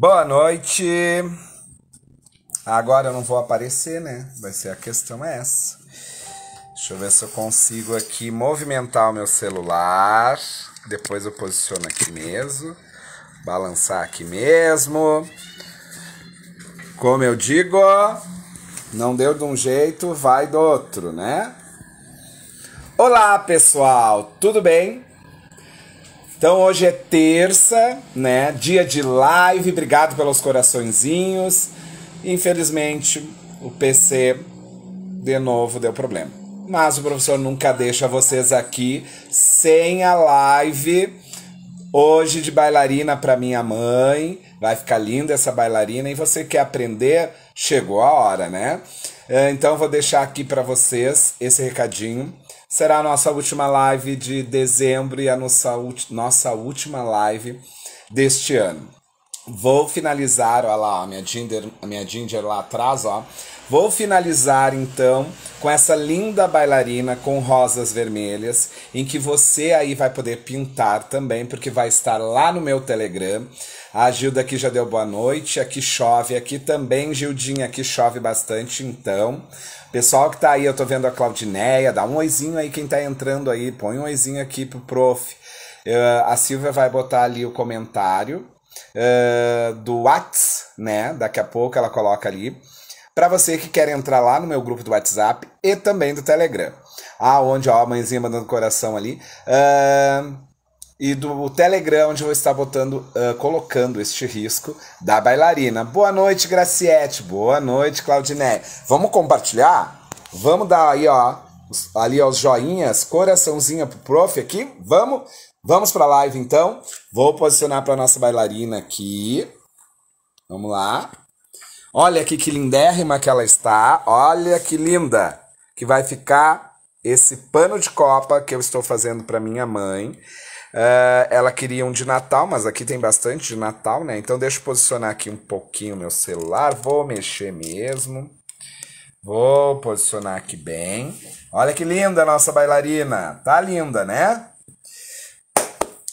Boa noite. Agora eu não vou aparecer, né? Vai ser a questão é essa. Deixa eu ver se eu consigo aqui movimentar o meu celular. Depois eu posiciono aqui mesmo. Balançar aqui mesmo. Como eu digo, não deu de um jeito, vai do outro, né? Olá, pessoal. Tudo bem? Então hoje é terça, né? Dia de live. Obrigado pelos coraçõezinhos. Infelizmente, o PC de novo deu problema. Mas o professor nunca deixa vocês aqui sem a live hoje de bailarina para minha mãe. Vai ficar linda essa bailarina e você quer aprender? Chegou a hora, né? É, então vou deixar aqui para vocês esse recadinho será a nossa última live de dezembro e a nossa, nossa última live deste ano. Vou finalizar, olha lá, a minha ginger, minha ginger lá atrás, ó. Vou finalizar então com essa linda bailarina com rosas vermelhas, em que você aí vai poder pintar também, porque vai estar lá no meu Telegram. A Gilda aqui já deu boa noite, aqui chove, aqui também, Gildinha, aqui chove bastante, então. Pessoal que tá aí, eu tô vendo a Claudineia, dá um oizinho aí quem tá entrando aí, põe um oizinho aqui pro prof. Uh, a Silvia vai botar ali o comentário uh, do Whats, né? Daqui a pouco ela coloca ali. Para você que quer entrar lá no meu grupo do WhatsApp e também do Telegram. Ah, onde, ó, a mãezinha mandando coração ali. Uh, e do Telegram, onde vou estar botando, uh, colocando este risco da bailarina. Boa noite, Graciete. Boa noite, Claudinei. Vamos compartilhar? Vamos dar aí, ó, ali os joinhas, coraçãozinho pro prof aqui. Vamos, vamos para live então. Vou posicionar para nossa bailarina aqui. Vamos lá. Olha aqui que lindérrima que ela está. Olha que linda que vai ficar esse pano de copa que eu estou fazendo para minha mãe. Uh, ela queria um de Natal, mas aqui tem bastante de Natal, né? Então deixa eu posicionar aqui um pouquinho meu celular. Vou mexer mesmo. Vou posicionar aqui bem. Olha que linda a nossa bailarina. Tá linda, né?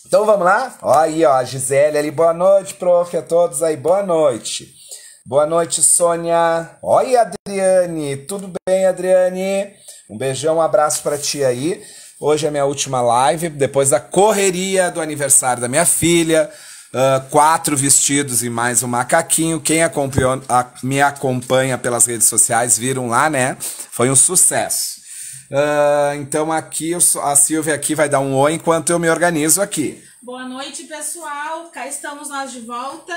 Então vamos lá? Ó aí, ó, a Gisele ali. Boa noite, prof. A todos aí, boa noite. Boa noite, Sônia. Oi, Adriane. Tudo bem, Adriane? Um beijão, um abraço para ti aí. Hoje é minha última live, depois da correria do aniversário da minha filha. Uh, quatro vestidos e mais um macaquinho. Quem acompanhou, a, me acompanha pelas redes sociais viram lá, né? Foi um sucesso. Uh, então aqui a Silvia aqui vai dar um oi enquanto eu me organizo aqui. Boa noite, pessoal. Cá estamos nós de volta.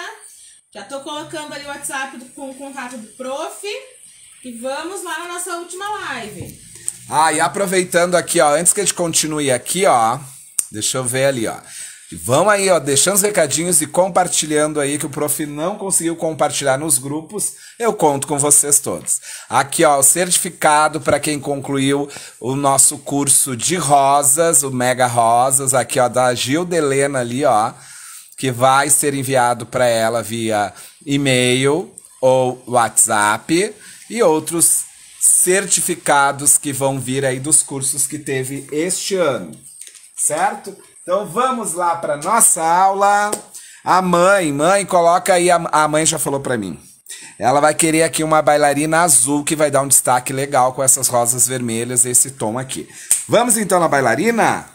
Já estou colocando ali o WhatsApp do, com o contato do prof. E vamos lá na nossa última live. Ah, e aproveitando aqui, ó, antes que a gente continue aqui, ó, deixa eu ver ali, ó. Vão aí, ó, deixando os recadinhos e compartilhando aí que o prof não conseguiu compartilhar nos grupos. Eu conto com vocês todos. Aqui, ó, o certificado para quem concluiu o nosso curso de rosas, o Mega Rosas, aqui, ó, da Helena ali, ó, que vai ser enviado para ela via e-mail ou WhatsApp e outros certificados que vão vir aí dos cursos que teve este ano, certo? Então vamos lá para nossa aula. A mãe, mãe, coloca aí a, a mãe já falou para mim. Ela vai querer aqui uma bailarina azul que vai dar um destaque legal com essas rosas vermelhas, esse tom aqui. Vamos então na bailarina?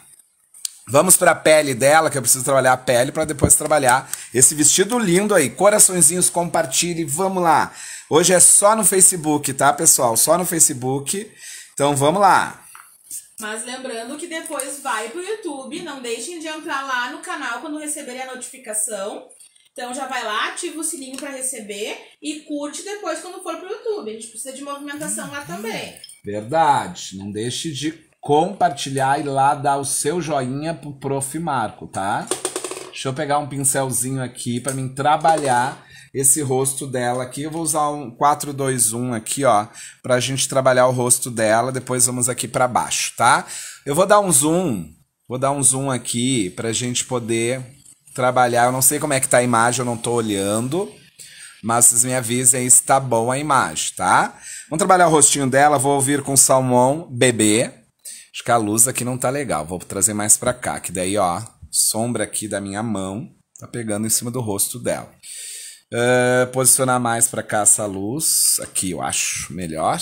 Vamos para a pele dela, que eu preciso trabalhar a pele para depois trabalhar esse vestido lindo aí. Coraçõezinhos, compartilhe, vamos lá. Hoje é só no Facebook, tá, pessoal? Só no Facebook. Então vamos lá. Mas lembrando que depois vai pro YouTube, não deixem de entrar lá no canal quando receberem a notificação. Então já vai lá, ativa o sininho para receber e curte depois quando for pro YouTube. A gente precisa de movimentação lá também. Verdade. Não deixe de compartilhar e lá dar o seu joinha pro Prof Marco, tá? Deixa eu pegar um pincelzinho aqui para mim trabalhar esse rosto dela aqui. Eu vou usar um 421 aqui, ó, pra gente trabalhar o rosto dela. Depois vamos aqui para baixo, tá? Eu vou dar um zoom, vou dar um zoom aqui pra gente poder trabalhar. Eu não sei como é que tá a imagem, eu não tô olhando. Mas vocês me avisem se tá bom a imagem, tá? Vamos trabalhar o rostinho dela, vou vir com salmão bebê. Acho que a luz aqui não tá legal, vou trazer mais pra cá, que daí, ó, sombra aqui da minha mão tá pegando em cima do rosto dela. Uh, posicionar mais para cá essa luz. Aqui eu acho melhor.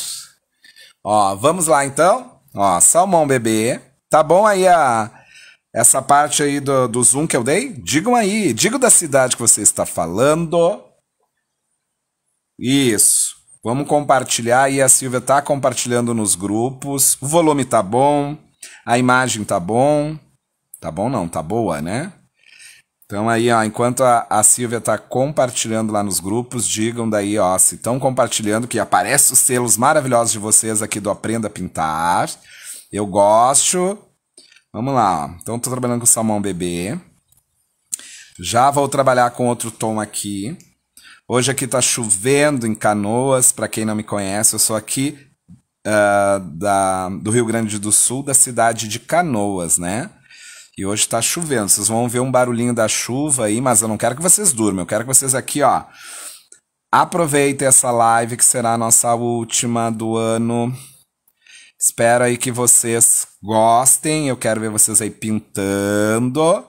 Ó, vamos lá então. Ó, salmão bebê. Tá bom aí a essa parte aí do, do zoom que eu dei? Digam aí, digo da cidade que você está falando. Isso. Vamos compartilhar e a Silvia tá compartilhando nos grupos. O volume tá bom, a imagem tá bom. Tá bom não, tá boa, né? Então aí, ó, enquanto a, a Silvia tá compartilhando lá nos grupos, digam daí, ó, se estão compartilhando que aparece os selos maravilhosos de vocês aqui do Aprenda a Pintar. Eu gosto. Vamos lá, ó. Então tô trabalhando com salmão bebê. Já vou trabalhar com outro tom aqui. Hoje aqui tá chovendo em Canoas, para quem não me conhece, eu sou aqui uh, da, do Rio Grande do Sul, da cidade de Canoas, né? E hoje está chovendo. Vocês vão ver um barulhinho da chuva aí, mas eu não quero que vocês durmam. Eu quero que vocês aqui, ó. Aproveitem essa live que será a nossa última do ano. Espero aí que vocês gostem. Eu quero ver vocês aí pintando.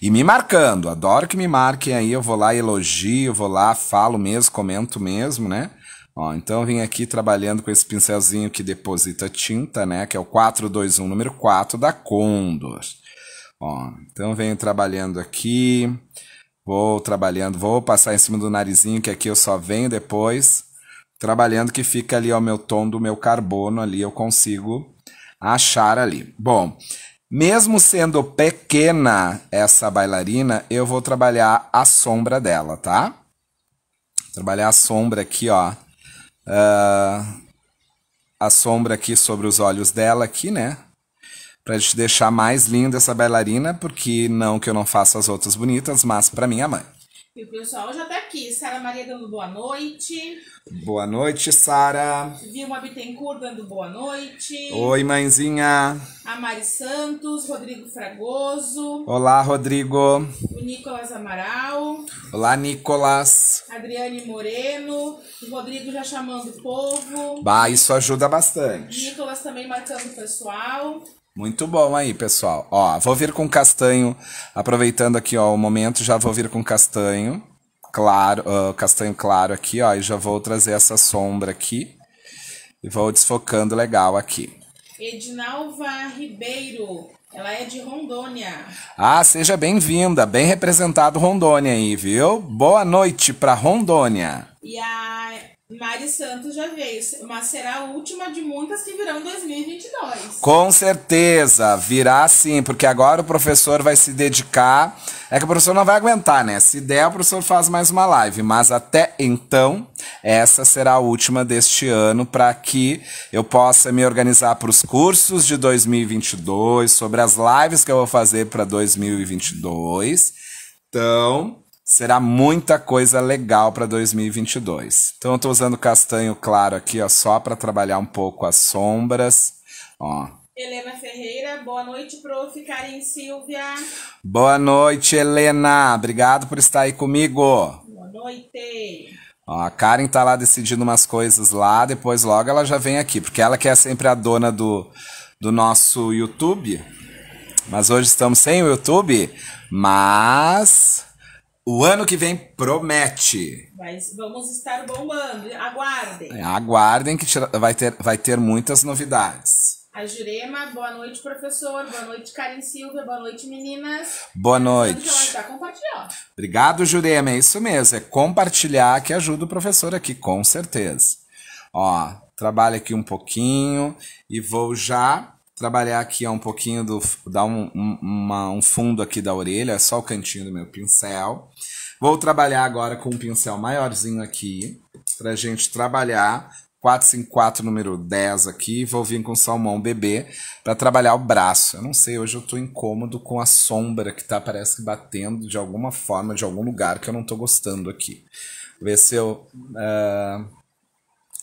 E me marcando, adoro que me marquem aí, eu vou lá, elogio, vou lá, falo mesmo, comento mesmo, né? Ó, então eu vim aqui trabalhando com esse pincelzinho que deposita tinta, né? Que é o 421, número 4 da Condor. Ó, então venho trabalhando aqui, vou trabalhando, vou passar em cima do narizinho, que aqui eu só venho depois, trabalhando que fica ali ao meu tom do meu carbono, ali eu consigo achar ali. Bom, mesmo sendo pequena essa bailarina, eu vou trabalhar a sombra dela, tá? trabalhar a sombra aqui, ó. Uh, a sombra aqui sobre os olhos dela aqui, né? para te deixar mais linda essa bailarina, porque não que eu não faça as outras bonitas, mas para minha mãe. E o pessoal já tá aqui. Sara Maria dando boa noite. Boa noite, Sara. Vilma Bittencourt dando boa noite. Oi, mãezinha. A Mari Santos, Rodrigo Fragoso. Olá, Rodrigo. O Nicolas Amaral. Olá, Nicolas. Adriane Moreno. O Rodrigo já chamando o povo. Bah, isso ajuda bastante. Nicolas também marcando o pessoal. Muito bom aí, pessoal. Ó, vou vir com castanho, aproveitando aqui ó, o momento, já vou vir com castanho, claro, uh, castanho claro aqui, ó, e já vou trazer essa sombra aqui e vou desfocando legal aqui. Edinalva Ribeiro, ela é de Rondônia. Ah, seja bem-vinda, bem representado Rondônia aí, viu? Boa noite para Rondônia. E a Mari Santos já veio, mas será a última de muitas que virão em 2022. Com certeza, virá sim, porque agora o professor vai se dedicar. É que o professor não vai aguentar, né? Se der, o professor faz mais uma live, mas até então, essa será a última deste ano para que eu possa me organizar para os cursos de 2022, sobre as lives que eu vou fazer para 2022. Então, Será muita coisa legal para 2022. Então eu estou usando castanho claro aqui, ó, só para trabalhar um pouco as sombras. Ó. Helena Ferreira, boa noite, prof. Karen Silvia. Boa noite, Helena. Obrigado por estar aí comigo. Boa noite. Ó, a Karen tá lá decidindo umas coisas lá, depois logo ela já vem aqui, porque ela que é sempre a dona do, do nosso YouTube. Mas hoje estamos sem o YouTube, mas o ano que vem promete. Mas vamos estar bombando. Aguardem. É, aguardem que vai ter, vai ter muitas novidades. A Jurema, boa noite, professor. Boa noite, Karen Silva. Boa noite, meninas. Boa então, noite. Compartilhar. Obrigado, Jurema. É isso mesmo. É compartilhar que ajuda o professor aqui, com certeza. Ó, trabalho aqui um pouquinho e vou já trabalhar aqui um pouquinho do. dar um, um, uma, um fundo aqui da orelha, é só o cantinho do meu pincel. Vou trabalhar agora com um pincel maiorzinho aqui, pra gente trabalhar 454 número 10 aqui, vou vir com salmão bebê para trabalhar o braço. Eu não sei, hoje eu tô incômodo com a sombra que tá parece que batendo de alguma forma, de algum lugar que eu não tô gostando aqui. Ver se eu uh, ah,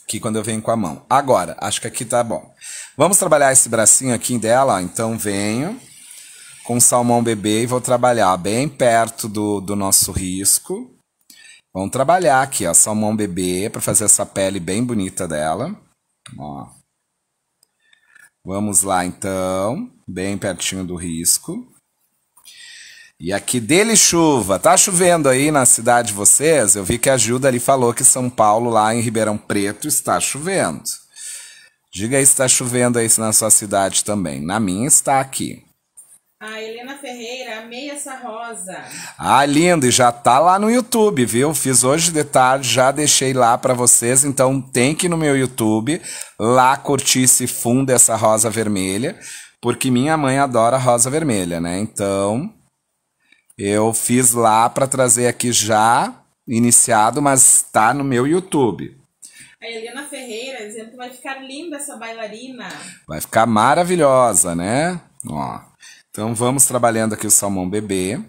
aqui quando eu venho com a mão. Agora, acho que aqui tá bom. Vamos trabalhar esse bracinho aqui dela, ó. então venho com salmão bebê e vou trabalhar bem perto do, do nosso risco. Vamos trabalhar aqui, ó, salmão bebê, para fazer essa pele bem bonita dela. Ó. Vamos lá, então, bem pertinho do risco. E aqui dele chuva. Tá chovendo aí na cidade de vocês? Eu vi que a Gilda ali falou que São Paulo, lá em Ribeirão Preto, está chovendo. Diga aí se está chovendo aí na sua cidade também. Na minha está aqui. A Helena Ferreira, amei essa rosa. Ah, lindo, e já tá lá no YouTube, viu? Fiz hoje de tarde, já deixei lá para vocês, então tem que ir no meu YouTube, lá curtir se funda essa rosa vermelha, porque minha mãe adora rosa vermelha, né? Então, eu fiz lá para trazer aqui já iniciado, mas tá no meu YouTube. A Helena Ferreira dizendo que vai ficar linda essa bailarina. Vai ficar maravilhosa, né? Ó. Então vamos trabalhando aqui o salmão bebê.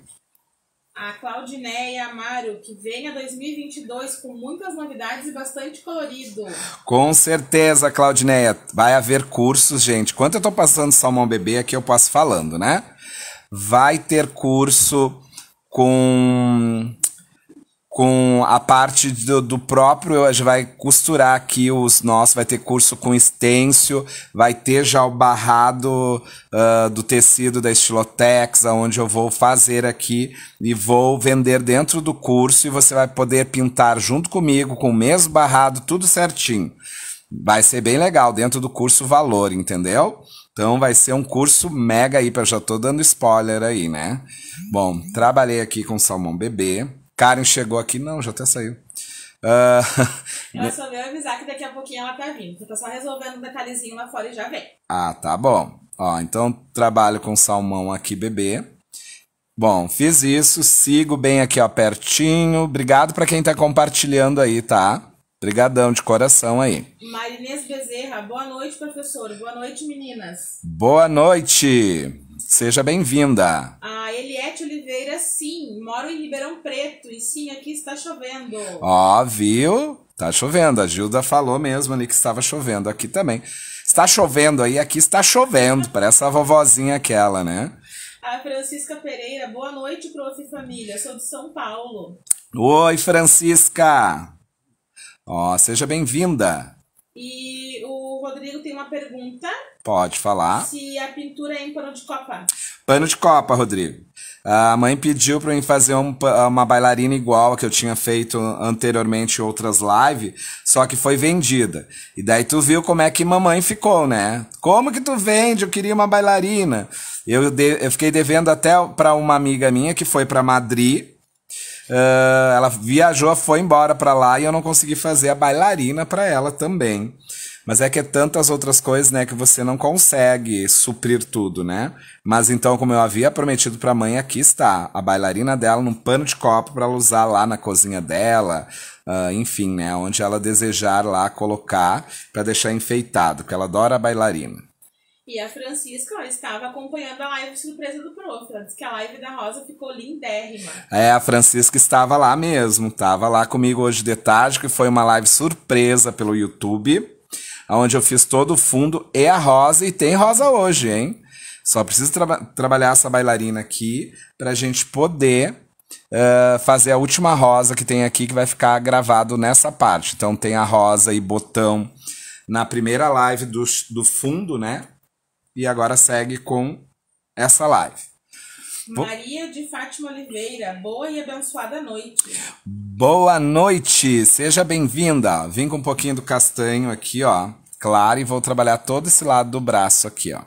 A Claudineia Amaro, que venha 2022 com muitas novidades e bastante colorido. Com certeza, Claudineia. Vai haver cursos, gente. Quanto eu tô passando salmão bebê aqui, eu posso falando, né? Vai ter curso com com a parte do, do próprio, a gente vai costurar aqui os nossos, vai ter curso com estêncil, vai ter já o barrado uh, do tecido da Estilotex, onde eu vou fazer aqui e vou vender dentro do curso e você vai poder pintar junto comigo, com o mesmo barrado, tudo certinho. Vai ser bem legal dentro do curso Valor, entendeu? Então vai ser um curso mega eu já tô dando spoiler aí, né? Bom, trabalhei aqui com salmão bebê. Karen chegou aqui, não, já até saiu. Uh, ela né? só veio avisar que daqui a pouquinho ela tá vindo. Eu tô só resolvendo um detalhezinho lá fora e já vem. Ah, tá bom. Ó, então trabalho com salmão aqui, bebê. Bom, fiz isso, sigo bem aqui, ó, pertinho. Obrigado para quem tá compartilhando aí, tá? Obrigadão de coração aí. Marinês Bezerra, boa noite, professor. Boa noite, meninas. Boa noite. Seja bem-vinda. A ah, Eliette Oliveira, sim, moro em Ribeirão Preto e sim, aqui está chovendo. Ó, oh, viu? Tá chovendo. A Gilda falou mesmo ali que estava chovendo aqui também. Está chovendo aí, aqui está chovendo. Parece a vovozinha aquela, né? A Francisca Pereira, boa noite, prof. e família. Sou de São Paulo. Oi, Francisca. Ó, oh, seja bem-vinda. E o Rodrigo tem uma pergunta. Pode falar. Se a pintura é em pano de copa. Pano de copa, Rodrigo. A mãe pediu para mim fazer um, uma bailarina igual a que eu tinha feito anteriormente em outras lives, só que foi vendida. E daí tu viu como é que mamãe ficou, né? Como que tu vende? Eu queria uma bailarina. Eu, de, eu fiquei devendo até para uma amiga minha que foi para Madrid Uh, ela viajou, foi embora para lá e eu não consegui fazer a bailarina para ela também. Mas é que é tantas outras coisas, né, que você não consegue suprir tudo, né? Mas então, como eu havia prometido para a mãe, aqui está a bailarina dela num pano de copo para ela usar lá na cozinha dela, uh, enfim, né, onde ela desejar lá colocar para deixar enfeitado, porque ela adora a bailarina. E a Francisca ela estava acompanhando a live de surpresa do prof. Ela disse que a live da Rosa ficou lindérrima. É, a Francisca estava lá mesmo. Estava lá comigo hoje de tarde, que foi uma live surpresa pelo YouTube, onde eu fiz todo o fundo e a Rosa. E tem Rosa hoje, hein? Só preciso tra trabalhar essa bailarina aqui para a gente poder uh, fazer a última rosa que tem aqui, que vai ficar gravado nessa parte. Então tem a rosa e botão na primeira live do, do fundo, né? e agora segue com essa live. Maria de Fátima Oliveira, boa e abençoada noite. Boa noite, seja bem-vinda. Vim com um pouquinho do castanho aqui, ó, claro, e vou trabalhar todo esse lado do braço aqui, ó.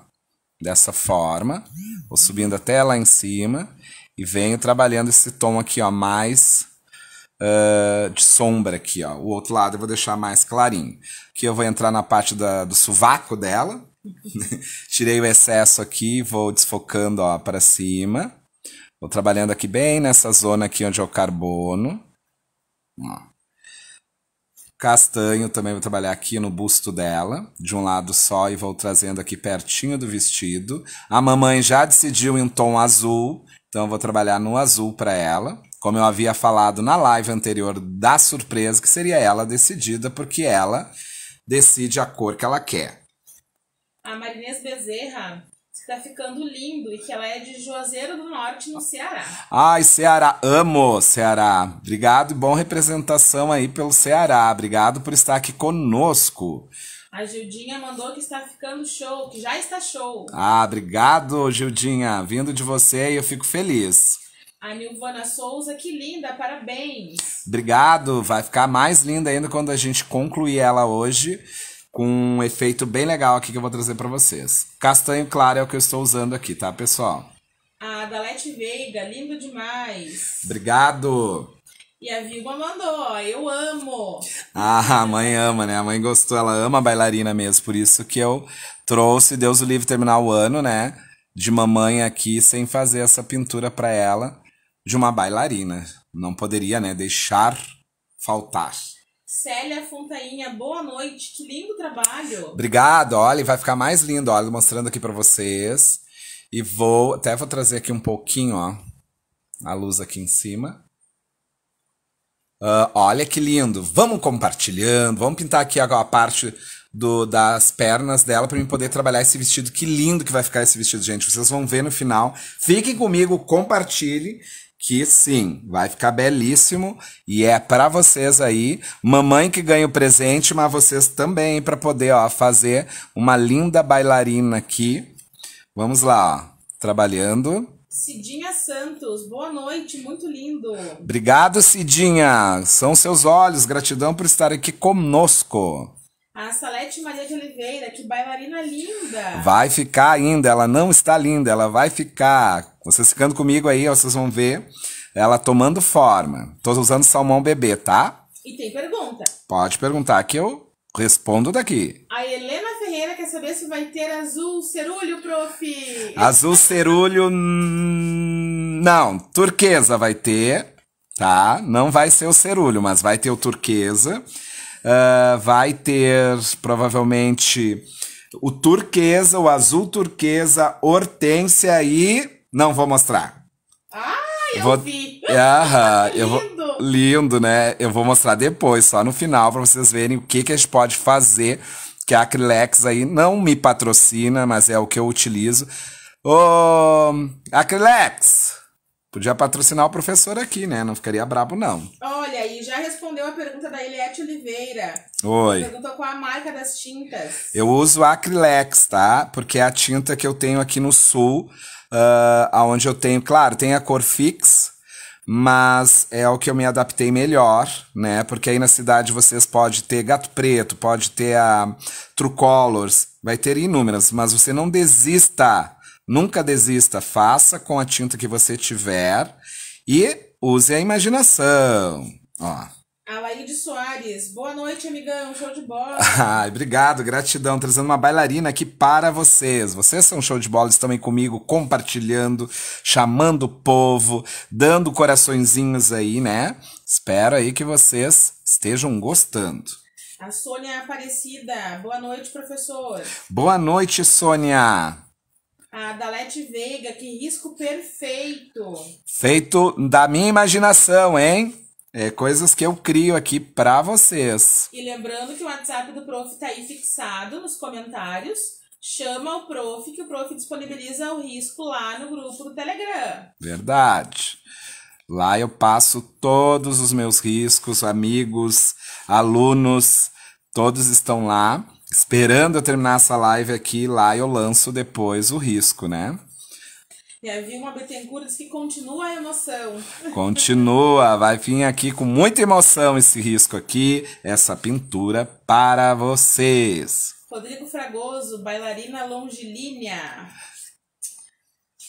Dessa forma, vou subindo até lá em cima e venho trabalhando esse tom aqui, ó, mais Uh, de sombra aqui, ó. O outro lado eu vou deixar mais clarinho. Aqui eu vou entrar na parte da, do sovaco dela, Tirei o excesso aqui, vou desfocando ó, para cima. Vou trabalhando aqui bem nessa zona aqui onde é o carbono. Ó. Castanho também vou trabalhar aqui no busto dela, de um lado só, e vou trazendo aqui pertinho do vestido. A mamãe já decidiu em tom azul, então vou trabalhar no azul para ela. Como eu havia falado na live anterior da surpresa, que seria ela decidida, porque ela decide a cor que ela quer a Marinês Bezerra que tá ficando lindo e que ela é de Juazeiro do Norte, no Ceará. Ai, Ceará, amo Ceará. Obrigado e bom representação aí pelo Ceará. Obrigado por estar aqui conosco. A Gildinha mandou que está ficando show, que já está show. Ah, obrigado, Gildinha. Vindo de você, eu fico feliz. A Nilvana Souza, que linda, parabéns. Obrigado, vai ficar mais linda ainda quando a gente concluir ela hoje com um efeito bem legal aqui que eu vou trazer para vocês. Castanho claro é o que eu estou usando aqui, tá, pessoal? A Dalete Veiga, lindo demais. Obrigado. E a Vilma mandou, eu amo. Ah, a mãe ama, né? A mãe gostou, ela ama bailarina mesmo, por isso que eu trouxe Deus o livre terminar o ano, né? De mamãe aqui sem fazer essa pintura para ela de uma bailarina. Não poderia, né, deixar faltar. Célia Fontainha, boa noite, que lindo trabalho. Obrigado, olha, vai ficar mais lindo, olha, mostrando aqui para vocês. E vou, até vou trazer aqui um pouquinho, ó, a luz aqui em cima. Uh, olha que lindo. Vamos compartilhando, vamos pintar aqui a, a parte do, das pernas dela para mim poder trabalhar esse vestido. Que lindo que vai ficar esse vestido, gente. Vocês vão ver no final. Fiquem comigo, compartilhe que sim, vai ficar belíssimo e é para vocês aí, mamãe que ganha o presente, mas vocês também para poder, ó, fazer uma linda bailarina aqui. Vamos lá, ó, trabalhando. Cidinha Santos, boa noite, muito lindo. Obrigado, Cidinha. São seus olhos, gratidão por estar aqui conosco. A Salete Maria de Oliveira, que bailarina linda. Vai ficar ainda, ela não está linda, ela vai ficar. Vocês ficando comigo aí, vocês vão ver ela tomando forma. Tô usando salmão bebê, tá? E tem pergunta. Pode perguntar que eu respondo daqui. A Helena Ferreira quer saber se vai ter azul cerulho, prof. Azul cerulho. Não, turquesa vai ter, tá? Não vai ser o cerulho, mas vai ter o turquesa. Uh, vai ter provavelmente o turquesa, o azul turquesa, hortênsia e não vou mostrar. Ah, eu vou... vi. Aham, tá eu vou... Lindo, né? Eu vou mostrar depois, só no final, para vocês verem o que, que a gente pode fazer. Que a Acrilex aí não me patrocina, mas é o que eu utilizo. Ô, Acrilex, podia patrocinar o professor aqui, né? Não ficaria brabo, não. Olha, e já respondeu a pergunta da Eliette Oliveira. Oi. Perguntou qual a marca das tintas. Eu uso Acrilex, tá? Porque é a tinta que eu tenho aqui no Sul uh, aonde eu tenho, claro, tem a cor fixa, mas é o que eu me adaptei melhor, né? Porque aí na cidade vocês pode ter gato preto, pode ter a True Colors, vai ter inúmeras, mas você não desista, nunca desista, faça com a tinta que você tiver e use a imaginação. Ó. Alaide Soares, boa noite, amigão, show de bola. Ai, ah, obrigado, gratidão, trazendo uma bailarina aqui para vocês. Vocês são show de bola, estão aí comigo, compartilhando, chamando o povo, dando coraçõezinhos aí, né? Espero aí que vocês estejam gostando. A Sônia Aparecida, boa noite, professor. Boa noite, Sônia. A Dalete Veiga, que risco perfeito. Feito da minha imaginação, hein? É, coisas que eu crio aqui para vocês. E lembrando que o WhatsApp do prof tá aí fixado nos comentários. Chama o prof que o prof disponibiliza o risco lá no grupo do Telegram. Verdade. Lá eu passo todos os meus riscos, amigos, alunos, todos estão lá esperando eu terminar essa live aqui, lá eu lanço depois o risco, né? E a Vilma Bittencourt diz que continua a emoção. Continua, vai vir aqui com muita emoção esse risco aqui, essa pintura para vocês. Rodrigo Fragoso, bailarina longilínea.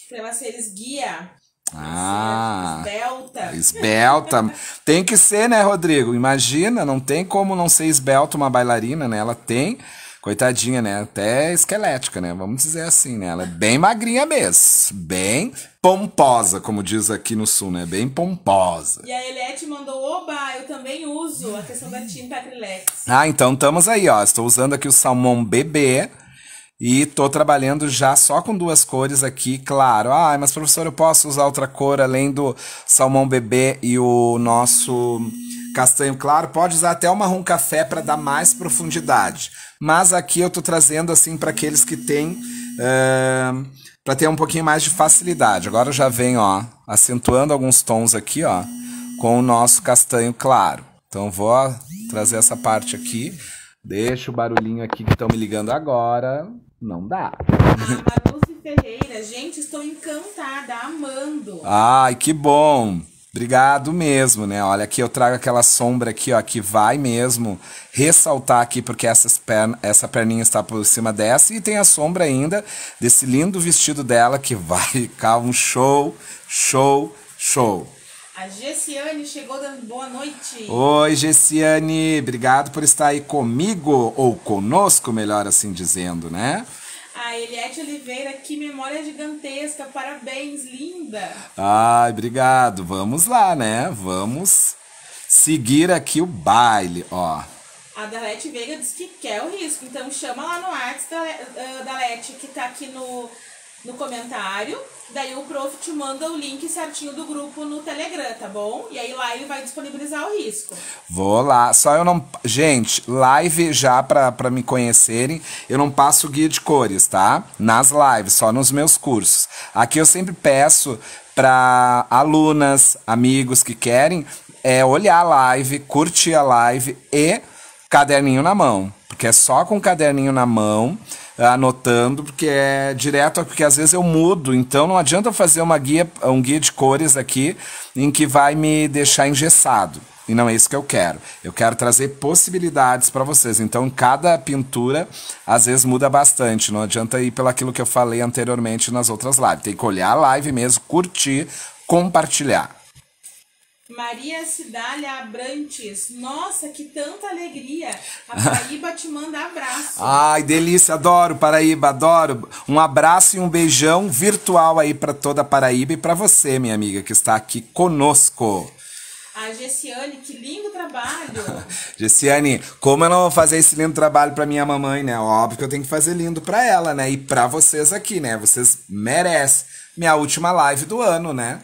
Premaceres Guia. Ah, esbelta. Esbelta. tem que ser, né, Rodrigo? Imagina, não tem como não ser esbelta uma bailarina, né? Ela tem Coitadinha, né? Até esquelética, né? Vamos dizer assim, né? Ela é bem magrinha mesmo. Bem pomposa, como diz aqui no sul, né? Bem pomposa. E a Eliette mandou, oba, eu também uso a questão da tinta acrilex. Ah, então estamos aí, ó. Estou usando aqui o salmão bebê. E tô trabalhando já só com duas cores aqui, claro. Ah, mas professor, eu posso usar outra cor além do salmão bebê e o nosso castanho claro? Pode usar até o marrom café para dar mais profundidade mas aqui eu tô trazendo assim para aqueles que têm, uh, eh, para ter um pouquinho mais de facilidade. Agora já vem, ó, acentuando alguns tons aqui, ó, com o nosso castanho claro. Então vou trazer essa parte aqui. Deixa o barulhinho aqui que estão me ligando agora. Não dá. Ah, Ferreira, gente, estou encantada, amando. Ai, que bom! Obrigado mesmo, né? Olha, aqui eu trago aquela sombra aqui, ó, que vai mesmo ressaltar aqui, porque essas perna, essa perninha está por cima dessa, e tem a sombra ainda desse lindo vestido dela, que vai ficar um show, show, show. A Gessiane chegou dando boa noite. Oi, Gessiane, obrigado por estar aí comigo, ou conosco, melhor assim dizendo, né? A Eliette Oliveira, que memória gigantesca, parabéns, linda. Ai, obrigado. Vamos lá, né? Vamos seguir aqui o baile, ó. A Dalete Veiga diz que quer o risco, então chama lá no Whats, eh, Dalete, que tá aqui no no comentário. Daí o prof te manda o link certinho do grupo no Telegram, tá bom? E aí lá ele vai disponibilizar o risco. Vou lá. Só eu não. Gente, live já pra, pra me conhecerem, eu não passo guia de cores, tá? Nas lives, só nos meus cursos. Aqui eu sempre peço para alunas, amigos que querem é olhar a live, curtir a live e caderninho na mão. Porque é só com caderninho na mão anotando, porque é direto, porque às vezes eu mudo, então não adianta fazer uma guia, um guia de cores aqui em que vai me deixar engessado. E não é isso que eu quero. Eu quero trazer possibilidades para vocês. Então, cada pintura às vezes muda bastante. Não adianta ir pelo aquilo que eu falei anteriormente nas outras lives. Tem que olhar a live mesmo, curtir, compartilhar. Maria Cidália Abrantes. Nossa, que tanta alegria. A Paraíba te manda abraço. Ai, delícia, adoro Paraíba, adoro. Um abraço e um beijão virtual aí para toda a Paraíba e para você, minha amiga, que está aqui conosco. A Gessiane, que lindo trabalho! Gessiane, como eu não vou fazer esse lindo trabalho para minha mamãe, né? Óbvio que eu tenho que fazer lindo para ela, né? E para vocês aqui, né? Vocês merecem. Minha última live do ano, né?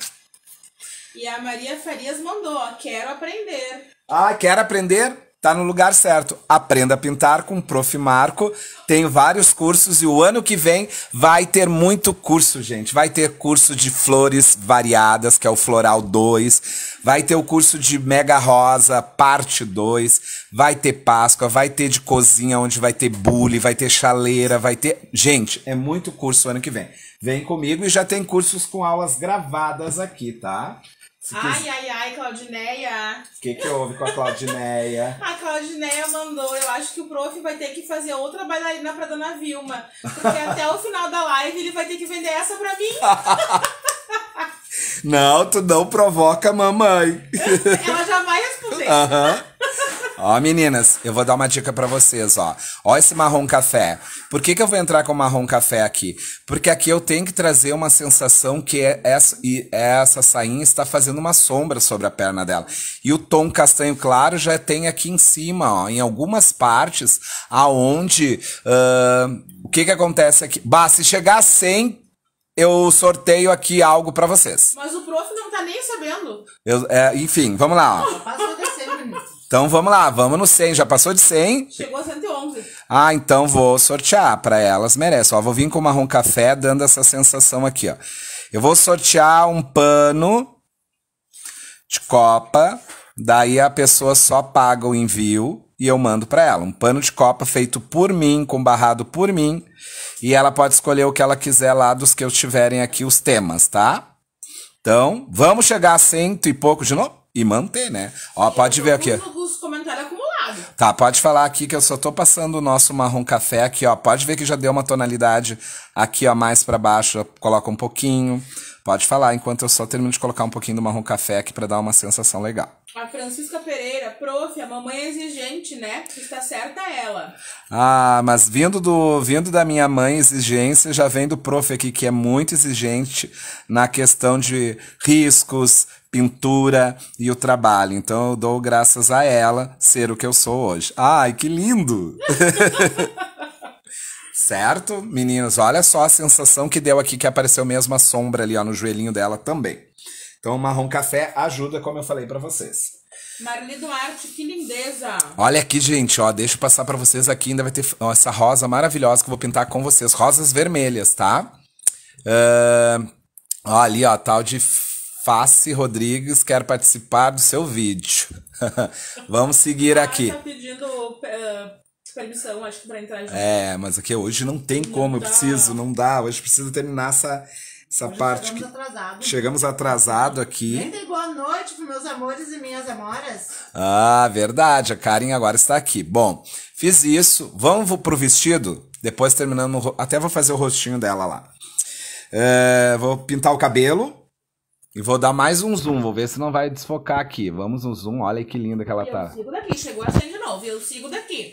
E a Maria Farias mandou, ó, quero aprender. Ah, quer aprender? Tá no lugar certo. Aprenda a pintar com o Prof. Marco. Tem vários cursos e o ano que vem vai ter muito curso, gente. Vai ter curso de flores variadas, que é o Floral 2. Vai ter o curso de Mega Rosa, parte 2. Vai ter Páscoa, vai ter de cozinha, onde vai ter bule, vai ter chaleira, vai ter. Gente, é muito curso o ano que vem. Vem comigo e já tem cursos com aulas gravadas aqui, tá? Se ai, quis... ai, ai, Claudineia. O que, que houve com a Claudineia? a Claudineia mandou, eu acho que o prof vai ter que fazer outra bailarina pra dona Vilma. Porque até o final da live ele vai ter que vender essa pra mim. Não, tu não provoca a mamãe. Ela já vai responder. Aham. Uhum. Ó, meninas, eu vou dar uma dica para vocês, ó. Ó esse marrom café. Por que, que eu vou entrar com marrom café aqui? Porque aqui eu tenho que trazer uma sensação que é essa, e essa sainha está fazendo uma sombra sobre a perna dela. E o tom castanho claro já tem aqui em cima, ó, em algumas partes, aonde... Uh, o que que acontece aqui? Bah, se chegar a 100 eu sorteio aqui algo para vocês. Mas o prof não tá nem sabendo. Eu, é, enfim, vamos lá. Passou de 100, então vamos lá, vamos no 100. Já passou de 100? Chegou a 111. Ah, então vou sortear para elas. Merece. Ó, vou vir com marrom café dando essa sensação aqui, ó. Eu vou sortear um pano de copa. Daí a pessoa só paga o envio e eu mando para ela. Um pano de copa feito por mim, com barrado por mim. E ela pode escolher o que ela quiser lá dos que eu tiverem aqui os temas, tá? Então, vamos chegar a cento e pouco de novo e manter, né? Ó, pode ver aqui. Alguns comentários acumulados. Tá, pode falar aqui que eu só tô passando o nosso marrom café aqui, ó. Pode ver que já deu uma tonalidade aqui, ó, mais para baixo, coloca um pouquinho. Pode falar, enquanto eu só termino de colocar um pouquinho do marrom café aqui para dar uma sensação legal. A Francisca Pereira, prof, a mamãe é exigente, né? Está certa ela. Ah, mas vindo do vindo da minha mãe exigência, já vem do prof aqui que é muito exigente na questão de riscos, pintura e o trabalho. Então eu dou graças a ela ser o que eu sou hoje. Ai, que lindo! Certo? Meninas, olha só a sensação que deu aqui que apareceu mesmo a sombra ali, ó, no joelhinho dela também. Então, o marrom café ajuda, como eu falei para vocês. Marli Duarte, que lindeza! Olha aqui, gente, ó, deixa eu passar para vocês aqui, ainda vai ter ó, essa rosa maravilhosa que eu vou pintar com vocês, rosas vermelhas, tá? Uh, ó, ali, ó, tal de Face Rodrigues quer participar do seu vídeo. Vamos seguir aqui. tá pedindo uh, permissão, acho que pra entrar junto. É, mas aqui hoje não tem não como, dá. eu preciso, não dá. Hoje preciso terminar essa, essa parte. Chegamos que... atrasado. Chegamos atrasado aqui. Nem dei boa noite pros meus amores e minhas amoras. Ah, verdade, a Karen agora está aqui. Bom, fiz isso, vamos pro vestido? Depois terminando, até vou fazer o rostinho dela lá. É, vou pintar o cabelo. E vou dar mais um zoom, vou ver se não vai desfocar aqui. Vamos um zoom, olha que linda que ela eu tá. Eu sigo daqui, chegou a ser de novo, eu sigo daqui.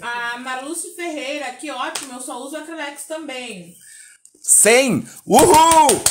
A Marluce Ferreira, que ótimo, eu só uso Acrelex também. 100! Uhul!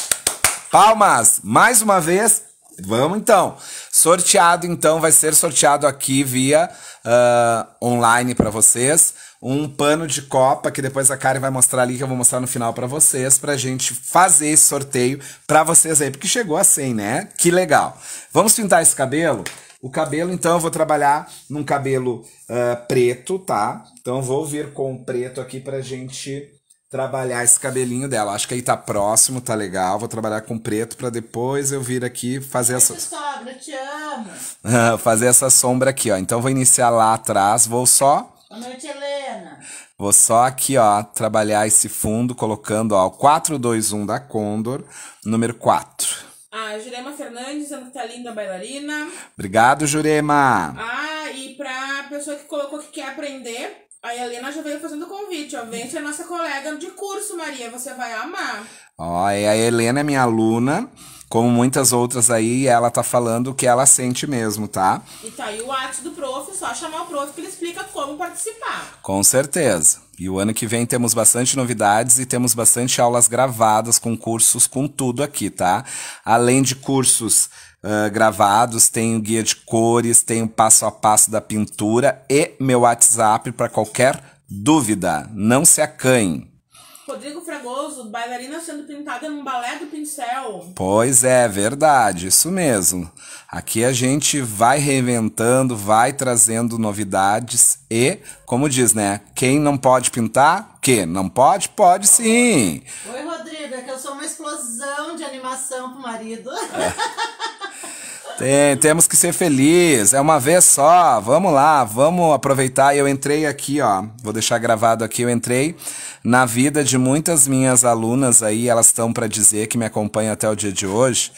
Palmas! Mais uma vez, Vamos então. Sorteado, então, vai ser sorteado aqui via uh, online para vocês. Um pano de copa que depois a Karen vai mostrar ali, que eu vou mostrar no final para vocês, pra gente fazer esse sorteio para vocês aí, porque chegou a 100, né? Que legal. Vamos pintar esse cabelo? O cabelo, então, eu vou trabalhar num cabelo uh, preto, tá? Então, vou vir com o preto aqui pra gente trabalhar esse cabelinho dela. Acho que aí tá próximo, tá legal. Vou trabalhar com preto para depois eu vir aqui fazer essa. Sogra, é te amo. fazer essa sombra aqui, ó. Então vou iniciar lá atrás, vou só. Boa noite, Helena. Vou só aqui, ó, trabalhar esse fundo, colocando, ó, o 421 da Condor, número 4. A Jurema Fernandes ela tá linda bailarina. Obrigado, Jurema. Ah, e pra pessoa que colocou que quer aprender, a Helena já veio fazendo convite, ó. Vem ser é nossa colega de curso, Maria. Você vai amar. Ó, e é a Helena é minha aluna. Como muitas outras aí, ela tá falando o que ela sente mesmo, tá? E tá aí o ato do prof, só chamar o prof que ele explica como participar. Com certeza. E o ano que vem temos bastante novidades e temos bastante aulas gravadas com cursos, com tudo aqui, tá? Além de cursos uh, gravados, tem o guia de cores, tem o passo a passo da pintura e meu WhatsApp para qualquer dúvida. Não se acanhe. Rodrigo Fragoso, bailarina sendo pintada num balé do pincel. Pois é, verdade, isso mesmo. Aqui a gente vai reinventando, vai trazendo novidades e, como diz, né? Quem não pode pintar, que não pode, pode sim. Oi, Rodrigo, é que eu sou uma explosão de animação pro marido. É. Tem, temos que ser felizes é uma vez só. Vamos lá, vamos aproveitar. Eu entrei aqui, ó. Vou deixar gravado aqui. Eu entrei na vida de muitas minhas alunas aí, elas estão para dizer que me acompanham até o dia de hoje.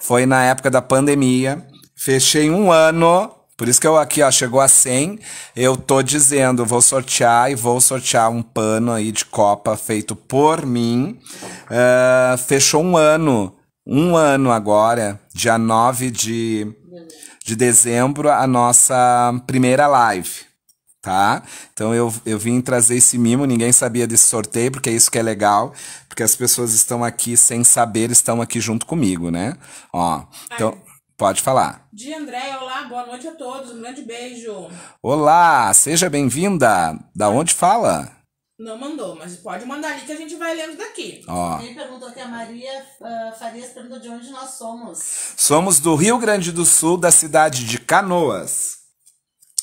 Foi na época da pandemia. Fechei um ano por isso que eu aqui, ó, chegou a 100, eu tô dizendo, vou sortear e vou sortear um pano aí de copa feito por mim. Uh, fechou um ano um ano agora, dia 9 de, de dezembro, a nossa primeira live. Tá? Então eu, eu vim trazer esse mimo, ninguém sabia desse sorteio, porque é isso que é legal, porque as pessoas estão aqui sem saber, estão aqui junto comigo, né? Ó, então, Pode falar. Dia André, olá, boa noite a todos, um grande beijo. Olá, seja bem-vinda. Da onde fala? Não mandou, mas pode mandar ali que a gente vai lendo daqui. Ó. Ele perguntou aqui, a Maria uh, Farias perguntou de onde nós somos. Somos do Rio Grande do Sul, da cidade de Canoas.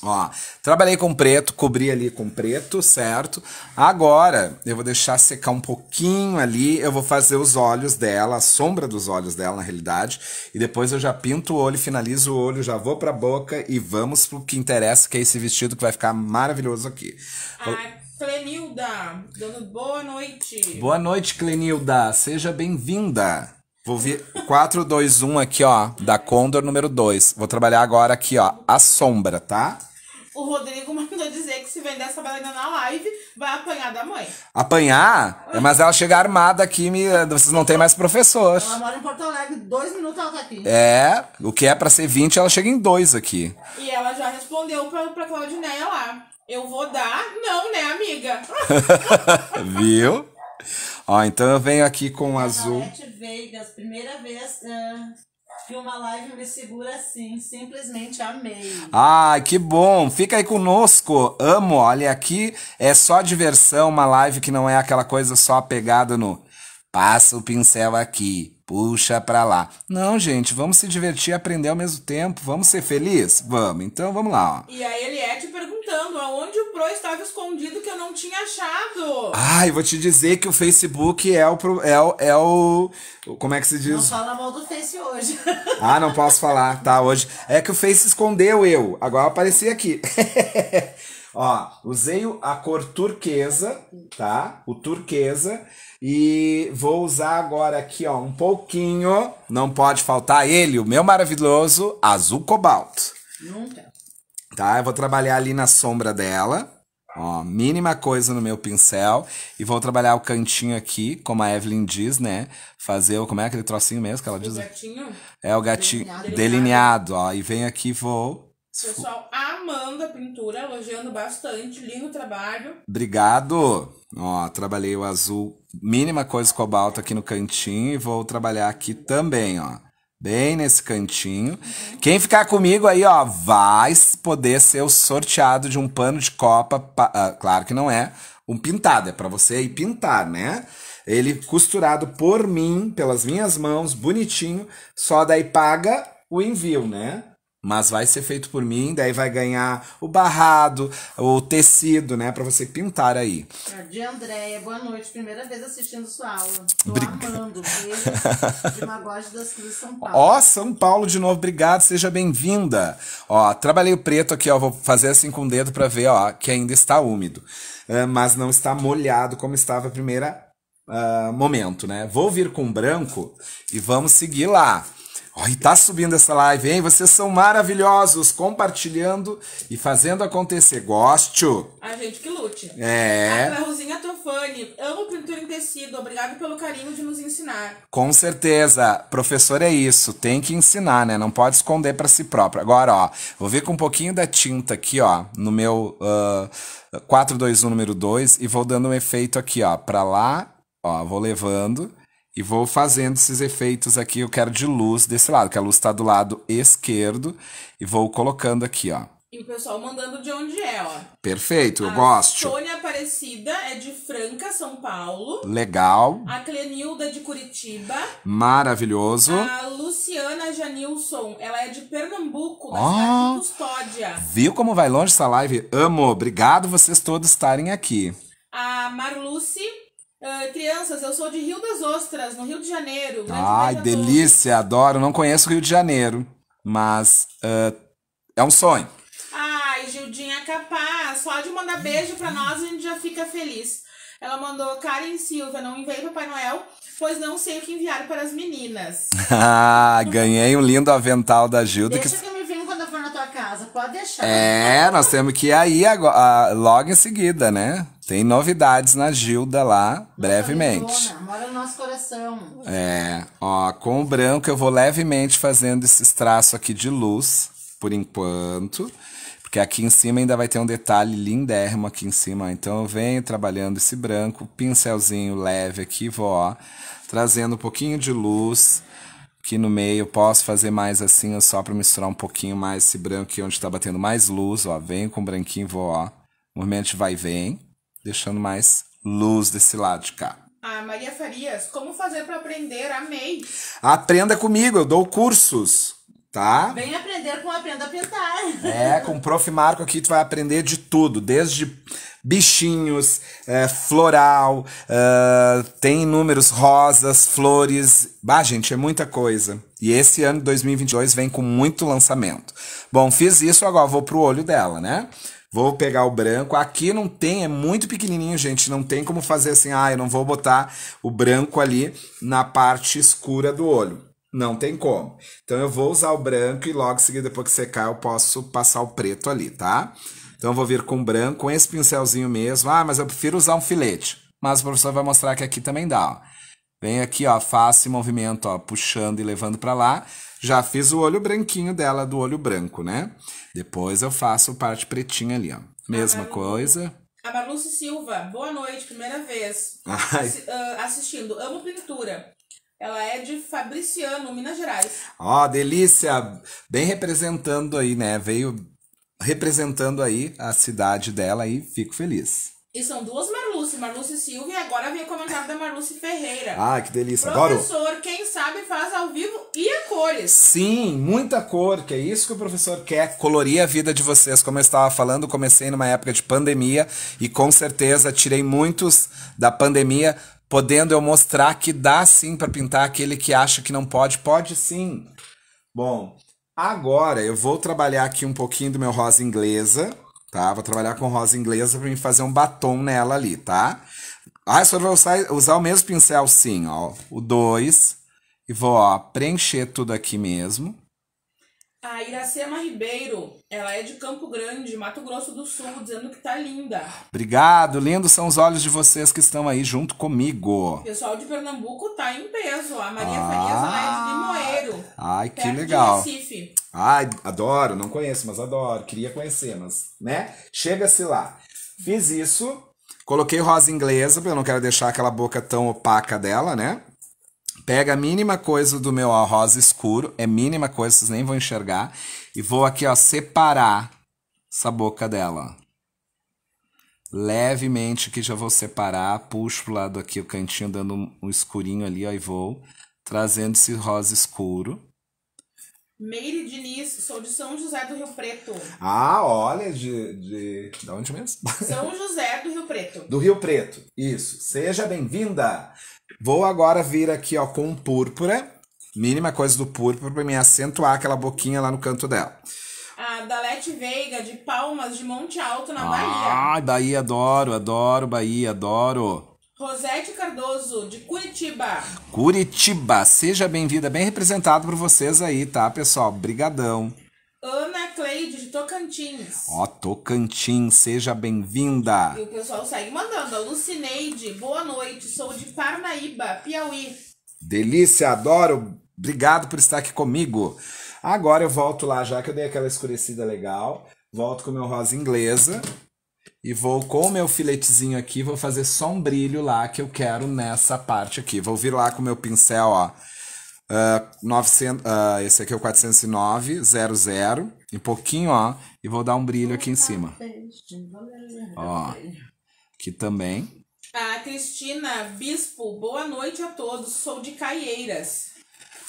Ó, trabalhei com preto, cobri ali com preto, certo? Agora eu vou deixar secar um pouquinho ali, eu vou fazer os olhos dela, a sombra dos olhos dela na realidade, e depois eu já pinto o olho, finalizo o olho, já vou pra boca e vamos pro que interessa, que é esse vestido que vai ficar maravilhoso aqui. Ai, Clenilda, dando boa noite. Boa noite, Clenilda. Seja bem-vinda. Vou vir 421 aqui, ó, da Condor número 2. Vou trabalhar agora aqui, ó, a sombra, tá? O Rodrigo mandou dizer que se vender essa bailarina na live, vai apanhar da mãe. Apanhar? É, mas ela chega armada aqui, me... vocês não têm mais professor. Ela mora em Porto Alegre, dois minutos ela tá aqui. É, o que é pra ser 20, ela chega em dois aqui. E ela já respondeu pra, pra Claudineia lá. Eu vou dar? Não, né, amiga? Viu? Ó, então eu venho aqui com o azul. Vegas, primeira vez uh, ah, que uma live me segura assim. Simplesmente amei. Ai, que bom. Fica aí conosco. Amo. Olha, aqui é só diversão, uma live que não é aquela coisa só pegada no... Passa o pincel aqui puxa pra lá. Não, gente, vamos se divertir e aprender ao mesmo tempo, vamos ser felizes? Vamos, então vamos lá. Ó. E é Eliette perguntando aonde o Pro estava escondido que eu não tinha achado. Ai, vou te dizer que o Facebook é o. É o, é o como é que se diz? Não fala mal do Face hoje. Ah, não posso falar, tá? Hoje. É que o Face escondeu eu, agora apareci aqui. Ó, usei a cor turquesa, tá? O turquesa. E vou usar agora aqui, ó, um pouquinho. Não pode faltar ele, o meu maravilhoso azul cobalto. Nunca. Tá? Eu vou trabalhar ali na sombra dela. Ó, mínima coisa no meu pincel. E vou trabalhar o cantinho aqui, como a Evelyn diz, né? Fazer o. Como é aquele trocinho mesmo que ela diz? O gatinho. É o gatinho. Delineado, delineado ó. E venho aqui vou Pessoal amando a pintura, elogiando bastante, lindo trabalho. Obrigado! Ó, trabalhei o azul, mínima coisa cobalto aqui no cantinho e vou trabalhar aqui também, ó. Bem nesse cantinho. Uhum. Quem ficar comigo aí, ó, vai poder ser o sorteado de um pano de copa. Uh, claro que não é um pintado, é para você ir pintar, né? Ele costurado por mim, pelas minhas mãos, bonitinho. Só daí paga o envio, né? mas vai ser feito por mim, daí vai ganhar o barrado, o tecido, né, para você pintar aí. De Andréia, boa noite, primeira vez assistindo sua aula. Tô Obrigado. amando, beijo de Magoge das Cruzes, São Paulo. Ó, São Paulo de novo, obrigado, seja bem-vinda. Ó, trabalhei o preto aqui, ó, vou fazer assim com o dedo para ver, ó, que ainda está úmido, ah, mas não está molhado como estava a primeira uh, momento, né? Vou vir com branco e vamos seguir lá. Oh, e tá subindo essa live, hein? Vocês são maravilhosos, compartilhando e fazendo acontecer. Gosto. A gente que lute. É. A ah, é Rosinha Tofani, amo pintura em tecido. Obrigado pelo carinho de nos ensinar. Com certeza. Professor é isso, tem que ensinar, né? Não pode esconder para si próprio. Agora, ó, vou ver com um pouquinho da tinta aqui, ó, no meu uh, ah, 421 número 2 e vou dando um efeito aqui, ó, para lá, ó, vou levando e vou fazendo esses efeitos aqui, eu quero de luz desse lado, que a luz está do lado esquerdo. E vou colocando aqui, ó. E o pessoal mandando de onde é, ó. Perfeito, eu a gosto. Sônia Aparecida é de Franca, São Paulo. Legal. A Clenilda é de Curitiba. Maravilhoso. A Luciana Janilson, ela é de Pernambuco, da oh, Custódia. Viu como vai longe essa live? Amo, obrigado vocês todos estarem aqui. A Marluce ah, crianças, eu sou de Rio das Ostras, no Rio de Janeiro. Ai, é delícia, adoro. Não conheço o Rio de Janeiro, mas uh, é um sonho. Ai, Gildinha capaz. Só de mandar beijo pra nós a gente já fica feliz. Ela mandou Karen Silva, não enviei Papai Noel, pois não sei o que enviar para as meninas. ah, ganhei um lindo avental da Gilda. Deixa que... que eu me casa, pode deixar. É, nós temos que ir aí agora, ah, logo em seguida, né? Tem novidades na Gilda lá, Nossa, brevemente. mora no nosso coração. É, ó, com o branco eu vou levemente fazendo esses traços aqui de luz, por enquanto. Porque aqui em cima ainda vai ter um detalhe lindérrimo aqui em cima. Então eu venho trabalhando esse branco, pincelzinho leve aqui, vou, ó, trazendo um pouquinho de luz Aqui no meio posso fazer mais assim, só para misturar um pouquinho mais esse branco aqui onde está batendo mais luz, ó. Venho com o branquinho, vou, ó. Movimento de vai e vem, deixando mais luz desse lado de cá. Ah, Maria Farias, como fazer para aprender? Amei! Aprenda comigo, eu dou cursos tá? Vem aprender com Aprenda a Pintar. É, com o Prof. Marco aqui tu vai aprender de tudo, desde bichinhos, é, floral, uh, tem inúmeros rosas, flores. Bah, gente, é muita coisa. E esse ano de 2022 vem com muito lançamento. Bom, fiz isso, agora vou pro olho dela, né? Vou pegar o branco. Aqui não tem, é muito pequenininho, gente. Não tem como fazer assim, ah, eu não vou botar o branco ali na parte escura do olho. Não tem como. Então eu vou usar o branco e logo em seguida, depois que secar, eu posso passar o preto ali, tá? Então eu vou vir com branco, com esse pincelzinho mesmo. Ah, mas eu prefiro usar um filete. Mas o professor vai mostrar que aqui também dá, ó. Vem aqui, ó, faço movimento, ó, puxando e levando para lá. Já fiz o olho branquinho dela, do olho branco, né? Depois eu faço parte pretinha ali, ó. Mesma coisa. A Marluce Silva, boa noite, primeira vez. Assi uh, assistindo. Amo pintura. Ela é de Fabriciano, Minas Gerais. Ó, oh, delícia! Bem representando aí, né? Veio representando aí a cidade dela e fico feliz. E são duas Marluce, Marluce Silva e agora vem o comentário da Marluce Ferreira. Ah, que delícia. Professor, quem sabe faz ao vivo e a cores. Sim, muita cor, que é isso que o professor quer, colorir a vida de vocês. Como eu estava falando, comecei numa época de pandemia e com certeza tirei muitos da pandemia podendo eu mostrar que dá sim para pintar aquele que acha que não pode, pode sim. Bom, agora eu vou trabalhar aqui um pouquinho do meu rosa inglesa, tá? Vou trabalhar com rosa inglesa para mim fazer um batom nela ali, tá? Ah, só vou usar, usar o mesmo pincel sim, ó, o 2 e vou, ó, preencher tudo aqui mesmo. A Iracema Ribeiro, ela é de Campo Grande, Mato Grosso do Sul, dizendo que tá linda. Obrigado, lindos são os olhos de vocês que estão aí junto comigo. O pessoal de Pernambuco tá em peso. A Maria ah, Farias, ela é de Limoeiro. Ai, que legal. De Recife. Ai, adoro, não conheço, mas adoro. Queria conhecer, mas, né? Chega-se lá. Fiz isso. Coloquei rosa inglesa, porque eu não quero deixar aquela boca tão opaca dela, né? Pega a mínima coisa do meu rosa escuro, é mínima coisa, vocês nem vão enxergar. E vou aqui, ó, separar essa boca dela. Levemente que já vou separar, puxo pro lado aqui o cantinho, dando um escurinho ali, ó, e vou trazendo esse rosa escuro. Meire Diniz, sou de São José do Rio Preto. Ah, olha, de. de... Da onde mesmo? São José do Rio Preto. Do Rio Preto, isso. Seja bem-vinda! Vou agora vir aqui ó, com um púrpura. Mínima coisa do púrpura para me acentuar aquela boquinha lá no canto dela. A Dalete Veiga, de Palmas, de Monte Alto, na ah, Bahia. Ah, Bahia, adoro, adoro Bahia, adoro. Rosete Cardoso, de Curitiba. Curitiba, seja bem-vinda, bem representado por vocês aí, tá, pessoal? Brigadão. Ana Cleide de Tocantins. Ó, Tocantins, seja bem-vinda. E o pessoal segue mandando. Lucineide, boa noite, sou de Parnaíba, Piauí. Delícia, adoro. Obrigado por estar aqui comigo. Agora eu volto lá, já que eu dei aquela escurecida legal. Volto com o meu rosa inglesa. E vou com o meu filetezinho aqui, vou fazer só um brilho lá que eu quero nessa parte aqui. Vou vir lá com o meu pincel, ó 900, uh, ah, ah, esse aqui é o 409, 00, um pouquinho, ó, e vou dar um brilho aqui em cima. Ó, aqui também. A Cristina Bispo, boa noite a todos, sou de Caieiras.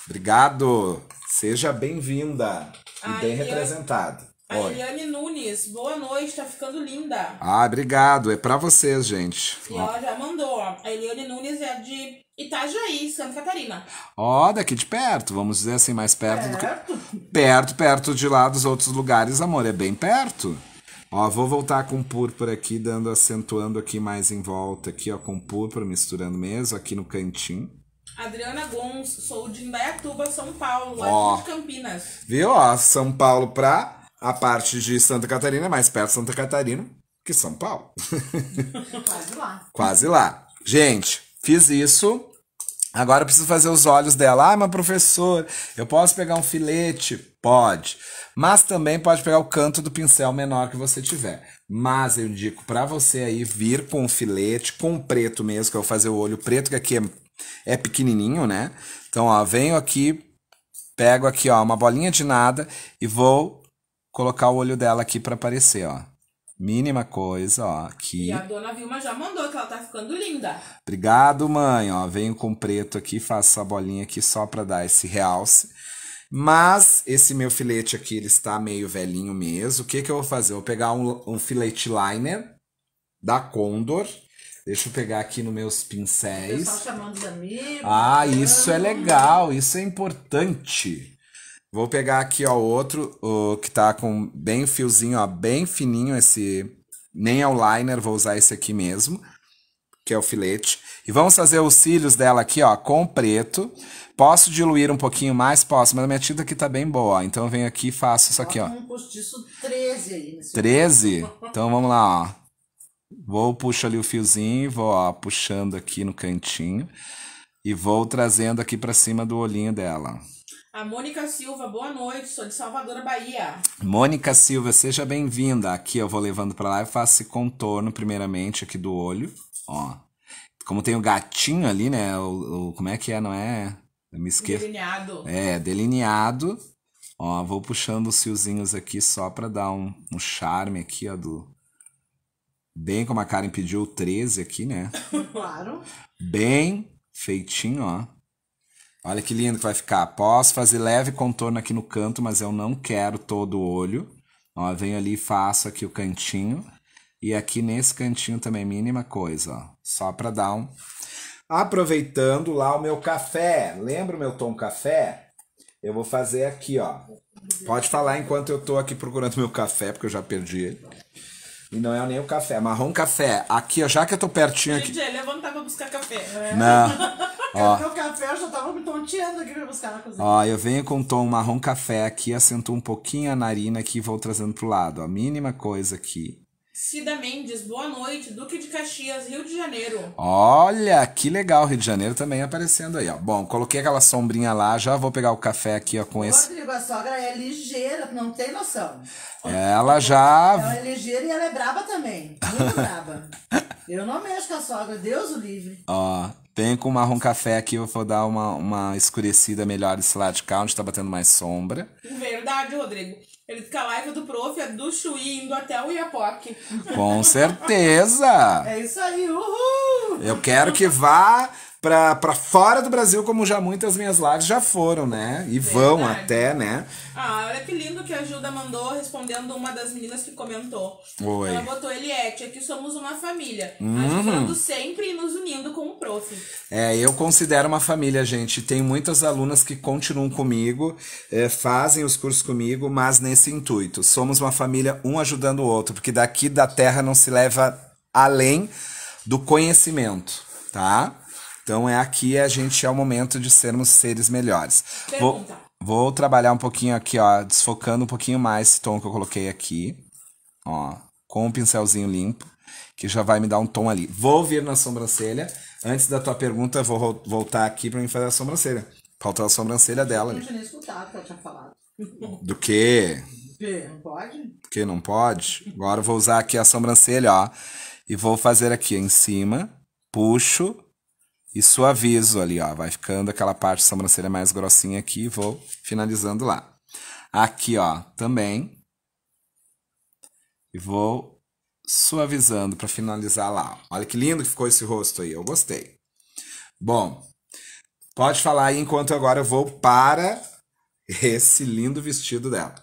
Obrigado, seja bem-vinda e Ai, bem representada a Oi. Eliane Nunes, boa noite, tá ficando linda. Ah, obrigado, é pra vocês, gente. E ó. ela já mandou, ó. A Eliane Nunes é de Itajaí, Santa Catarina. Ó, daqui de perto, vamos dizer assim, mais perto, perto. do que. Perto, perto de lá dos outros lugares, amor, é bem perto. Ó, vou voltar com púrpura aqui, dando, acentuando aqui mais em volta, aqui, ó, com púrpura, misturando mesmo, aqui no cantinho. Adriana Gons, sou de Indaiatuba, São Paulo, lá aqui de Campinas. Viu, ó, São Paulo pra a parte de Santa Catarina é mais perto de Santa Catarina que São Paulo. Quase lá. Quase lá. Gente, fiz isso. Agora eu preciso fazer os olhos dela. Ah, mas professor, eu posso pegar um filete? Pode. Mas também pode pegar o canto do pincel menor que você tiver. Mas eu indico para você aí vir com um filete, com o preto mesmo, que eu vou fazer o olho preto, que aqui é, é pequenininho, né? Então, ó, venho aqui, pego aqui, ó, uma bolinha de nada e vou colocar o olho dela aqui para aparecer, ó. Mínima coisa, ó, aqui. E a dona Vilma já mandou que ela tá ficando linda. Obrigado, mãe, ó. Venho com preto aqui, faço a bolinha aqui só para dar esse realce. Mas esse meu filete aqui, ele está meio velhinho mesmo. O que que eu vou fazer? Eu vou pegar um, um filete liner da Condor. Deixa eu pegar aqui nos meus pincéis. O pessoal chamando os amigos. Ah, isso é legal, isso é importante. Vou pegar aqui, ó, outro, o que tá com bem fiozinho, ó, bem fininho esse... Nem é o liner, vou usar esse aqui mesmo, que é o filete. E vamos fazer os cílios dela aqui, ó, com preto. Posso diluir um pouquinho mais? Posso, mas a minha tinta aqui tá bem boa, ó. Então eu venho aqui e faço isso aqui, ó. um postiço 13 aí. Nesse 13? Então vamos lá, ó. Vou, puxo ali o fiozinho, vou, ó, puxando aqui no cantinho. E vou trazendo aqui pra cima do olhinho dela, ó. A Mônica Silva, boa noite, sou de Salvador, Bahia. Mônica Silva, seja bem-vinda. Aqui eu vou levando para lá e faço esse contorno primeiramente aqui do olho, ó. Como tem o gatinho ali, né? O, o como é que é, não é? Eu me esqueço. Delineado. É, delineado. Ó, vou puxando os fiozinhos aqui só para dar um, um charme aqui, ó, do, Bem como a Karen pediu o 13 aqui, né? Claro. Bem feitinho, ó. Olha que lindo que vai ficar. Posso fazer leve contorno aqui no canto, mas eu não quero todo o olho. Ó, venho ali e faço aqui o cantinho. E aqui nesse cantinho também, mínima coisa, ó. Só para dar um... Aproveitando lá o meu café. Lembra o meu tom café? Eu vou fazer aqui, ó. Pode falar enquanto eu tô aqui procurando meu café, porque eu já perdi ele. E não é nem o café, é marrom café. Aqui, ó, já que eu tô pertinho aqui... Gente, levantar pra buscar café. Né? Não... Ó. Meu café eu já tava me tonteando aqui pra buscar na cozinha. Ó, eu venho com um tom marrom café aqui, acentuo um pouquinho a narina aqui e vou trazendo pro lado. A mínima coisa aqui. Cida Mendes, boa noite. Duque de Caxias, Rio de Janeiro. Olha, que legal, Rio de Janeiro também aparecendo aí, ó. Bom, coloquei aquela sombrinha lá, já vou pegar o café aqui, ó, com Rodrigo, esse. Rodrigo, a sogra é ligeira, não tem noção. Ela já. Ela é ligeira e ela é braba também. Muito braba. Eu não mexo com a sogra, Deus o livre. Ó, tem com marrom café aqui, eu vou dar uma, uma escurecida melhor esse lado de cá, onde tá batendo mais sombra. Verdade, Rodrigo. Ele fica a live é do prof, é do Chuí, indo até o Iapoque. Com certeza! é isso aí, uhul! Eu quero que vá para fora do Brasil, como já muitas minhas lives já foram, né? E Verdade. vão até, né? Ah, olha que lindo que a Gilda mandou respondendo uma das meninas que comentou. Oi. Ela botou Eliette, aqui somos uma família. Uhum. Tá ajudando sempre e nos unindo com o prof. É, eu considero uma família, gente. Tem muitas alunas que continuam comigo, é, fazem os cursos comigo, mas nesse intuito. Somos uma família, um ajudando o outro, porque daqui da terra não se leva além do conhecimento, tá? Então é aqui a gente é o momento de sermos seres melhores. Vou, vou, trabalhar um pouquinho aqui, ó, desfocando um pouquinho mais esse tom que eu coloquei aqui, ó, com um pincelzinho limpo, que já vai me dar um tom ali. Vou vir na sobrancelha. Antes da tua pergunta, vou voltar aqui para mim fazer a sobrancelha. Faltou a sobrancelha dela. Eu não tinha nem escutado o que ela tinha falado. Do quê? Que? Não pode? Porque não pode? Agora eu vou usar aqui a sobrancelha, ó. E vou fazer aqui em cima, puxo e suavizo ali, ó. Vai ficando aquela parte de sobrancelha mais grossinha aqui. e Vou finalizando lá. Aqui, ó, também. E vou suavizando para finalizar lá. Olha que lindo que ficou esse rosto aí. Eu gostei. Bom, pode falar aí enquanto agora eu vou para esse lindo vestido dela.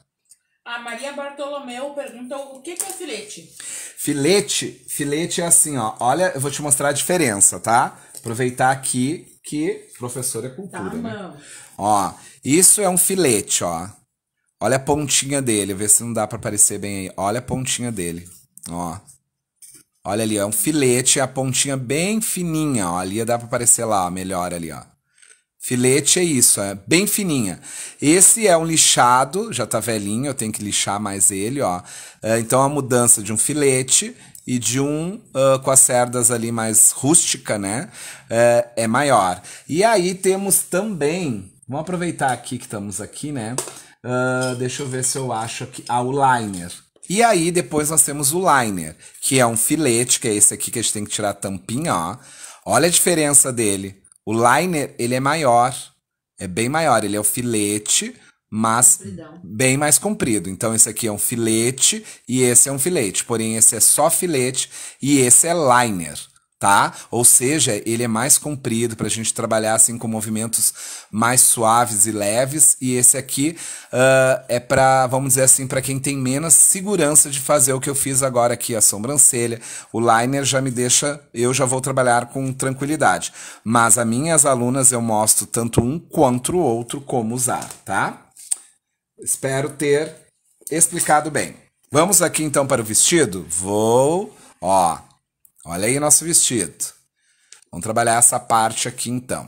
A Maria Bartolomeu pergunta o que, que é filete. Filete, filete é assim, ó. Olha, eu vou te mostrar a diferença, tá? Aproveitar aqui que professor é cultura. Tá, né? Ó, isso é um filete, ó. Olha a pontinha dele, ver se não dá para aparecer bem aí. Olha a pontinha dele, ó. Olha ali, ó, é um filete, a pontinha bem fininha, ó. Ali dá para aparecer lá, ó, melhor ali, ó. Filete é isso, é bem fininha. Esse é um lixado, já tá velhinho, eu tenho que lixar mais ele, ó. É, então a mudança de um filete e de um uh, com as cerdas ali mais rústica, né? Uh, é maior. E aí temos também, vamos aproveitar aqui que estamos aqui, né? Uh, deixa eu ver se eu acho aqui. Ah, o liner. E aí depois nós temos o liner, que é um filete, que é esse aqui que a gente tem que tirar a tampinha, ó. Olha a diferença dele. O liner, ele é maior. É bem maior. Ele é o filete mas Compridão. bem mais comprido. Então esse aqui é um filete e esse é um filete, porém esse é só filete e esse é liner, tá? Ou seja, ele é mais comprido para a gente trabalhar assim com movimentos mais suaves e leves e esse aqui uh, é para, vamos dizer assim, para quem tem menos segurança de fazer o que eu fiz agora aqui, a sobrancelha. O liner já me deixa, eu já vou trabalhar com tranquilidade. Mas a minhas alunas eu mostro tanto um quanto o outro como usar, tá? Espero ter explicado bem. Vamos aqui então para o vestido? Vou, ó, olha aí nosso vestido. Vamos trabalhar essa parte aqui então.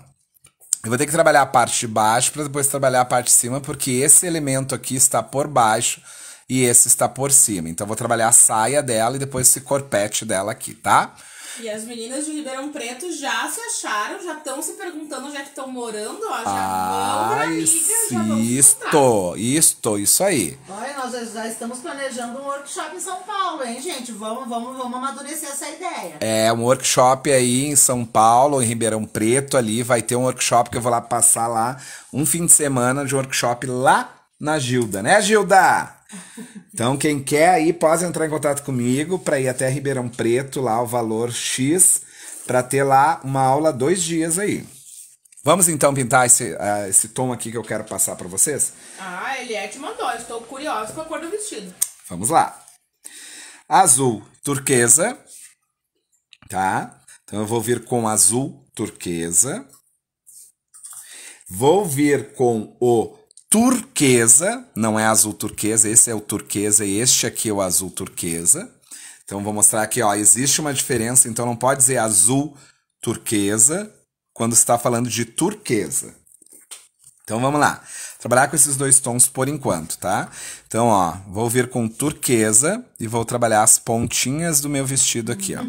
Eu vou ter que trabalhar a parte de baixo para depois trabalhar a parte de cima, porque esse elemento aqui está por baixo e esse está por cima. Então, vou trabalhar a saia dela e depois esse corpete dela aqui, tá? E as meninas de Ribeirão Preto já se acharam, já estão se perguntando onde é que estão morando, ó, já ah, vão pra amiga, isto, já vão Isto, isso aí. Olha, nós já estamos planejando um workshop em São Paulo, hein, gente? Vamos, vamos, vamos amadurecer essa ideia. É, um workshop aí em São Paulo, em Ribeirão Preto ali, vai ter um workshop que eu vou lá passar lá, um fim de semana de workshop lá na Gilda, né, Gilda? Então, quem quer aí pode entrar em contato comigo para ir até Ribeirão Preto, lá o valor X, para ter lá uma aula dois dias aí. Vamos então pintar esse, uh, esse tom aqui que eu quero passar para vocês? Ah, Eliette mandou, estou curiosa com a cor do vestido. Vamos lá. Azul turquesa, tá? Então eu vou vir com azul turquesa. Vou vir com o turquesa, não é azul turquesa, esse é o turquesa e este aqui é o azul turquesa. Então vou mostrar aqui, ó, existe uma diferença, então não pode dizer azul turquesa quando está falando de turquesa. Então vamos lá. Trabalhar com esses dois tons por enquanto, tá? Então, ó, vou vir com turquesa e vou trabalhar as pontinhas do meu vestido aqui, ó.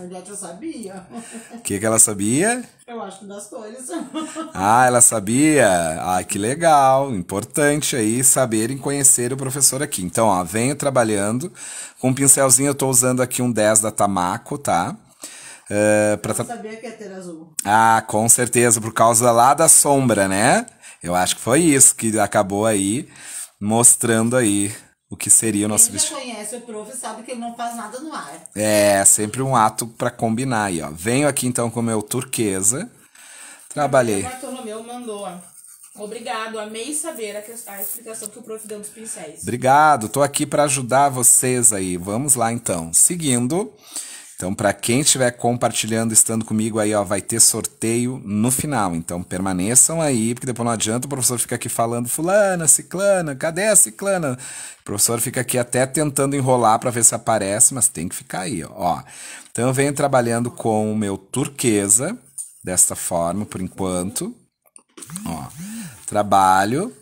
Olha, eu sabia. O que, que ela sabia? Eu acho que das cores. ah, ela sabia? Ah, que legal. Importante aí saberem conhecer o professor aqui. Então, ó, venho trabalhando. Com um pincelzinho eu tô usando aqui um 10 da Tamaco, tá? Uh, pra... Eu sabia que ia ter azul. Ah, com certeza, por causa lá da sombra, né? Eu acho que foi isso que acabou aí mostrando aí o que seria o nosso vestido. Quem conhece o prof sabe que ele não faz nada no ar. É, sempre um ato para combinar aí, ó. Venho aqui então com o meu turquesa. Trabalhei. O Bartolomeu mandou, ó. Obrigado, amei saber a, a, explicação que o prof deu dos pincéis. Obrigado, tô aqui para ajudar vocês aí. Vamos lá então. Seguindo, então, para quem estiver compartilhando, estando comigo aí, ó, vai ter sorteio no final. Então, permaneçam aí, porque depois não adianta o professor ficar aqui falando fulana, ciclana, cadê a ciclana? O professor fica aqui até tentando enrolar para ver se aparece, mas tem que ficar aí, ó. Então, eu venho trabalhando com o meu turquesa, desta forma, por enquanto. Ó, trabalho,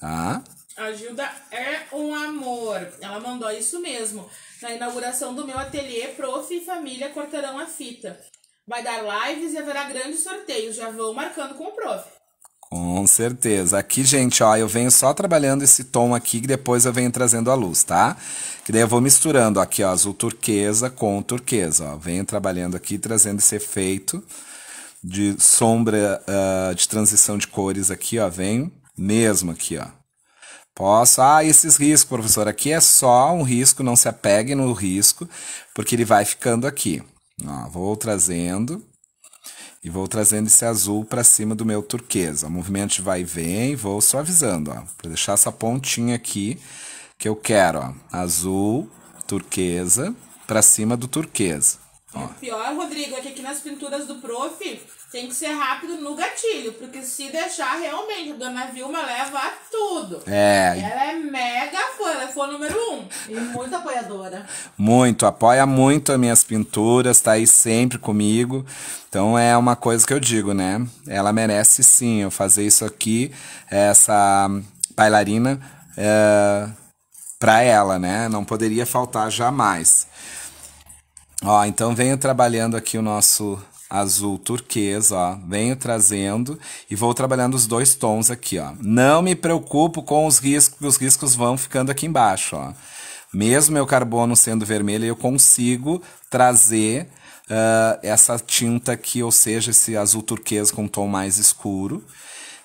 tá? A Gilda é um amor. Ela mandou isso mesmo. Na inauguração do meu ateliê, prof e família cortarão a fita. Vai dar lives e haverá grandes sorteios. Já vão marcando com o prof. Com certeza. Aqui, gente, ó, eu venho só trabalhando esse tom aqui que depois eu venho trazendo a luz, tá? Que daí eu vou misturando aqui, ó, azul turquesa com turquesa, ó. Venho trabalhando aqui, trazendo esse efeito de sombra, uh, de transição de cores aqui, ó. Venho mesmo aqui, ó. Posso, ah, esses riscos, professor, aqui é só um risco, não se apegue no risco, porque ele vai ficando aqui. Ó, vou trazendo e vou trazendo esse azul para cima do meu turquesa. O movimento vai e vem, vou suavizando, ó, para deixar essa pontinha aqui que eu quero, ó, azul, turquesa, para cima do turquesa. Ó. E o pior, Rodrigo, é que aqui nas pinturas do prof, tem que ser rápido no gatilho, porque se deixar, realmente, a dona Vilma leva tudo. É. Ela é mega fã, ela é fã número um. E muito apoiadora. Muito, apoia muito as minhas pinturas, tá aí sempre comigo. Então é uma coisa que eu digo, né? Ela merece sim eu fazer isso aqui, essa bailarina, é, pra ela, né? Não poderia faltar jamais. Ó, então venho trabalhando aqui o nosso azul turquesa, ó. Venho trazendo e vou trabalhando os dois tons aqui, ó. Não me preocupo com os riscos, os riscos vão ficando aqui embaixo, ó. Mesmo meu carbono sendo vermelho, eu consigo trazer uh, essa tinta aqui, ou seja, esse azul turquesa com um tom mais escuro.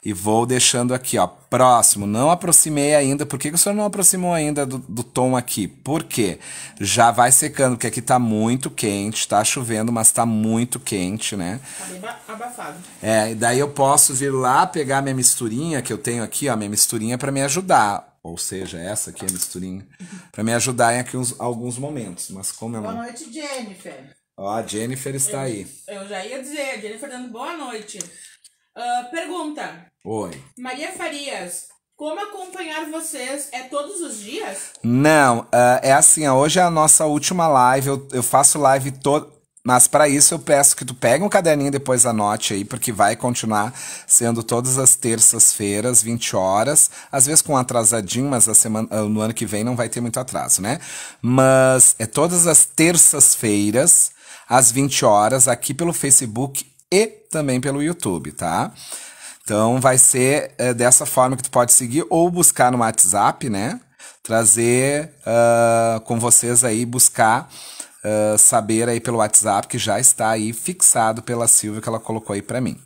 E vou deixando aqui, ó. Próximo, não aproximei ainda. Por que, que o senhor não aproximou ainda do, do tom aqui? Porque já vai secando, porque aqui tá muito quente, tá chovendo, mas tá muito quente, né? Tá bem abafado. É, e daí eu posso vir lá pegar minha misturinha que eu tenho aqui, ó, minha misturinha para me ajudar. Ou seja, essa aqui é a misturinha. para me ajudar em aqui uns, alguns momentos. Mas como eu Boa noite, Jennifer. Ó, a Jennifer está eu, aí. Eu já ia dizer, Jennifer dando boa noite. Uh, pergunta. Oi. Maria Farias, como acompanhar vocês? É todos os dias? Não, uh, é assim, ó, hoje é a nossa última live, eu, eu faço live todo. Mas para isso eu peço que tu pegue um caderninho e depois anote aí, porque vai continuar sendo todas as terças-feiras, 20 horas, às vezes com atrasadinho, mas a semana, ah, no ano que vem não vai ter muito atraso, né? Mas é todas as terças-feiras, às 20 horas, aqui pelo Facebook e também pelo YouTube, tá? Então vai ser é, dessa forma que tu pode seguir ou buscar no WhatsApp, né? Trazer uh, com vocês aí, buscar uh, saber aí pelo WhatsApp que já está aí fixado pela Silvia que ela colocou aí para mim.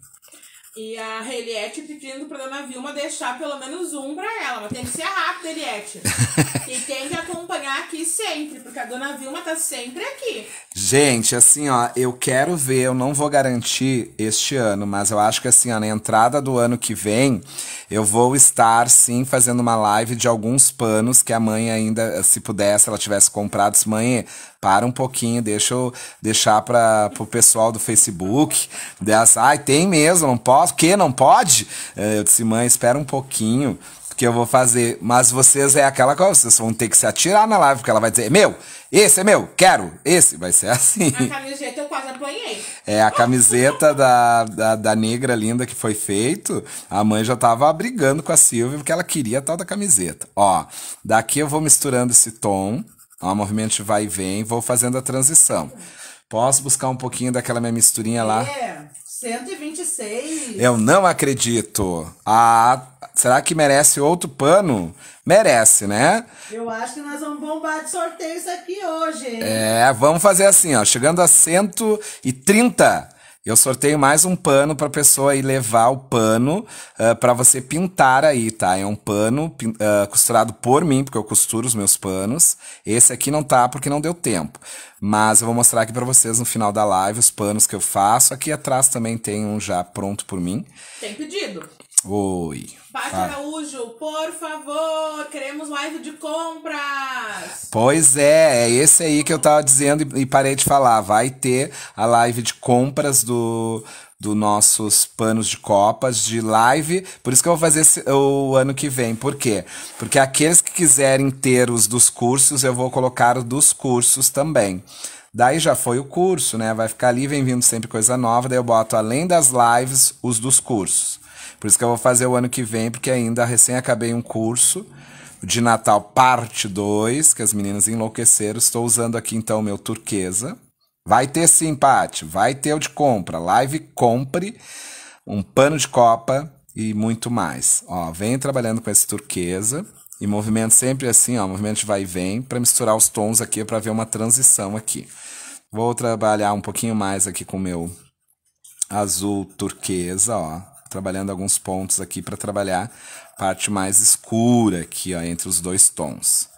E a Eliette pedindo pra Dona Vilma deixar pelo menos um pra ela. Mas tem que ser rápido, Eliette. e tem que acompanhar aqui sempre, porque a Dona Vilma tá sempre aqui. Gente, assim, ó, eu quero ver, eu não vou garantir este ano, mas eu acho que assim, ó, na entrada do ano que vem, eu vou estar sim fazendo uma live de alguns panos que a mãe ainda, se pudesse, ela tivesse comprado. Disse, mãe, para um pouquinho, deixa eu deixar para o pessoal do Facebook. Dessa, ai, tem mesmo, não posso. que Não pode? Eh, eu disse, mãe, espera um pouquinho que eu vou fazer. Mas vocês é aquela coisa, vocês vão ter que se atirar na live, porque ela vai dizer, é meu, esse é meu, quero, esse. Vai ser assim. A camiseta eu quase apanhei. É, a camiseta da, da, da, negra linda que foi feito, a mãe já tava brigando com a Silvia, porque ela queria a tal da camiseta. Ó, daqui eu vou misturando esse tom. É um movimento de vai e vem, vou fazendo a transição. Posso buscar um pouquinho daquela minha misturinha lá? É, 126. Eu não acredito. Ah, será que merece outro pano? Merece, né? Eu acho que nós vamos bombar de sorteios aqui hoje. Hein? É, vamos fazer assim, ó. Chegando a 130 eu sorteio mais um pano para pessoa ir levar o pano uh, ah, para você pintar aí, tá? É um pano uh, costurado por mim, porque eu costuro os meus panos. Esse aqui não tá porque não deu tempo. Mas eu vou mostrar aqui para vocês no final da live os panos que eu faço. Aqui atrás também tem um já pronto por mim. Tem pedido. Oi. Paty ah. Araújo, por favor, queremos live de compras. Pois é, é esse aí que eu tava dizendo e parei de falar. Vai ter a live de compras do dos nossos panos de copas de live. Por isso que eu vou fazer esse, o ano que vem. Por quê? Porque aqueles que quiserem ter os dos cursos, eu vou colocar o dos cursos também. Daí já foi o curso, né? Vai ficar ali, vem vindo sempre coisa nova. Daí eu boto além das lives, os dos cursos. Por isso que eu vou fazer o ano que vem, porque ainda recém acabei um curso de Natal parte 2, que as meninas enlouqueceram. Estou usando aqui então o meu turquesa. Vai ter sim, Paty, vai ter o de compra. Live compre um pano de copa e muito mais. Ó, vem trabalhando com esse turquesa. E movimento sempre assim, ó, movimento de vai e vem, para misturar os tons aqui, para ver uma transição aqui. Vou trabalhar um pouquinho mais aqui com o meu azul turquesa, ó trabalhando alguns pontos aqui para trabalhar parte mais escura aqui, ó, entre os dois tons.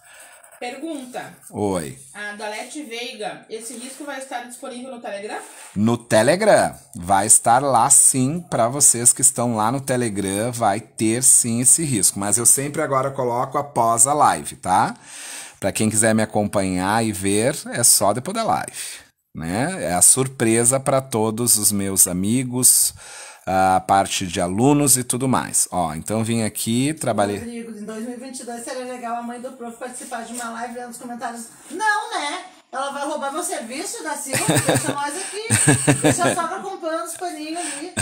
Pergunta. Oi. A Dalete Veiga, esse risco vai estar disponível no Telegram? No Telegram. Vai estar lá sim, para vocês que estão lá no Telegram, vai ter sim esse risco. Mas eu sempre agora coloco após a live, tá? Para quem quiser me acompanhar e ver, é só depois da live. Né? É a surpresa para todos os meus amigos, a parte de alunos e tudo mais. Ó, então vim aqui, trabalhei. Rodrigo, em 2022 seria legal a mãe do prof participar de uma live lendo os comentários. Não, né? Ela vai roubar meu serviço da Silva, deixa nós aqui. Deixa a sogra comprando os paninhos ali.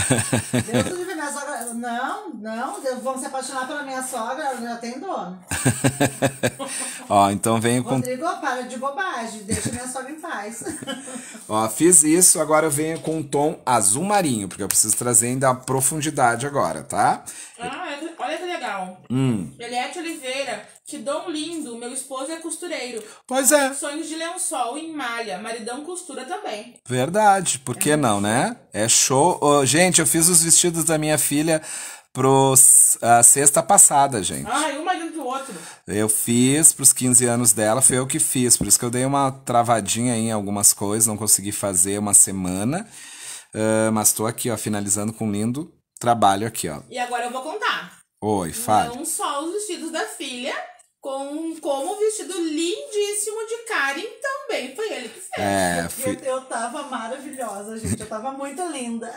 Deus livre, minha sogra. Não, não, vamos se apaixonar pela minha sogra, ela já tem dono. Ó, então venho com. Rodrigo, para de bobagem, deixa minha sogra em paz. Ó, fiz isso, agora eu venho com um tom azul marinho, porque eu preciso trazer ainda a profundidade agora, tá? Ah, olha que legal. Hum. Eliette Oliveira, te dou lindo, meu esposo é costureiro. Pois é. Sonhos de lençol em malha, maridão costura também. Verdade, por que é não, né? É show. Oh, gente, eu fiz os vestidos da minha filha pro a sexta passada, gente. Ai, um mais do que o outro. Eu fiz pros 15 anos dela, foi eu que fiz, por isso que eu dei uma travadinha em algumas coisas, não consegui fazer uma semana. Uh, mas tô aqui, ó, finalizando com um lindo trabalho aqui, ó. E agora eu vou contar. Oi, fala. Não só os vestidos da filha, com, com um vestido lindíssimo de Karen, também foi ele que fez. É, fui... eu, eu tava maravilhosa, gente, eu tava muito linda.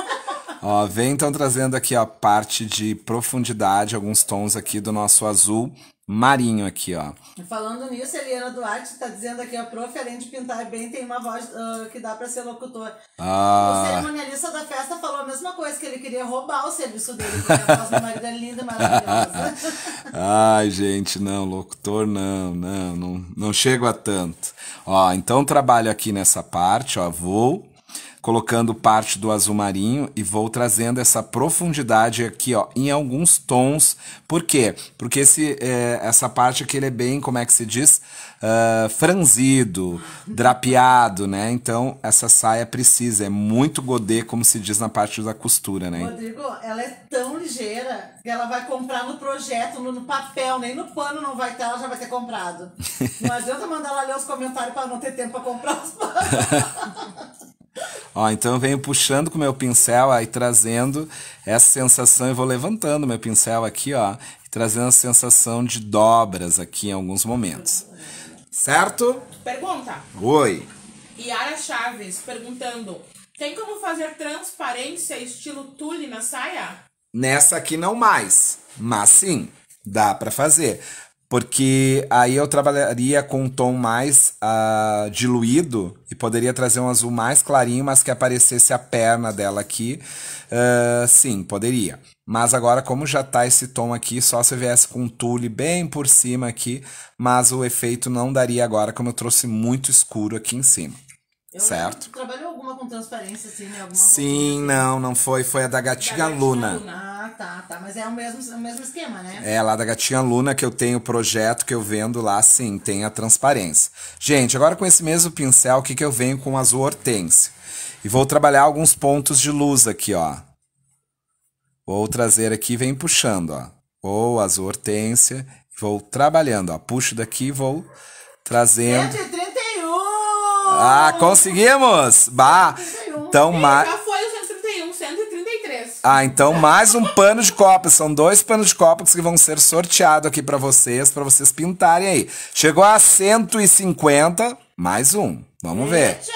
ó, vem então trazendo aqui a parte de profundidade, alguns tons aqui do nosso azul marinho aqui, ó. Falando nisso, Eliana Duarte tá dizendo aqui, a prof, além de pintar bem, tem uma voz uh, que dá para ser locutor. Ah. O cerimonialista da festa falou a mesma coisa, que ele queria roubar o serviço dele, porque a voz do marido é linda e maravilhosa. Ai, gente, não, locutor não, não, não, não chego a tanto. Ó, então trabalho aqui nessa parte, ó, vou colocando parte do azul marinho e vou trazendo essa profundidade aqui, ó, em alguns tons. Por quê? Porque esse, é, essa parte aqui ele é bem, como é que se diz? Uh, franzido, drapeado, né? Então, essa saia precisa, é muito godê, como se diz na parte da costura, né? Rodrigo, ela é tão ligeira que ela vai comprar no projeto, no, no papel, nem no pano não vai ter ela já vai ter comprado. Não adianta mandar ela ler os comentários para não ter tempo para comprar os panos. Ó, então eu venho puxando com meu pincel aí, trazendo essa sensação e vou levantando meu pincel aqui, ó, trazendo a sensação de dobras aqui em alguns momentos. Certo? Pergunta. Oi. Yara Chaves perguntando: tem como fazer transparência estilo tule na saia? Nessa aqui não mais, mas sim, dá para fazer porque aí eu trabalharia com um tom mais uh, diluído e poderia trazer um azul mais clarinho, mas que aparecesse a perna dela aqui. Uh, sim, poderia. Mas agora, como já está esse tom aqui, só se eu viesse com um tule bem por cima aqui, mas o efeito não daria agora, como eu trouxe muito escuro aqui em cima. Eu certo. trabalhou alguma com transparência, assim, né? Alguma Sim, coisa? Assim. não, não foi. Foi a da Gatinha, da Gatinha Luna. Luna. Ah, tá, tá. Mas é o mesmo, é o mesmo esquema, né? É, lá da Gatinha Luna que eu tenho o projeto que eu vendo lá, sim, tem a transparência. Gente, agora com esse mesmo pincel o que eu venho com azul hortense. E vou trabalhar alguns pontos de luz aqui, ó. Vou trazer aqui, vem puxando, ó. Ou azul hortência, vou trabalhando, ó. Puxo daqui, vou trazendo... Ah, conseguimos! Bah! Então, mais. Já foi o 131, 133. Ah, então mais um pano de copa. São dois panos de copa que vão ser sorteados aqui para vocês, para vocês pintarem aí. Chegou a 150, mais um. Vamos ver. Eita.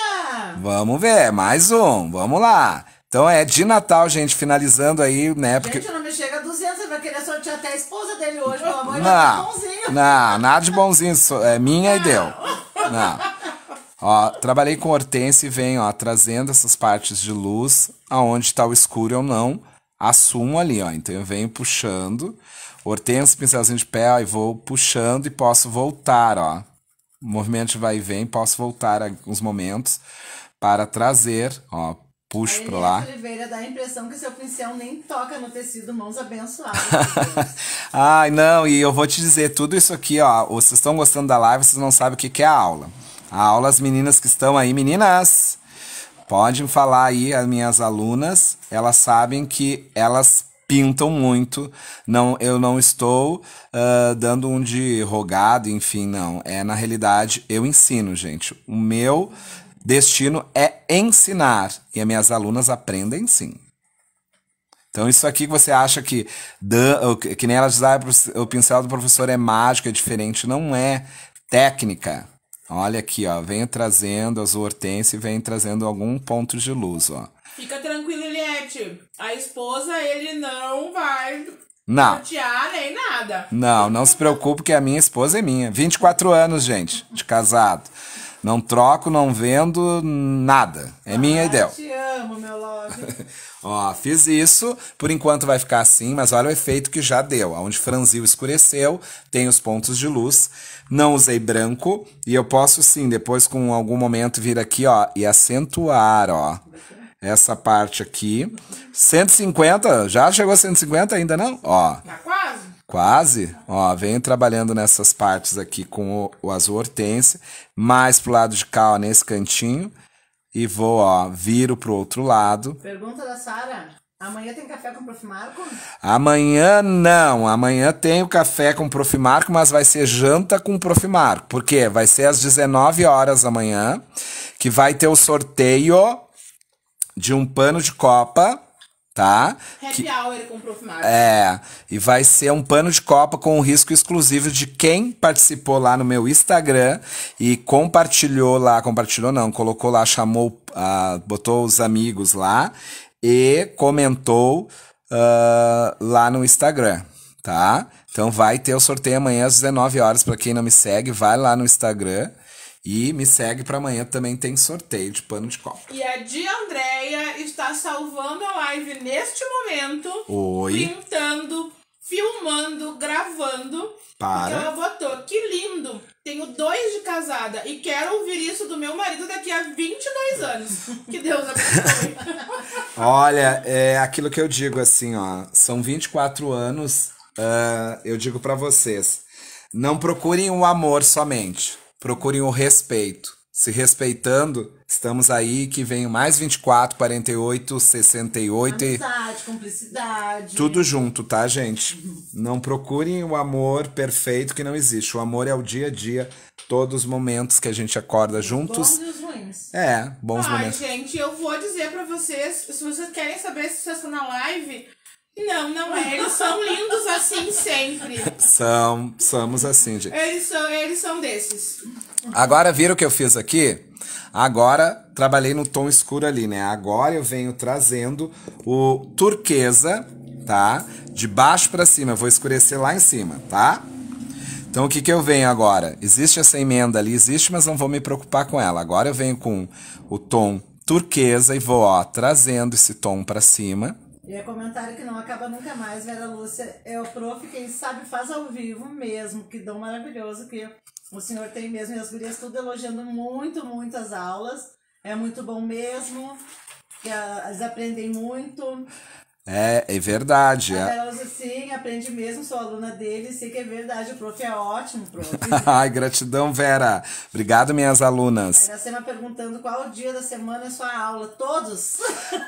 Vamos ver, mais um. Vamos lá. Então é de Natal, gente, finalizando aí, né? Porque... Gente, não me chega a 200, ele vai querer sortear até a esposa dele hoje, pelo amor de Deus, tá bonzinho. Não, nada de bonzinho, é minha não. e deu. Não. Ó, trabalhei com Hortense e venho ó, trazendo essas partes de luz aonde está o escuro eu não assumo ali, ó. Então eu venho puxando, Hortense, pincelzinho de pé, ó, e vou puxando e posso voltar, ó. Movimento vai e vem, posso voltar alguns momentos para trazer, ó, puxo para lá. Oliveira dá a impressão que seu pincel nem toca no tecido, mãos abençoadas. Ai, não, e eu vou te dizer tudo isso aqui, ó. Vocês estão gostando da live, vocês não sabem o que, que é a aula. Aulas, meninas que estão aí, meninas, podem falar aí, as minhas alunas, elas sabem que elas pintam muito. Não, eu não estou uh, dando um de rogado, enfim, não. É na realidade eu ensino, gente. O meu destino é ensinar e as minhas alunas aprendem sim. Então isso aqui que você acha que que nem elas dizem, ah, o pincel do professor é mágico, é diferente, não é técnica. Olha aqui, ó, venho trazendo as hortênsias e venho trazendo algum ponto de luz, ó. Fica tranquilo, Eliette. A esposa, ele não vai não. nem nada. Não, não se preocupe que a minha esposa é minha. 24 anos, gente, de casado. Não troco, não vendo nada. É ah, minha ideia. Te amo, meu love. Ó, fiz isso. Por enquanto vai ficar assim, mas olha o efeito que já deu. Onde franziu escureceu, tem os pontos de luz. Não usei branco e eu posso sim, depois com algum momento vir aqui, ó, e acentuar, ó. Essa parte aqui. 150, já chegou a 150 ainda não? Ó. Tá quase. Quase. Ó, venho trabalhando nessas partes aqui com o, o azul hortense, mais pro lado de cá, ó, nesse cantinho. E vou, ó, viro pro outro lado. Pergunta da Sara. Amanhã tem café com o Prof. Marco? Amanhã não. Amanhã tem o café com o Prof. Marco, mas vai ser janta com o Prof. Marco. Por quê? Vai ser às 19 horas amanhã, que vai ter o sorteio de um pano de copa tá? Happy que, hour com o Prof. Marco? É, e vai ser um pano de copa com o risco exclusivo de quem participou lá no meu Instagram e compartilhou lá, compartilhou não, colocou lá, chamou, uh, botou os amigos lá e comentou uh, lá no Instagram, tá? Então vai ter o sorteio amanhã às 19 horas para quem não me segue, vai lá no Instagram e me segue para amanhã também tem sorteio de pano de copo. E a Di Andrea está salvando a live neste momento, Oi. pintando filmando, gravando. Para. Ela então, votou, que lindo, tenho dois de casada e quero ouvir isso do meu marido daqui a 22 anos. Que Deus abençoe. Olha, é aquilo que eu digo assim, ó, são 24 anos, uh, eu digo para vocês, não procurem o amor somente, procurem o respeito. Se respeitando, Estamos aí que vem mais 24, 48, 68 Amizade, e. cumplicidade. Tudo junto, tá, gente? Não procurem o amor perfeito que não existe. O amor é o dia a dia, todos os momentos que a gente acorda os juntos. Bons e os ruins. É, bons Ai, momentos. gente, eu vou dizer para vocês, se vocês querem saber se vocês estão na live, não, não é. Eles são lindos assim sempre. São, somos assim, gente. Eles são, eles são desses. Agora viram o que eu fiz aqui? Agora, trabalhei no tom escuro ali, né? Agora eu venho trazendo o turquesa, tá? De baixo para cima, vou escurecer lá em cima, tá? Então, o que, que eu venho agora? Existe essa emenda ali, existe, mas não vou me preocupar com ela. Agora eu venho com o tom turquesa e vou, ó, trazendo esse tom para cima, e é comentário que não acaba nunca mais, Vera Lúcia. É o prof, quem sabe faz ao vivo mesmo, que dom maravilhoso que o senhor tem mesmo, e as gurias tudo elogiando muito, muito as aulas. É muito bom mesmo, que elas aprendem muito. É, é verdade. É. A sim, aprende mesmo, sou aluna dele, sei que é verdade, o prof é ótimo, prof. Ai, gratidão, Vera. Obrigado, minhas alunas. A Iracema perguntando qual o dia da semana é sua aula. Todos?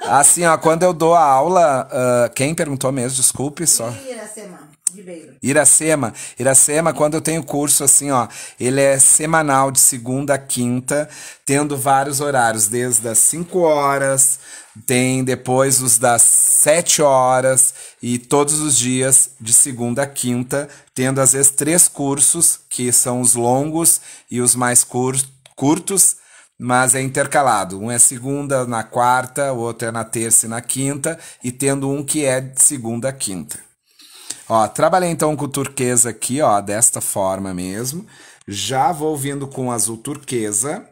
assim, ó, quando eu dou a aula, uh, quem perguntou mesmo, desculpe só. Iracema. Ribeiro. Iracema. Iracema, quando eu tenho curso, assim, ó, ele é semanal de segunda a quinta, tendo vários horários, desde as 5 horas, tem depois os das 7 horas e todos os dias de segunda a quinta, tendo às vezes três cursos, que são os longos e os mais cur curtos, mas é intercalado. Um é segunda na quarta, o outro é na terça e na quinta, e tendo um que é de segunda a quinta. Ó, trabalhei então com turquesa aqui, ó, desta forma mesmo. Já vou vindo com azul turquesa.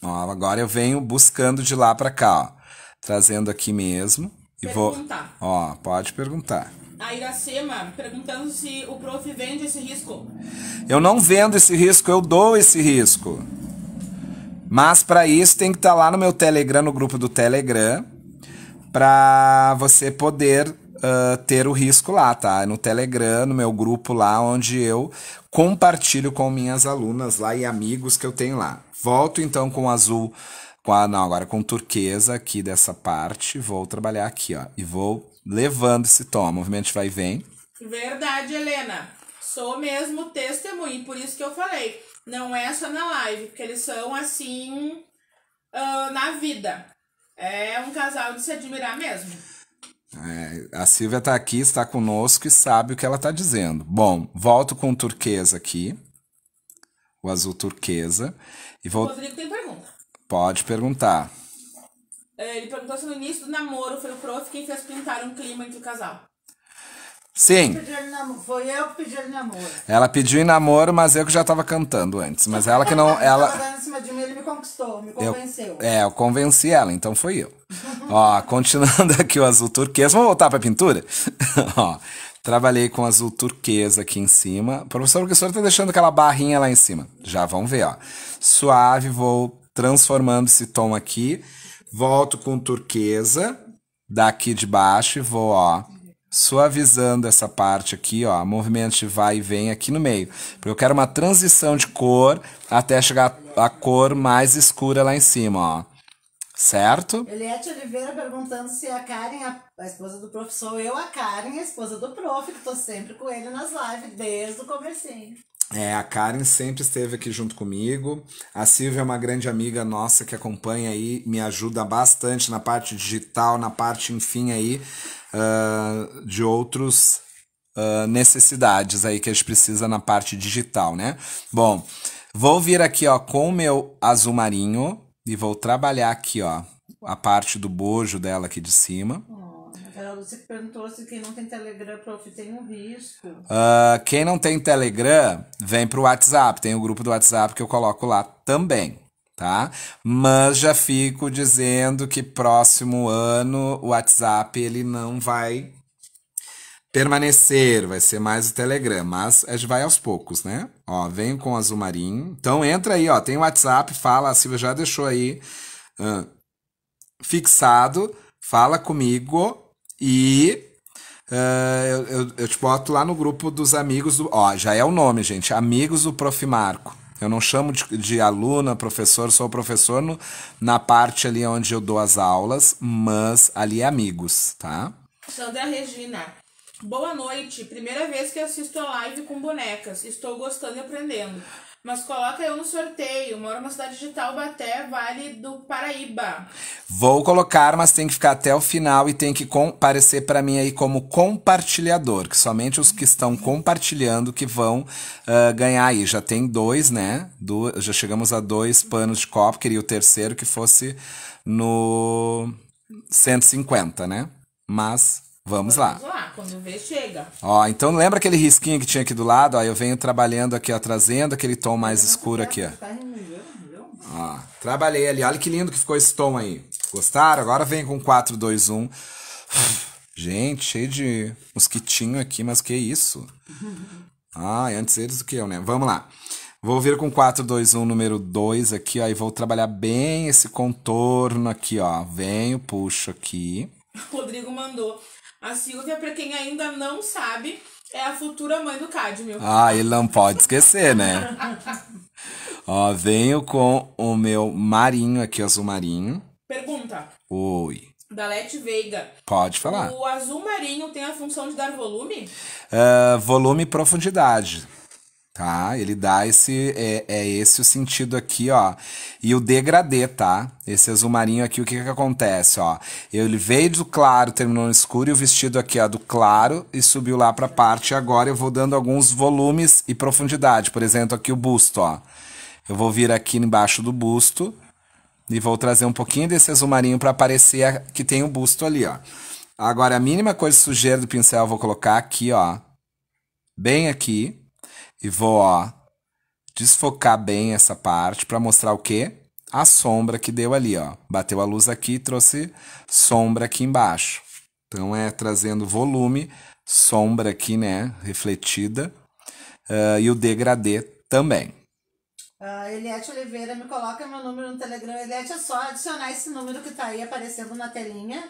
Ó, agora eu venho buscando de lá para cá, ó. Trazendo aqui mesmo. E perguntar. vou. Ó, pode perguntar. A Iracema perguntando se o prof vende esse risco. Eu não vendo esse risco, eu dou esse risco. Mas para isso tem que estar tá lá no meu Telegram, no grupo do Telegram, para você poder uh, ter o risco lá, tá? É no Telegram, no meu grupo lá, onde eu compartilho com minhas alunas lá e amigos que eu tenho lá. Volto então com o azul, com a, não, agora com turquesa aqui dessa parte, vou trabalhar aqui, ó, e vou levando esse tom, movimento vai e vem. Verdade, Helena. Sou mesmo testemunha, e por isso que eu falei. Não é só na live, porque eles são assim uh, na vida. É um casal de se admirar mesmo. É, a Silvia está aqui, está conosco e sabe o que ela está dizendo. Bom, volto com o turquesa aqui. O azul turquesa. E vou... O Rodrigo tem pergunta. Pode perguntar. É, ele perguntou se no início do namoro foi o prof quem fez pintar um clima entre o casal. Sim. Foi eu que pedi ele namoro. Ela pediu em namoro, mas eu que já tava cantando antes. Mas ela que não. ela em cima de mim, ele me conquistou, me convenceu. Eu, é, eu convenci ela, então foi eu. Ó, continuando aqui o azul turquesa. Vamos voltar pra pintura? Ó. Trabalhei com azul turquesa aqui em cima. Professor, o professor tá deixando aquela barrinha lá em cima. Já vão ver, ó. Suave, vou transformando esse tom aqui. Volto com turquesa daqui de baixo e vou, ó suavizando essa parte aqui, ó, movimento de vai e vem aqui no meio. Porque eu quero uma transição de cor até chegar a cor mais escura lá em cima, ó. Certo? Eliette Oliveira perguntando se a Karen, a, a esposa do prof, sou eu a Karen, a esposa do prof, que tô sempre com ele nas lives, desde o comecinho. É, a Karen sempre esteve aqui junto comigo. A Silvia é uma grande amiga nossa que acompanha aí, me ajuda bastante na parte digital, na parte, enfim, aí uh, de outros uh, necessidades aí que a gente precisa na parte digital, né? Bom, vou vir aqui ó, com o meu azul marinho e vou trabalhar aqui ó, a parte do bojo dela aqui de cima. Você perguntou se quem não tem Telegram, prof, tem um risco. Uh, quem não tem Telegram, vem pro WhatsApp. Tem o grupo do WhatsApp que eu coloco lá também, tá? Mas já fico dizendo que próximo ano o WhatsApp ele não vai permanecer, vai ser mais o Telegram, mas a gente vai aos poucos, né? Ó, vem com azul marinho. Então entra aí, ó, tem o WhatsApp, fala, a Silvia já deixou aí uh, fixado, fala comigo e uh, eu, eu, eu te boto lá no grupo dos amigos do. Ó, já é o nome, gente. Amigos do Prof. Marco. Eu não chamo de, de aluna, professor, sou professor no, na parte ali onde eu dou as aulas, mas ali é amigos, tá? Sandra Regina. Boa noite. Primeira vez que assisto a live com bonecas. Estou gostando e aprendendo. Mas coloca eu no sorteio. Moro na cidade de Taubaté, Vale do Paraíba. Vou colocar, mas tem que ficar até o final e tem que aparecer para mim aí como compartilhador, que somente os que estão compartilhando que vão uh, ganhar aí. Já tem dois, né? Do, já chegamos a dois panos de copo. Queria o terceiro que fosse no 150, né? Mas Vamos, lá. Vamos lá. quando vê, chega. Ó, então lembra aquele risquinho que tinha aqui do lado? Ó, eu venho trabalhando aqui, ó, trazendo aquele tom mais escuro é aqui, ó. Tá ó. Trabalhei ali, olha que lindo que ficou esse tom aí. Gostaram? Agora vem com 4, 2, 1. Gente, cheio de mosquitinho aqui, mas que isso? Ah, antes eles do que eu, né? Vamos lá. Vou vir com 4, 2, 1, número 2 aqui, ó, e vou trabalhar bem esse contorno aqui, ó. Venho, puxo aqui. Rodrigo mandou. A Silvia, para quem ainda não sabe, é a futura mãe do Cadmio. Ah, ele não pode esquecer, né? ó, venho com o meu marinho aqui, azul marinho. Pergunta. Oi. Da Leti Veiga. Pode falar. O azul marinho tem a função de dar volume? Uh, volume e profundidade tá? Ele dá esse, é, é esse o sentido aqui, ó. E o degradê, tá? Esse azul marinho aqui, o que que acontece, ó? Ele veio do claro, terminou no escuro, e o vestido aqui, ó, do claro, e subiu lá pra parte. agora eu vou dando alguns volumes e profundidade. Por exemplo, aqui o busto, ó. Eu vou vir aqui embaixo do busto e vou trazer um pouquinho desse azul marinho pra aparecer que tem o um busto ali, ó. Agora, a mínima coisa sujeira do pincel eu vou colocar aqui, ó. Bem aqui e vou, ó, desfocar bem essa parte para mostrar o quê? A sombra que deu ali, ó. Bateu a luz aqui e trouxe sombra aqui embaixo. Então é trazendo volume, sombra aqui, né, refletida, uh, e o degradê também. Uh, Eliette Oliveira me coloca meu número no Telegram. Eliette, é só adicionar esse número que está aí aparecendo na telinha.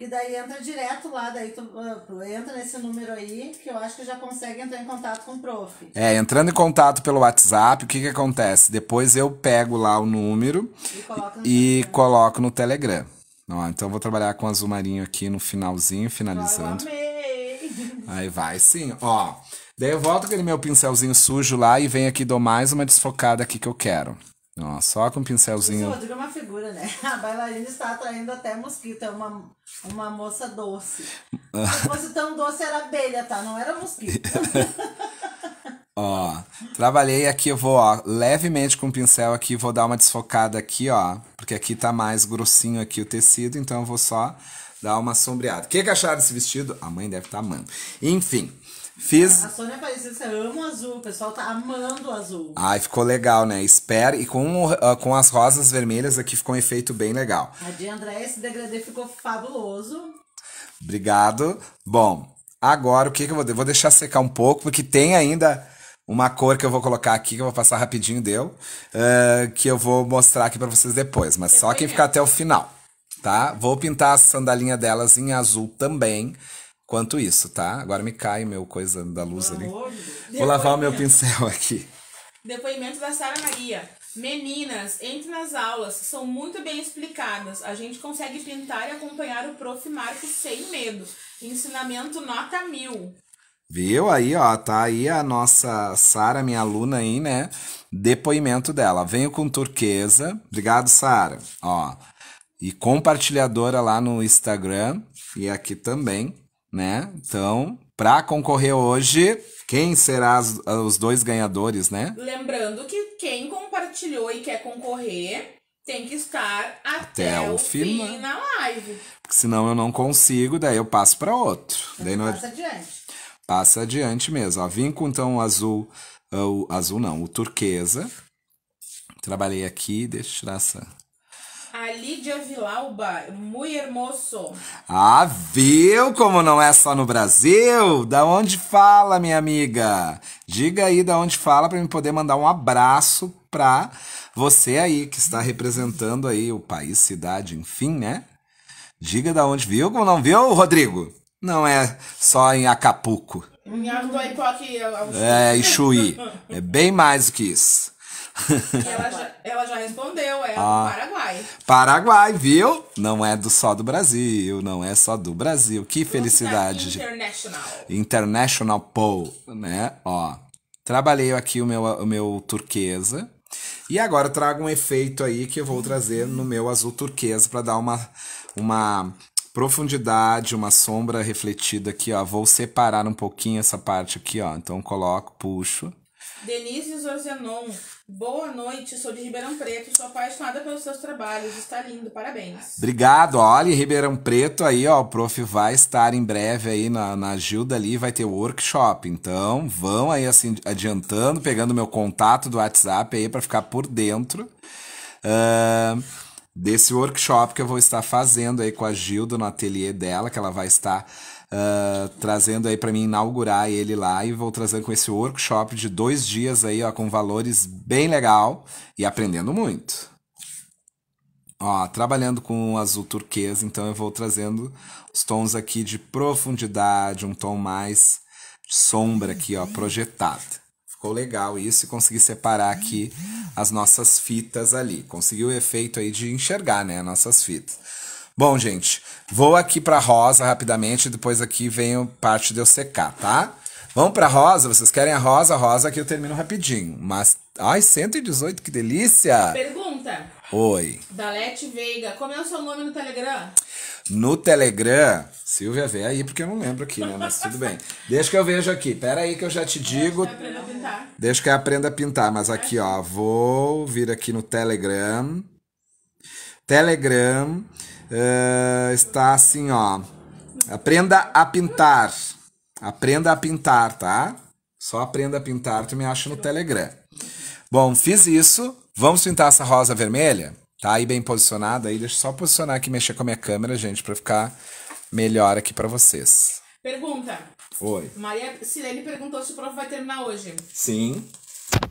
E daí entra direto lá, daí tu, ah, entra nesse número aí, que eu acho que já consegue entrar em contato com o prof. É, entrando em contato pelo WhatsApp, o que que acontece? Depois eu pego lá o número e coloco no, e Telegram. Coloco no Telegram. então eu vou trabalhar com azul marinho aqui no finalzinho, finalizando. eu amei. Aí vai sim, ó. Daí eu volto aquele meu pincelzinho sujo lá e venho aqui dou mais uma desfocada aqui que eu quero. Ó, só com um pincelzinho. Isso, é uma figura, né? A bailarina está atraindo até mosquito. É uma, uma moça doce. Se fosse tão doce, era abelha, tá? Não era mosquito. ó, trabalhei aqui, eu vou, ó, levemente com o pincel aqui, vou dar uma desfocada aqui, ó. Porque aqui tá mais grossinho aqui o tecido, então eu vou só dar uma sombreada. O que, que acharam desse vestido? A mãe deve estar tá amando. Enfim. Fiz. A Sônia Aparecida disse: amo azul, o pessoal tá amando azul. Ai, ficou legal, né? Espera. E com, uh, com as rosas vermelhas aqui ficou um efeito bem legal. A de André, esse degradê ficou fabuloso. Obrigado. Bom, agora o que, que eu vou. Vou deixar secar um pouco, porque tem ainda uma cor que eu vou colocar aqui, que eu vou passar rapidinho, deu. Uh, que eu vou mostrar aqui para vocês depois. Mas depois só quem é. ficar até o final, tá? Vou pintar a sandalinha delas em azul também. Quanto isso, tá? Agora me cai meu coisa da luz ali. Vou lavar o meu pincel aqui. Depoimento da Sara Maria. Meninas, entre nas aulas, são muito bem explicadas. A gente consegue pintar e acompanhar o prof. Marcos sem medo. Ensinamento nota mil. Viu? Aí, ó, tá aí a nossa Sara, minha aluna aí, né? Depoimento dela. Venho com turquesa. Obrigado, Sara. Ó. E compartilhadora lá no Instagram e aqui também né? Então, para concorrer hoje, quem será os, os dois ganhadores, né? Lembrando que quem compartilhou e quer concorrer tem que estar até, até o, fim, fim na live. Porque senão eu não consigo, daí eu passo para outro. Então não... É- passa adiante. Passa adiante mesmo. vim com então o azul, o azul não, o turquesa. Trabalhei aqui, deixa eu tirar essa a Lídia Vilauba, muito hermoso. Ah, viu como não é só no Brasil? Da onde fala, minha amiga? Diga aí da onde fala para me poder mandar um abraço para você aí que está representando aí o país, cidade, enfim, né? Diga da onde viu, como não viu, Rodrigo? Não é só em Acapulco. Em Acapulco é, Ixuí. É bem mais do que isso. Ela já, ela já, respondeu, é ah, do Paraguai. Paraguai, viu? Não é do, só do Brasil, não é só do Brasil. Que felicidade. International. International Pool, né? Ó, trabalhei aqui o meu, o meu turquesa. E agora trago um efeito aí que eu vou trazer no meu azul turquesa para dar uma, uma profundidade, uma sombra refletida aqui, ó. Vou separar um pouquinho essa parte aqui, ó. Então coloco, puxo. Denise Zorzenon. Boa noite, sou de Ribeirão Preto, sou apaixonada pelos seus trabalhos, está lindo, parabéns. Obrigado, olha, Ribeirão Preto aí, ó, o prof vai estar em breve aí na, na Gilda ali, vai ter workshop, então vão aí assim adiantando, pegando meu contato do WhatsApp aí para ficar por dentro. Uh, desse workshop que eu vou estar fazendo aí com a Gilda no ateliê dela, que ela vai estar uh, trazendo aí para mim inaugurar ele lá e vou trazer com esse workshop de dois dias aí, ó, com valores bem legal e aprendendo muito. Ó, trabalhando com azul turquesa, então eu vou trazendo os tons aqui de profundidade, um tom mais sombra aqui, ó, projetado. Ficou legal isso e consegui separar aqui as nossas fitas ali. Conseguiu o efeito aí de enxergar, né, nossas fitas. Bom, gente, vou aqui para rosa rapidamente, depois aqui vem parte de eu secar, tá? Vamos para rosa, vocês querem a rosa? Rosa aqui eu termino rapidinho. Mas, ai, 118, que delícia! Pergunta. Oi. Dalete Veiga, como é o seu nome no Telegram? No Telegram, Silvia vê aí, porque eu não lembro aqui, né? Mas tudo bem. Deixa que eu vejo aqui. Pera aí que eu já te digo. Deixa que eu aprenda a pintar. Deixa que eu aprenda a pintar. Mas aqui, ó, vou vir aqui no Telegram. Telegram uh, está assim, ó. Aprenda a pintar. Aprenda a pintar, tá? Só aprenda a pintar, tu me acha no Telegram. Bom, fiz isso. Vamos pintar essa rosa vermelha? Tá aí bem posicionada aí. Deixa eu só posicionar aqui, mexer com a minha câmera, gente, para ficar melhor aqui para vocês. Pergunta. Oi. Maria Silene perguntou se o prof vai terminar hoje. Sim.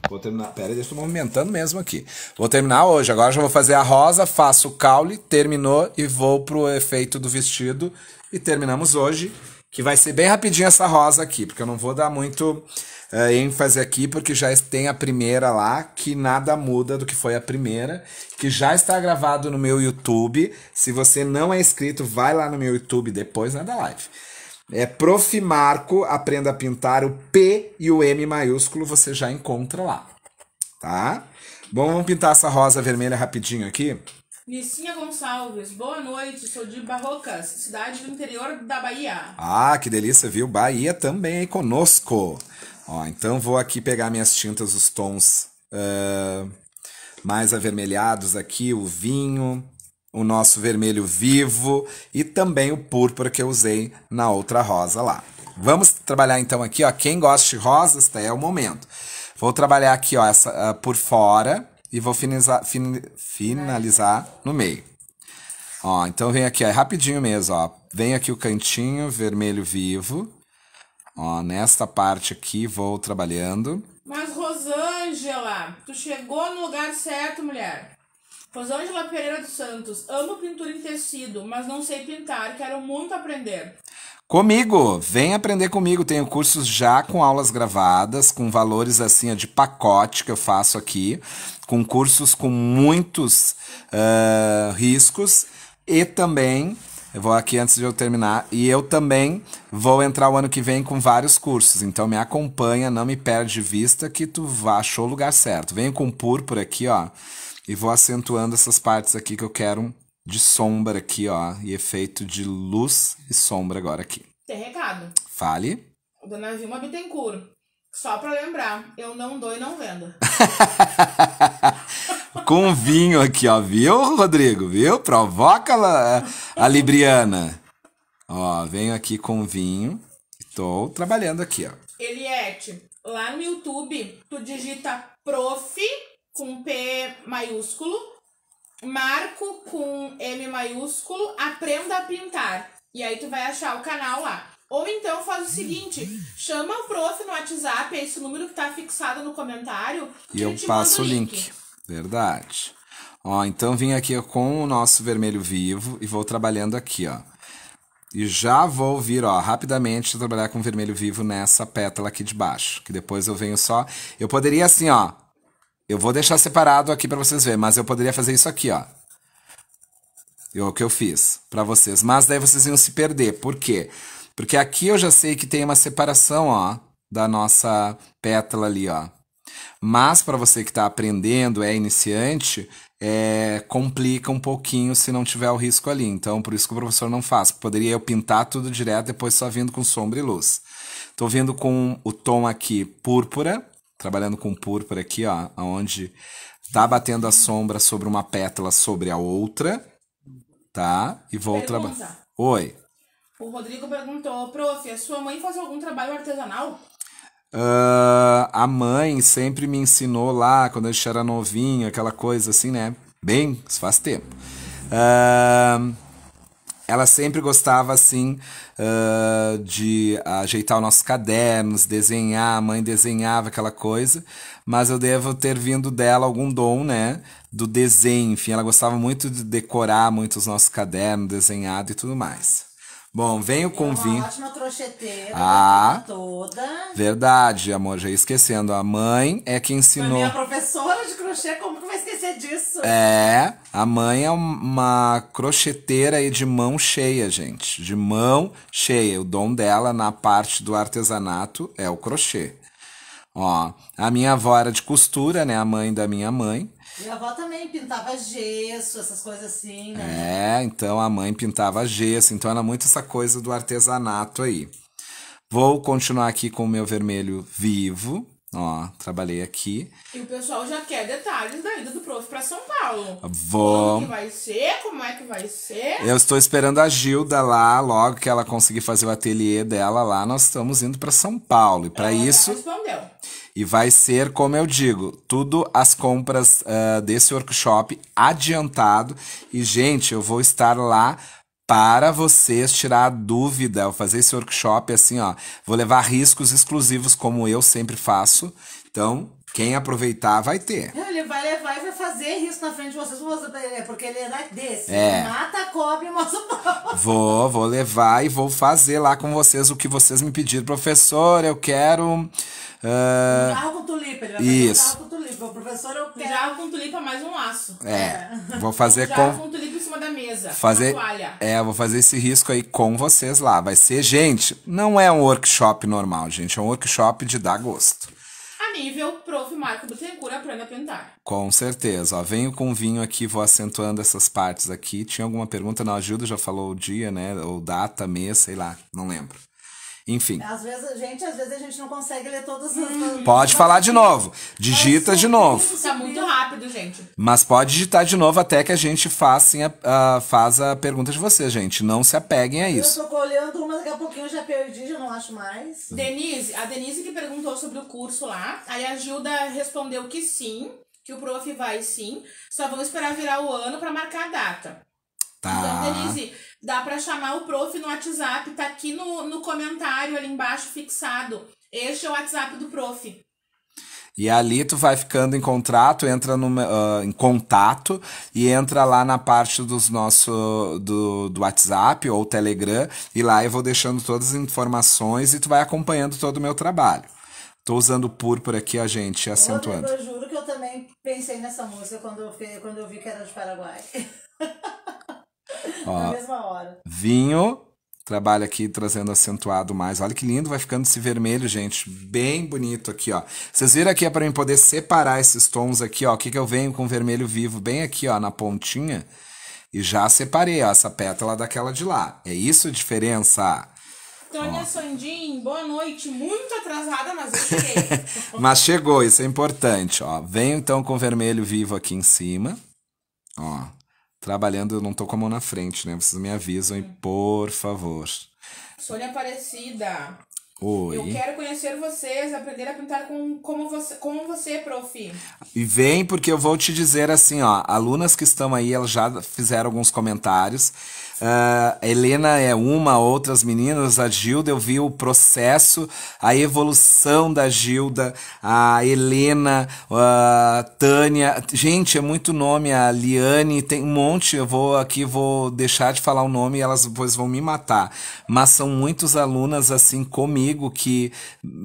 Vou terminar. Pera, deixa eu movimentando mesmo aqui. Vou terminar hoje. Agora já vou fazer a rosa, faço o caule, terminou e vou pro efeito do vestido. E terminamos hoje, que vai ser bem rapidinho essa rosa aqui, porque eu não vou dar muito uh, ênfase aqui, porque já tem a primeira lá, que nada muda do que foi a primeira, que já está gravado no meu YouTube. Se você não é inscrito, vai lá no meu YouTube depois, né, da live. É Prof. Marco, aprenda a pintar o P e o M maiúsculo, você já encontra lá. Tá? Bom, vamos pintar essa rosa vermelha rapidinho aqui. Nissinha Gonçalves, boa noite, sou de Barrocas, cidade do interior da Bahia. Ah, que delícia, viu? Bahia também aí conosco. Ó, então vou aqui pegar minhas tintas, os tons uh, mais avermelhados aqui, o vinho, o nosso vermelho vivo e também o púrpura que eu usei na outra rosa lá. Vamos trabalhar então aqui, ó, quem gosta de rosas tá, é o momento. Vou trabalhar aqui, ó, essa uh, por fora e vou finalizar, fin finalizar no meio. Ó, então vem aqui, ó, é rapidinho mesmo, ó. Vem aqui o cantinho vermelho vivo. Ó, nesta parte aqui vou trabalhando. Mas Rosângela, tu chegou no lugar certo, mulher. Rosângela Pereira dos Santos, amo pintura em tecido, mas não sei pintar, quero muito aprender. Comigo, vem aprender comigo. Tenho cursos já com aulas gravadas, com valores assim de pacote que eu faço aqui, com cursos com muitos uh, riscos e também eu vou aqui antes de eu terminar. E eu também vou entrar o ano que vem com vários cursos. Então me acompanha, não me perde de vista que tu achou o lugar certo. Venho com púrpura aqui, ó. E vou acentuando essas partes aqui que eu quero de sombra aqui, ó. E efeito de luz e sombra agora aqui. Tem recado. Fale. Dona Vilma Bittencourt. Só pra lembrar, eu não dou e não vendo. Com vinho aqui, ó. Viu, Rodrigo? Viu? Provoca a, a Libriana. Ó, venho aqui com vinho. Estou trabalhando aqui, ó. Eliette, lá no YouTube, tu digita prof com P maiúsculo, Marco com M maiúsculo, Aprenda a Pintar. E aí tu vai achar o canal lá. Ou então faz o seguinte, chama o prof no WhatsApp, é esse número que tá fixado no comentário. E eu passo o link. link. Verdade. Ó, então vim aqui com o nosso vermelho vivo e vou trabalhando aqui, ó. E já vou vir, ó, rapidamente trabalhar com vermelho vivo nessa pétala aqui de baixo, que depois eu venho só. Eu poderia assim, ó, eu vou deixar separado aqui para vocês verem, mas eu poderia fazer isso aqui, ó. É o que eu fiz para vocês. Mas daí vocês iam se perder. Por quê? Porque aqui eu já sei que tem uma separação, ó, da nossa pétala ali, ó. Mas para você que está aprendendo, é iniciante, é, complica um pouquinho se não tiver o risco ali. Então, por isso que o professor não faz. Poderia eu pintar tudo direto, depois só vindo com sombra e luz. Estou vindo com o tom aqui púrpura, trabalhando com púrpura aqui, ó, onde tá batendo a sombra sobre uma pétala sobre a outra, tá? E vou trabalhar. Oi. O Rodrigo perguntou, prof, a sua mãe faz algum trabalho artesanal? Uh, a mãe sempre me ensinou lá, quando a gente era novinho, aquela coisa assim, né? Bem, isso faz tempo. Uh, ela sempre gostava assim uh, de ajeitar os nossos cadernos, desenhar, a mãe desenhava aquela coisa, mas eu devo ter vindo dela algum dom, né? Do desenho, enfim, ela gostava muito de decorar muito os nossos cadernos, desenhado e tudo mais. Bom, venho com é vinho. Uma ótima trouxeteira. Ah, toda. Verdade, amor, já ia esquecendo. A mãe é que ensinou. A minha professora de crochê, como que vai esquecer disso? É, a mãe é uma crocheteira aí de mão cheia, gente. De mão cheia. O dom dela na parte do artesanato é o crochê. Ó, a minha avó era de costura, né? A mãe da minha mãe. Minha avó também pintava gesso, essas coisas assim, né? É, então a mãe pintava gesso, então era muito essa coisa do artesanato aí. Vou continuar aqui com o meu vermelho vivo. Ó, trabalhei aqui. E o pessoal já quer detalhes da ida do prof para São Paulo. Vou. Como que vai ser? Como é que vai ser? Eu estou esperando a Gilda lá, logo que ela conseguir fazer o ateliê dela lá, nós estamos indo para São Paulo. E para isso. Respondeu. E vai ser, como eu digo, tudo as compras uh, desse workshop adiantado. E, gente, eu vou estar lá para vocês tirar a dúvida, vou fazer esse workshop assim, ó. Vou levar riscos exclusivos, como eu sempre faço. Então, quem aproveitar vai ter. Ele vai levar e vai fazer risco na frente de vocês, é porque ele é desse. É. Mata cobre cobra e mostra o Vou, vou levar e vou fazer lá com vocês o que vocês me pediram. Professor, eu quero Uh, jarro com tulipa, ele vai isso. fazer um jarro com tulipa. O professor é o Jarro com tulipa mais um laço. É. é. Vou fazer jarro com. com tulipa em cima da mesa. Fazer. É, vou fazer esse risco aí com vocês lá. Vai ser, gente, não é um workshop normal, gente. É um workshop de dar gosto. A nível prof. Marco Bittencourt aprende a pintar. Com certeza. Ó, venho com vinho aqui, vou acentuando essas partes aqui. Tinha alguma pergunta? Não, a Gilda já falou o dia, né? Ou data, mês, sei lá. Não lembro. Enfim. Às vezes, gente, às vezes a gente não consegue ler todos os. Hum. Pode falar de novo. Digita de novo. Isso tá é muito rápido, gente. Mas pode digitar de novo até que a gente faça a, a, faz a pergunta de vocês, gente. Não se apeguem a isso. Eu tô olhando uma, daqui a pouquinho eu já perdi, já não acho mais. Denise, a Denise que perguntou sobre o curso lá. Aí a Gilda respondeu que sim, que o prof vai sim. Só vamos esperar virar o ano para marcar a data. Tá. Então, Denise, dá para chamar o prof no WhatsApp, tá aqui no, no comentário ali embaixo fixado. Este é o WhatsApp do prof. E ali tu vai ficando em contrato, entra no, uh, em contato e entra lá na parte dos nosso, do, do WhatsApp ou Telegram e lá eu vou deixando todas as informações e tu vai acompanhando todo o meu trabalho. Tô usando pur aqui, a gente, acentuando. Eu, eu juro que eu também pensei nessa música quando eu, quando eu vi que era de Paraguai. Ó, mesma hora. Vinho, trabalho aqui trazendo acentuado mais. Olha que lindo, vai ficando esse vermelho, gente. Bem bonito aqui, ó. Vocês viram aqui é para mim poder separar esses tons aqui, ó. O que, que eu venho com vermelho vivo bem aqui, ó, na pontinha. E já separei, ó, essa pétala daquela de lá. É isso a diferença. Tânia então, Sandin, boa noite. Muito atrasada, mas eu cheguei. mas chegou, isso é importante. Ó. Venho então com vermelho vivo aqui em cima. Ó trabalhando, eu não tô com a mão na frente, né? Vocês me avisam, hum. por favor. Sônia Aparecida. Oi. Eu quero conhecer vocês, aprender a pintar com, como, você, como você, prof. E vem, porque eu vou te dizer assim, ó. Alunas que estão aí, elas já fizeram alguns comentários. Ah, a Helena é uma, outras meninas, a Gilda, eu vi o processo, a evolução da Gilda, a Helena, a Tânia, gente, é muito nome, a Liane, tem um monte, eu vou aqui, vou deixar de falar o nome e elas depois vão me matar, mas são muitos alunas assim comigo que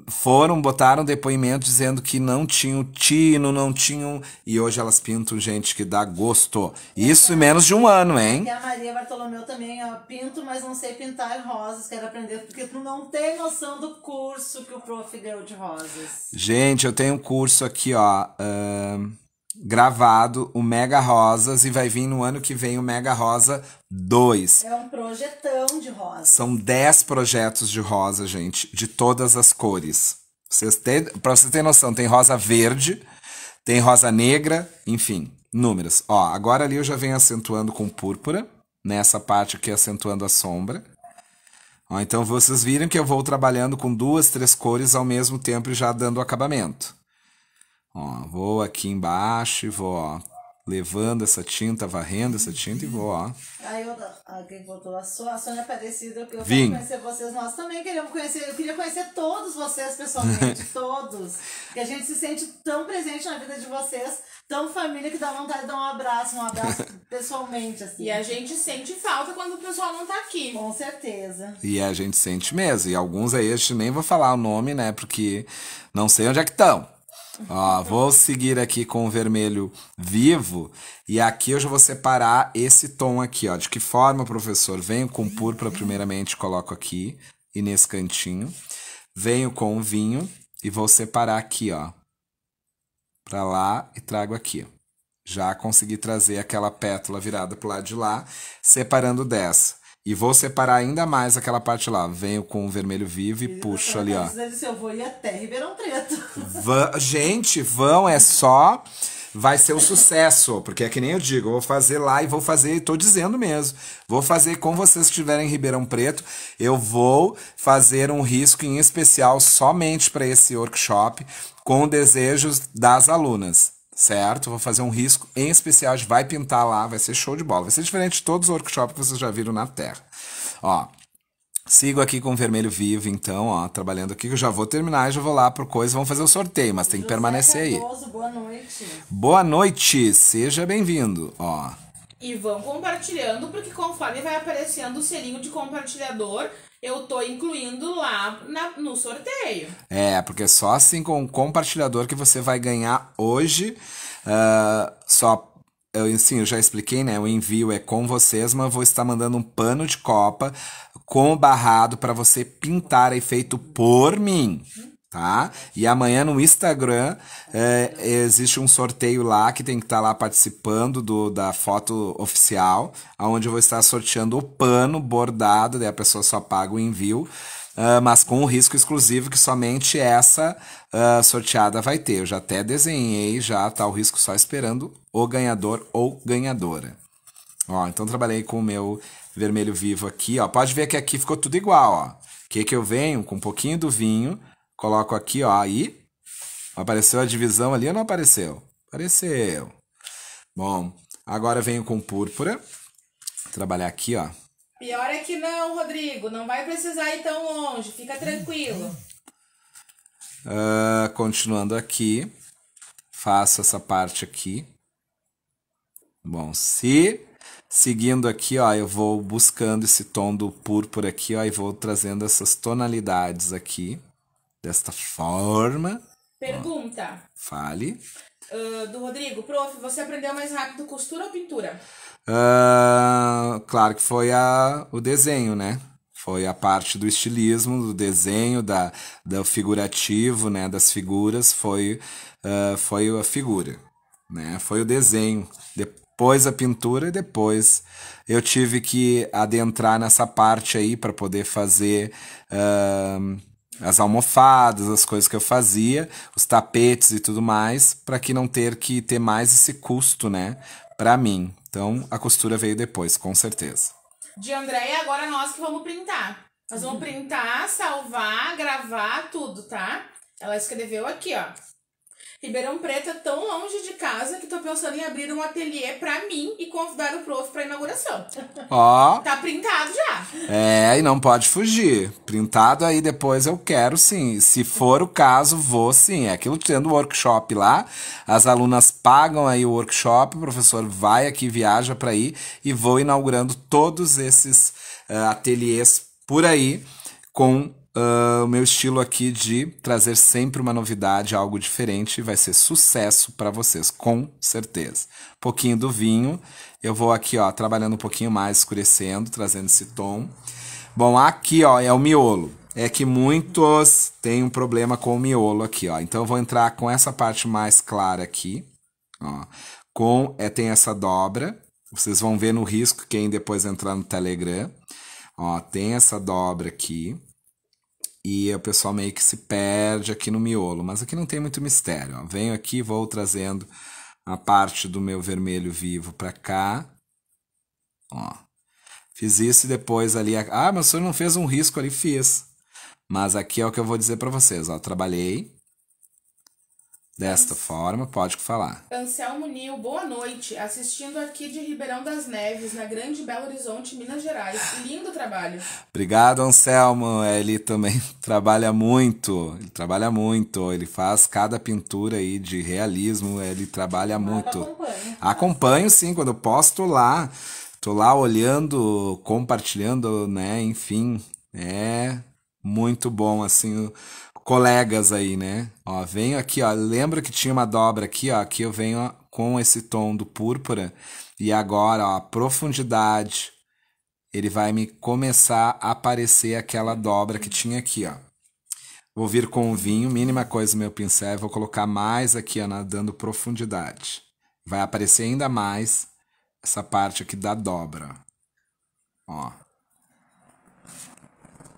foram, botaram depoimento dizendo que não tinham tino, não tinham, e hoje elas pintam gente que dá gosto, isso em menos de um ano, hein? E a Maria Bartolomeu eu também eu pinto, mas não sei pintar rosas, quero aprender, porque tu não tem noção do curso que o prof deu de rosas. Gente, eu tenho um curso aqui, ó. gravado, o Mega Rosas, e vai vir no ano que vem o Mega Rosa 2. É um projetão de rosas. São 10 projetos de rosa, gente, de todas as cores. Vocês têm, pra você ter noção, tem rosa verde, tem rosa negra, enfim, números. Ó, agora ali eu já venho acentuando com púrpura nessa parte aqui acentuando a sombra. Ó, então vocês viram que eu vou trabalhando com duas, três cores ao mesmo tempo e já dando o acabamento. Ó, vou aqui embaixo e vou ó, levando essa tinta, varrendo essa tinta e vou, ó. Aí alguém botou a, sua, a Sônia Aparecida, eu quero conhecer vocês. Nós também queremos conhecer, eu queria conhecer todos vocês pessoalmente, todos. Que a gente se sente tão presente na vida de vocês tão família que dá vontade de dar um abraço, um abraço pessoalmente, assim. E a gente sente falta quando o pessoal não tá aqui. Com certeza. E a gente sente mesmo. E alguns aí, a gente nem vou falar o nome, né? Porque não sei onde é que estão. Ó, vou seguir aqui com o vermelho vivo e aqui eu já vou separar esse tom aqui, ó. De que forma, professor? Venho com púrpura primeiramente, coloco aqui e nesse cantinho. Venho com o vinho e vou separar aqui, ó, para lá e trago aqui. Já consegui trazer aquela pétala virada para o lado de lá, separando dessa. E vou separar ainda mais aquela parte lá. Venho com o vermelho vivo e Ele puxo ali, ó. eu vou ir até Ribeirão Preto. Gente, vão, é só. Vai ser um sucesso, porque é que nem eu digo, eu vou fazer lá e vou fazer, estou dizendo mesmo, vou fazer com vocês que estiverem em Ribeirão Preto, eu vou fazer um risco em especial somente para esse workshop com desejos das alunas, certo? Vou fazer um risco em especial, vai pintar lá, vai ser show de bola. Vai ser diferente de todos os workshops que vocês já viram na Terra. Ó, sigo aqui com o vermelho vivo, então, ó, trabalhando aqui, que eu já vou terminar e já vou lá por coisa, vamos fazer o sorteio, mas tem que José permanecer Cardoso, aí. Boa noite. Boa noite, seja bem-vindo, ó. E vão compartilhando, porque conforme vai aparecendo o selinho de compartilhador, eu tô incluindo lá na, no sorteio. É, porque só assim com o compartilhador que você vai ganhar hoje, uh, só eu, sim, eu já expliquei, né? O envio é com vocês, mas vou estar mandando um pano de copa com barrado para você pintar, e feito por mim. Uhum tá? E amanhã no Instagram é, existe um sorteio lá que tem que estar tá lá participando do, da foto oficial, aonde eu vou estar sorteando o pano bordado, daí a pessoa só paga o envio. Uh, mas com o risco exclusivo que somente essa uh, sorteada vai ter. Eu já até desenhei, já tá o risco só esperando o ganhador ou ganhadora. Ó, então trabalhei com o meu vermelho vivo aqui, ó. Pode ver que aqui ficou tudo igual, ó. Que que eu venho com um pouquinho do vinho, Coloco aqui, ó, aí. Apareceu a divisão ali ou não apareceu? Apareceu. Bom, agora venho com púrpura. Vou trabalhar aqui, ó. Pior é que não, Rodrigo. Não vai precisar ir tão longe. Fica tranquilo. Uh, continuando aqui. Faço essa parte aqui. Bom, se seguindo aqui, ó, eu vou buscando esse tom do púrpura aqui, ó, e vou trazendo essas tonalidades aqui desta forma. Pergunta. Ó, fale. Uh, do Rodrigo, prof, você aprendeu mais rápido costura ou pintura? Uh, claro que foi a, o desenho, né? Foi a parte do estilismo, do desenho, da, do figurativo, né? Das figuras, foi, uh, foi a figura, né? Foi o desenho. Depois a pintura e depois eu tive que adentrar nessa parte aí para poder fazer. Uh, as almofadas, as coisas que eu fazia, os tapetes e tudo mais, para que não ter que ter mais esse custo, né, para mim. Então a costura veio depois, com certeza. De Andréia, agora nós que vamos printar. Nós vamos printar, salvar, gravar tudo, tá? Ela escreveu aqui, ó. Ribeirão Preto é tão longe de casa que tô pensando em abrir um ateliê pra mim e convidar o prof pra inauguração. Ó. Tá printado já. É, e não pode fugir. Printado aí depois eu quero sim. Se for o caso, vou sim. É aquilo tendo workshop lá, as alunas pagam aí o workshop, o professor vai aqui, viaja pra ir e vou inaugurando todos esses uh, ateliês por aí com Uh, o meu estilo aqui de trazer sempre uma novidade, algo diferente, vai ser sucesso para vocês, com certeza. Pouquinho do vinho, eu vou aqui, ó, trabalhando um pouquinho mais, escurecendo, trazendo esse tom. Bom, aqui, ó, é o miolo. É que muitos têm um problema com o miolo aqui, ó. Então eu vou entrar com essa parte mais clara aqui, ó. Com, é, tem essa dobra. Vocês vão ver no risco quem depois entrar no Telegram. Ó, tem essa dobra aqui e o pessoal meio que se perde aqui no miolo, mas aqui não tem muito mistério. Ó. Venho aqui e vou trazendo a parte do meu vermelho vivo para cá. Ó. Fiz isso e depois ali... Ah, mas o senhor não fez um risco ali? Fiz. Mas aqui é o que eu vou dizer para vocês. Ó. Trabalhei, Desta forma, pode falar. Anselmo Nil, boa noite. Assistindo aqui de Ribeirão das Neves, na grande Belo Horizonte, Minas Gerais. Lindo trabalho. Obrigado, Anselmo. É, ele também trabalha muito. Ele trabalha muito. Ele faz cada pintura aí de realismo. Ele trabalha ah, tá muito. Acompanho. Acompanho, sim, quando eu posto lá. Tô lá olhando, compartilhando, né? Enfim, é muito bom, assim, colegas aí, né? Ó, venho aqui, ó, lembra que tinha uma dobra aqui, ó, aqui eu venho ó, com esse tom do púrpura e agora, ó, a profundidade, ele vai me começar a aparecer aquela dobra que tinha aqui, ó. Vou vir com o vinho, mínima coisa no meu pincel, vou colocar mais aqui, ó, dando profundidade. Vai aparecer ainda mais essa parte aqui da dobra, ó.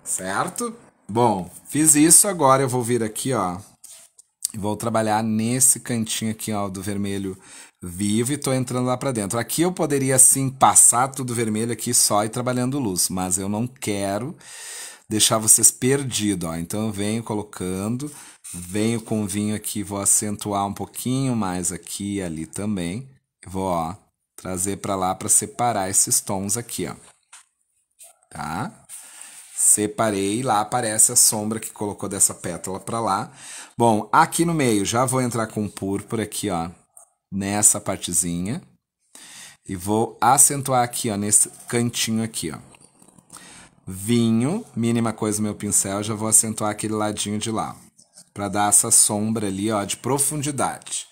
Certo? Bom, fiz isso, agora eu vou vir aqui, ó. E vou trabalhar nesse cantinho aqui, ó, do vermelho vivo e tô entrando lá para dentro. Aqui eu poderia, sim, passar tudo vermelho aqui só e trabalhando luz, mas eu não quero deixar vocês perdidos, ó. Então eu venho colocando, venho com vinho aqui, vou acentuar um pouquinho mais aqui e ali também. Vou, ó, trazer para lá para separar esses tons aqui, ó. Tá? Separei, lá aparece a sombra que colocou dessa pétala para lá. Bom, aqui no meio, já vou entrar com púrpura aqui, ó, nessa partezinha. E vou acentuar aqui, ó, nesse cantinho aqui, ó. Vinho, mínima coisa meu pincel, já vou acentuar aquele ladinho de lá, para dar essa sombra ali, ó, de profundidade.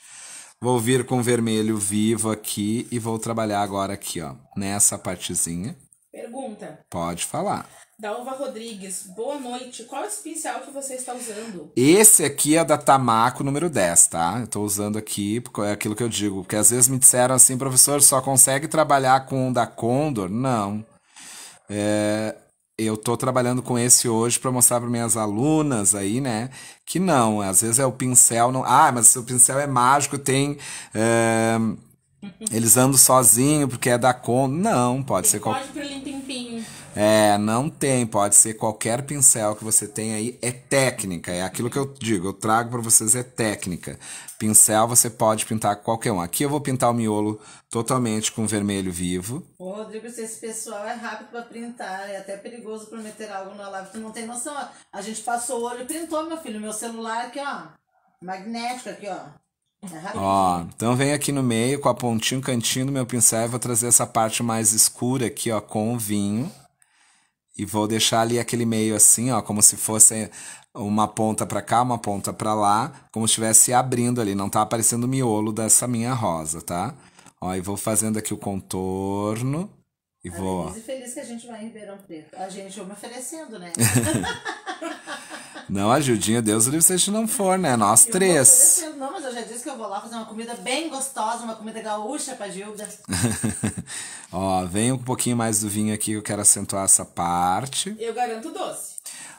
Vou vir com vermelho vivo aqui e vou trabalhar agora aqui, ó, nessa partezinha. Pergunta. Pode falar. Da Uva Rodrigues, boa noite. Qual é pincel que você está usando? Esse aqui é da Tamaco número 10, tá? Eu tô usando aqui, é aquilo que eu digo, porque às vezes me disseram assim, professor, só consegue trabalhar com o da Condor? Não. É, eu tô trabalhando com esse hoje para mostrar para minhas alunas aí, né? Que não, às vezes é o pincel. Não... Ah, mas o pincel é mágico, tem. É... Eles andam sozinho porque é da Condor. Não, pode Ele ser. Pode pro Limpimpim. É, não tem, pode ser qualquer pincel que você tem aí, é técnica, é aquilo que eu digo, eu trago para vocês é técnica. Pincel você pode pintar com qualquer um. Aqui eu vou pintar o miolo totalmente com vermelho vivo. Ô Rodrigo, se esse pessoal é rápido para pintar, é até perigoso para meter algo na live, tu não tem noção. A gente passou o olho e pintou, meu filho, meu celular aqui, ó, magnético aqui, ó. É ó, então vem aqui no meio com a pontinha, o cantinho do meu pincel e vou trazer essa parte mais escura aqui, ó, com o vinho. E vou deixar ali aquele meio assim, ó, como se fosse uma ponta para cá, uma ponta para lá, como se estivesse abrindo ali, não tá aparecendo o miolo dessa minha rosa, tá? Ó, e vou fazendo aqui o contorno e a tá vou... feliz que a gente vai em Ribeirão Preto. A gente vai me oferecendo, né? não, ajudinha, Deus livre se a gente não for, né? Nós eu três. Não, mas eu já disse que eu vou lá fazer uma comida bem gostosa, uma comida gaúcha pra Gilda. Ó, vem um pouquinho mais do vinho aqui, eu quero acentuar essa parte. Eu garanto doce.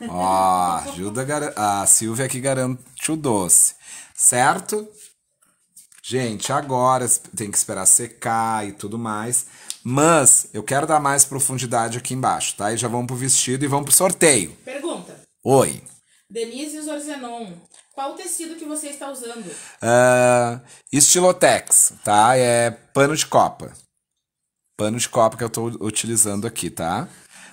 Ó, ajuda a, a Silvia que garante o doce, certo? Gente, agora tem que esperar secar e tudo mais. Mas eu quero dar mais profundidade aqui embaixo, tá? E já vamos pro vestido e vamos pro sorteio. Pergunta. Oi. Denise Zorzenon, qual o tecido que você está usando? Uh, estilotex, tá? É pano de copa pano de copo que eu estou utilizando aqui, tá?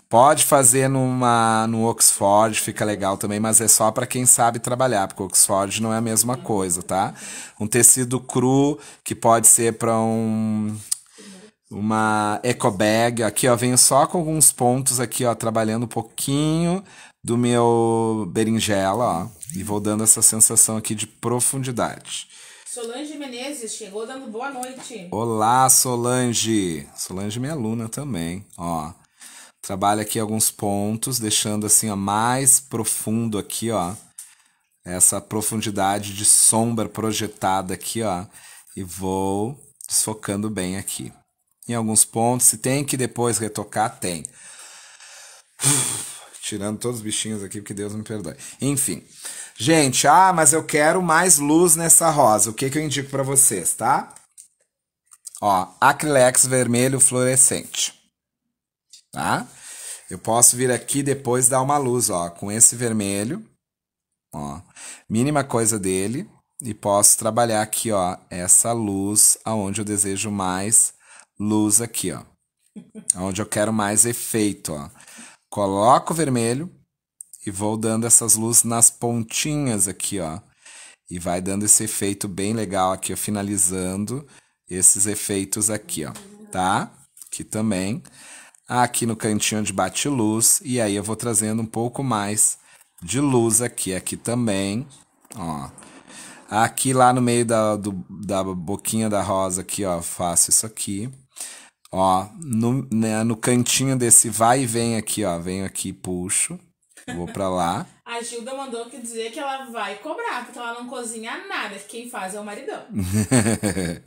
Pode fazer numa, no Oxford, fica legal também, mas é só para quem sabe trabalhar, porque o Oxford não é a mesma coisa, tá? Um tecido cru que pode ser para um uma eco bag. Aqui, ó, venho só com alguns pontos aqui, ó, trabalhando um pouquinho do meu berinjela, ó, e vou dando essa sensação aqui de profundidade. Solange Menezes chegou dando boa noite. Olá, Solange. Solange minha aluna também, ó. Trabalha aqui alguns pontos, deixando assim, ó, mais profundo aqui, ó. Essa profundidade de sombra projetada aqui, ó. E vou desfocando bem aqui. Em alguns pontos, se tem que depois retocar, tem. Uf, tirando todos os bichinhos aqui, porque Deus me perdoe. Enfim. Gente, ah, mas eu quero mais luz nessa rosa. O que, que eu indico para vocês, tá? Ó, acrilex vermelho fluorescente. Tá? Eu posso vir aqui depois dar uma luz, ó, com esse vermelho. Ó, mínima coisa dele. E posso trabalhar aqui, ó, essa luz aonde eu desejo mais luz aqui, ó. Onde eu quero mais efeito, ó. Coloco o vermelho, e vou dando essas luzes nas pontinhas aqui, ó. E vai dando esse efeito bem legal aqui, ó, finalizando esses efeitos aqui, ó, tá? Aqui também. Aqui no cantinho de bate-luz. E aí eu vou trazendo um pouco mais de luz aqui, aqui também, ó. Aqui lá no meio da, do, da boquinha da rosa aqui, ó, faço isso aqui. Ó, no, né, no cantinho desse vai e vem aqui, ó, venho aqui e puxo. Vou pra lá. A Gilda mandou que dizer que ela vai cobrar, porque ela não cozinha nada. Quem faz é o maridão.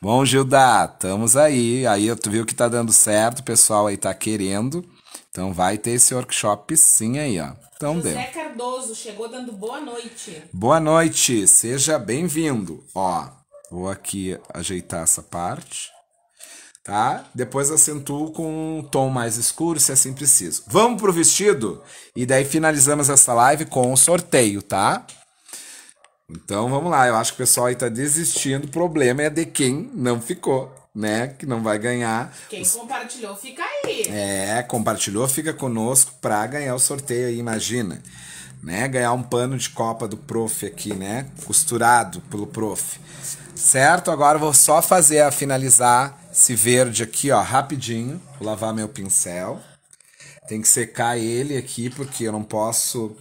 Bom, Gilda, estamos aí. Aí tu viu que tá dando certo, o pessoal aí tá querendo. Então vai ter esse workshop sim aí, ó. Então José deu. Cardoso chegou dando boa noite. Boa noite, seja bem-vindo. Ó, vou aqui ajeitar essa parte tá? Depois acentuo com um tom mais escuro, se assim preciso. Vamos pro vestido? E daí finalizamos essa live com o sorteio, tá? Então vamos lá, eu acho que o pessoal aí tá desistindo, o problema é de quem não ficou, né? Que não vai ganhar. Quem Os... compartilhou fica aí. É, compartilhou fica conosco pra ganhar o sorteio aí, imagina. Né? Ganhar um pano de copa do prof aqui, né? Costurado pelo prof. Certo? Agora eu vou só fazer a finalizar esse verde aqui, ó, rapidinho. Vou lavar meu pincel. Tem que secar ele aqui, porque eu não posso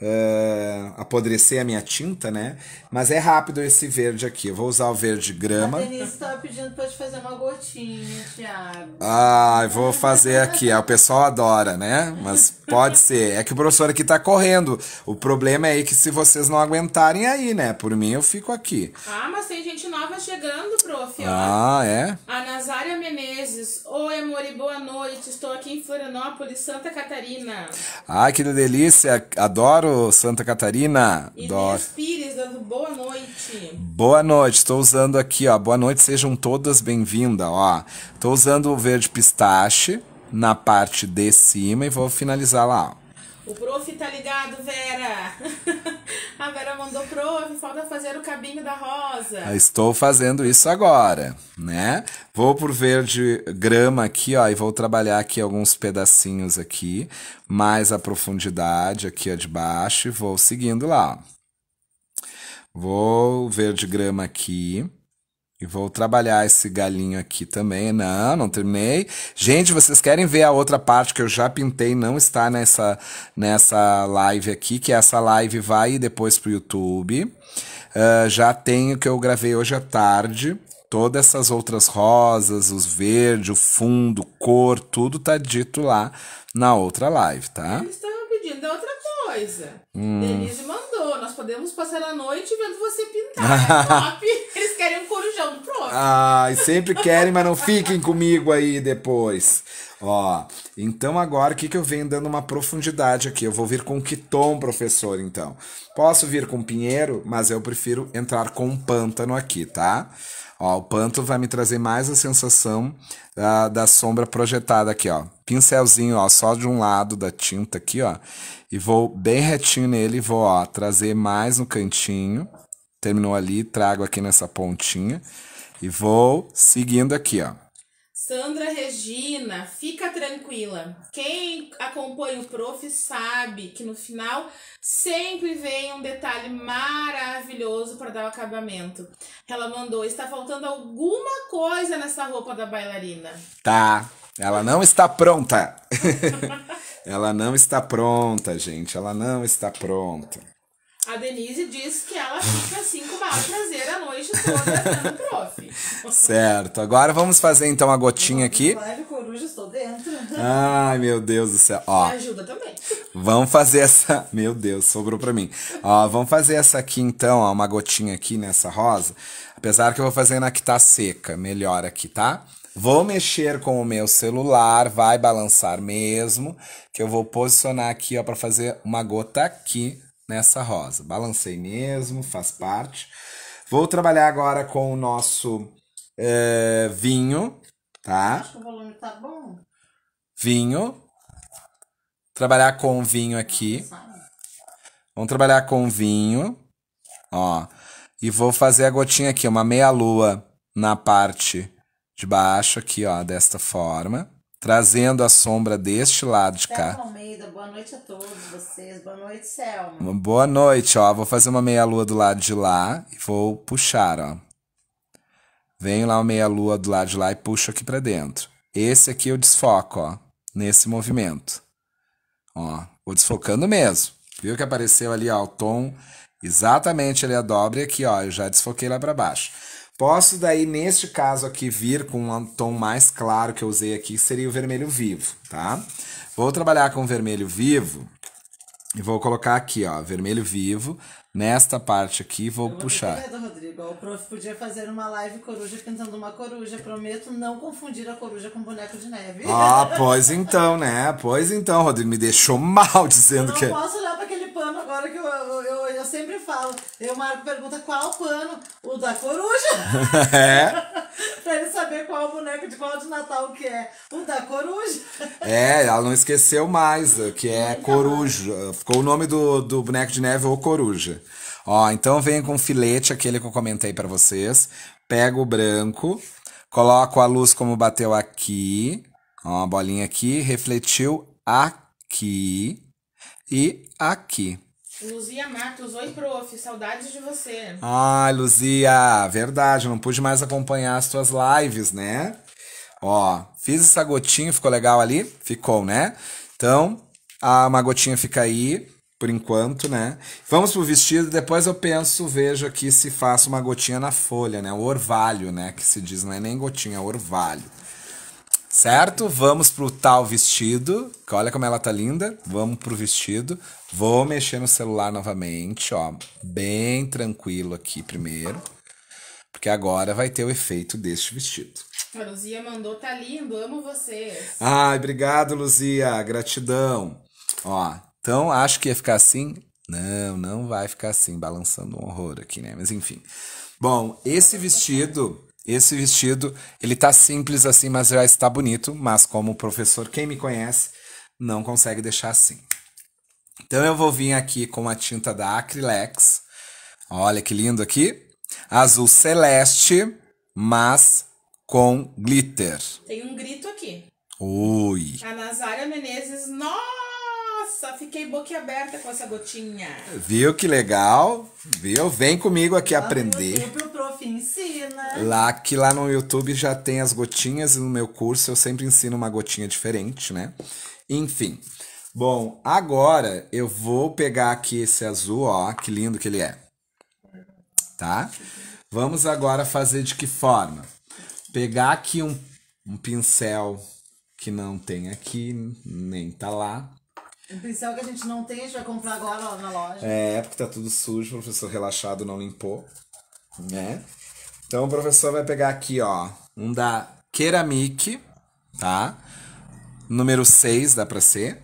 uh, apodrecer a minha tinta, né? Mas é rápido esse verde aqui. Eu vou usar o verde grama. A Denise estava tá pedindo para te fazer uma gotinha, Thiago. Ah, eu vou fazer aqui. Ah, o pessoal adora, né? Mas pode ser. É que o professor aqui está correndo. O problema é aí que se vocês não aguentarem aí, né? Por mim, eu fico aqui. Ah, mas tem gente nova chegando, prof. Ah, é? A Nazária Menezes. Oi, amor, e boa noite. Estou aqui em Florianópolis, Santa Catarina. Ai, que delícia. Adoro Santa Catarina. Inês Pires dando boa noite. Boa noite, estou usando aqui, ó. Boa noite, sejam todas bem-vindas, ó. Estou usando o verde pistache na parte de cima e vou finalizar lá, ó. O prof tá ligado, Vera. A Vera mandou prove, falta fazer o cabinho da rosa. Ah, estou fazendo isso agora, né? Vou por verde grama aqui, ó, e vou trabalhar aqui alguns pedacinhos aqui, mais a profundidade aqui, ó, de baixo, e vou seguindo lá, ó. Vou verde grama aqui. E vou trabalhar esse galinho aqui também. Não, não terminei. Gente, vocês querem ver a outra parte que eu já pintei, não está nessa, nessa live aqui, que essa live vai depois para o YouTube. Uh, já tenho que eu gravei hoje à tarde. Todas essas outras rosas, os verdes, o fundo, cor, tudo tá dito lá na outra live, tá? Eles estavam pedindo da outra coisa. Hum. Denise mandou, nós podemos passar a noite vendo você pintar. é né, top. Eles querem um corujão pro próximo. Ai, sempre querem, mas não fiquem comigo aí depois. Ó, então agora o que, que eu venho dando uma profundidade aqui? Eu vou vir com que tom, professor, então? Posso vir com pinheiro, mas eu prefiro entrar com um pântano aqui, tá? Tá? Ó, o panto vai me trazer mais a sensação da, da sombra projetada aqui, ó. Pincelzinho, ó, só de um lado da tinta aqui, ó. E vou bem retinho nele e vou, ó, trazer mais no cantinho. Terminou ali, trago aqui nessa pontinha. E vou seguindo aqui, ó. Sandra Regina, fica tranquila. Quem acompanha o prof sabe que no final sempre vem um detalhe maravilhoso para dar o acabamento. Ela mandou: está faltando alguma coisa nessa roupa da bailarina. Tá, ela não está pronta. ela não está pronta, gente. Ela não está pronta. A Denise diz que ela fica assim com o maior prazer a noite toda né, prof. Certo, agora vamos fazer então a gotinha aqui. coruja, dentro. Ai, meu Deus do céu. Ó, Me ajuda também. Vamos fazer essa. Meu Deus, sobrou pra mim. Ó, vamos fazer essa aqui então, ó, uma gotinha aqui nessa rosa. Apesar que eu vou fazer na que tá seca, melhor aqui, tá? Vou mexer com o meu celular, vai balançar mesmo, que eu vou posicionar aqui, ó, para fazer uma gota aqui nessa rosa. Balancei mesmo, faz parte. Vou trabalhar agora com o nosso eh, vinho, tá? Acho que o volume tá bom. Vinho. Trabalhar com vinho aqui. Vamos trabalhar com vinho. Ó. E vou fazer a gotinha aqui, uma meia lua na parte de baixo aqui, ó, desta forma trazendo a sombra deste lado de cá. Selma Almeida, boa noite a todos vocês. Boa noite, Selma. boa noite, ó. Vou fazer uma meia-lua do lado de lá e vou puxar, ó. Venho lá uma meia-lua do lado de lá e puxo aqui para dentro. Esse aqui eu desfoco, ó, nesse movimento. Ó, vou desfocando mesmo. Viu que apareceu ali, ó, o tom exatamente ali a dobra e aqui, ó, eu já desfoquei lá para baixo. Posso daí, neste caso aqui, vir com um tom mais claro que eu usei aqui, que seria o vermelho vivo, tá? Vou trabalhar com vermelho vivo e vou colocar aqui, ó, vermelho vivo, nesta parte aqui, vou, vou puxar. Medo, Rodrigo, o prof podia fazer uma live coruja pintando uma coruja, prometo não confundir a coruja com boneco de neve. Ah, pois então, né? Pois então, Rodrigo, me deixou mal dizendo eu não que... É posso olhar pra pano agora que eu, eu, eu, eu sempre falo. Eu marco pergunta qual pano? O da coruja. É. pra ele saber qual boneco de qual de Natal que é. O da coruja. É, ela não esqueceu mais, que é coruja. Ficou o nome do, do boneco de neve ou coruja. Ó, então vem com o filete, aquele que eu comentei para vocês. Pego o branco, coloco a luz como bateu aqui. Ó, uma bolinha aqui, refletiu aqui e aqui. Luzia Matos, oi prof, saudades de você. Ai, Luzia, verdade, não pude mais acompanhar as tuas lives, né? Ó, fiz essa gotinha, ficou legal ali? Ficou, né? Então, a, uma gotinha fica aí, por enquanto, né? Vamos pro vestido, depois eu penso, vejo aqui se faço uma gotinha na folha, né? O orvalho, né? Que se diz, não é nem gotinha, é orvalho. Certo? Vamos pro tal vestido. Olha como ela tá linda. Vamos pro vestido. Vou mexer no celular novamente, ó. Bem tranquilo aqui primeiro. Porque agora vai ter o efeito deste vestido. A Luzia mandou, tá lindo, amo vocês. Ai, obrigado, Luzia. Gratidão. Ó, então acho que ia ficar assim. Não, não vai ficar assim, balançando um horror aqui, né? Mas enfim. Bom, esse vestido esse vestido, ele tá simples assim, mas já está bonito. Mas como professor, quem me conhece, não consegue deixar assim. Então eu vou vir aqui com a tinta da Acrylex. Olha que lindo aqui. Azul celeste, mas com glitter. Tem um grito aqui. Ui. A Nazária Menezes, nossa! Nossa, fiquei boquiaberta com essa gotinha. Viu que legal? Viu? Vem comigo aqui lá aprender. No YouTube, o prof ensina. Lá que lá no YouTube já tem as gotinhas e no meu curso eu sempre ensino uma gotinha diferente, né? Enfim. Bom, agora eu vou pegar aqui esse azul, ó, que lindo que ele é. Tá? Vamos agora fazer de que forma? Pegar aqui um, um pincel que não tem aqui, nem tá lá. Um pincel é que a gente não tem, a gente vai comprar agora na loja. É, porque tá tudo sujo, o professor relaxado não limpou, né? Então o professor vai pegar aqui, ó, um da Keramik, tá? Número 6, dá pra ser.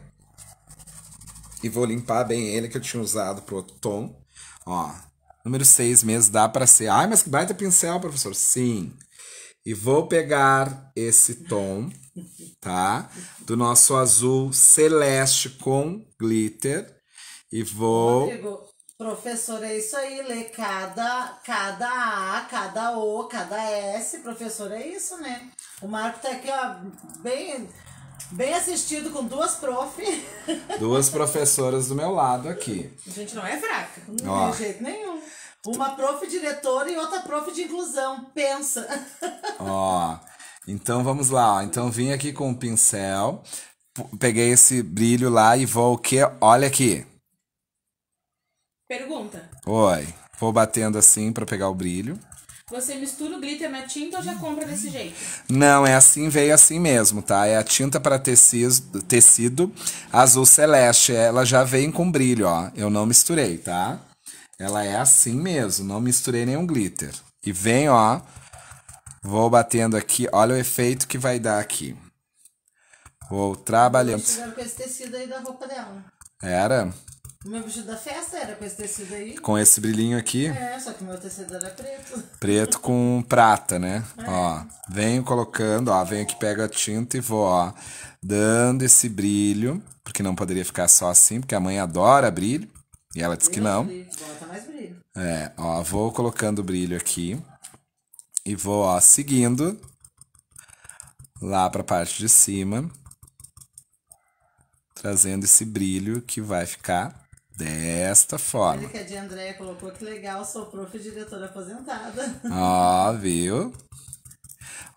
E vou limpar bem ele que eu tinha usado pro outro tom. Ó, número 6 mesmo, dá pra ser. Ai, mas que baita pincel, professor. Sim. E vou pegar esse tom, tá? Do nosso azul celeste com glitter. E vou. Rodrigo, professor, é isso aí, lê cada, cada A, cada O, cada S, professor, é isso, né? O Marco tá aqui, ó, bem. Bem assistido com duas prof. Duas professoras do meu lado aqui. A gente não é fraca, não ó, jeito nenhum. Uma prof diretora e outra prof de inclusão. Pensa. Ó, então vamos lá. Então vim aqui com o um pincel, peguei esse brilho lá e vou o quê? Olha aqui. Pergunta. Oi. Vou batendo assim para pegar o brilho. Você mistura o glitter na tinta ou já compra desse jeito? Não, é assim, veio assim mesmo, tá? É a tinta para tecido, tecido azul celeste. Ela já vem com brilho, ó. Eu não misturei, tá? Ela é assim mesmo, não misturei nenhum glitter. E vem, ó, vou batendo aqui, olha o efeito que vai dar aqui. Vou trabalhando. Com esse tecido aí da roupa dela. Era? meu vestido da festa era com esse tecido aí. Com esse brilhinho aqui? É, só que o meu tecido era preto. Preto com prata, né? É. Ó, venho colocando, ó, venho aqui, pego a tinta e vou, ó, dando esse brilho, porque não poderia ficar só assim, porque a mãe adora brilho. E ela disse que não. Bota mais brilho. É, ó, vou colocando brilho aqui. E vou, ó, seguindo. Lá pra parte de cima. Trazendo esse brilho que vai ficar desta forma. Olha que a é de Andréia colocou, que legal, sou prof diretora aposentada. Ó, viu?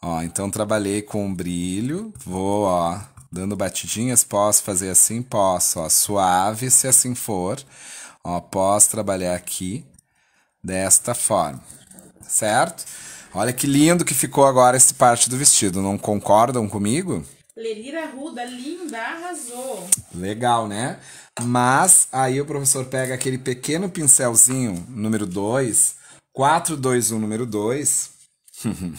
Ó, então trabalhei com brilho. Vou, ó, dando batidinhas. Posso fazer assim? Posso, ó, suave, se assim for. Ó, posso trabalhar aqui desta forma, certo? Olha que lindo que ficou agora essa parte do vestido, não concordam comigo? Lerira Ruda, linda, arrasou. Legal, né? Mas aí o professor pega aquele pequeno pincelzinho, número 2, 421 número 2,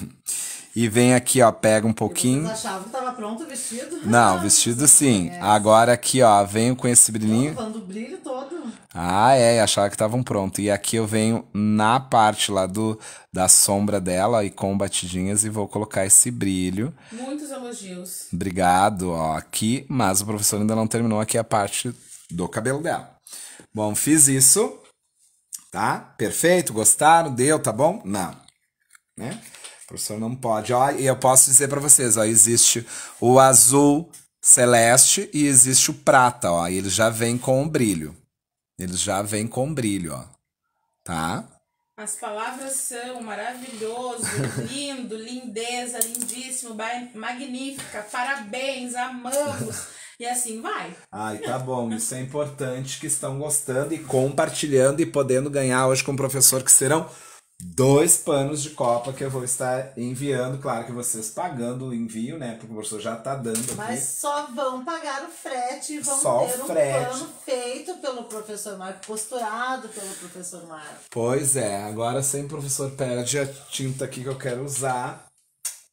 E vem aqui, ó, pega um pouquinho. Vocês achavam que tava pronto o vestido? Não, o vestido sim. É. Agora aqui, ó, venho com esse brilhinho. Falando o brilho todo. Ah, é, achava que um pronto. E aqui eu venho na parte lá do, da sombra dela e com batidinhas e vou colocar esse brilho. Muitos elogios. Obrigado, ó, aqui. Mas o professor ainda não terminou aqui a parte do cabelo dela. Bom, fiz isso, tá? Perfeito, gostaram, deu, tá bom? Não, né? professor não pode. Ó, ah, e eu posso dizer para vocês, ó, existe o azul celeste e existe o prata, ó. E ele já vem com o brilho. Ele já vem com brilho, ó. Tá? As palavras são maravilhoso, lindo, lindeza, lindíssimo, magnífica, parabéns, amamos. E assim vai. Ai, tá bom. Isso é importante que estão gostando e compartilhando e podendo ganhar hoje com o professor que serão dois panos de copa que eu vou estar enviando. Claro que vocês pagando o envio, né? Porque o professor já tá dando aqui. Mas só vão pagar o frete e vão só ter o frete. um pano feito pelo professor Marco, costurado pelo professor Marco. Pois é, agora sem professor perde a tinta aqui que eu quero usar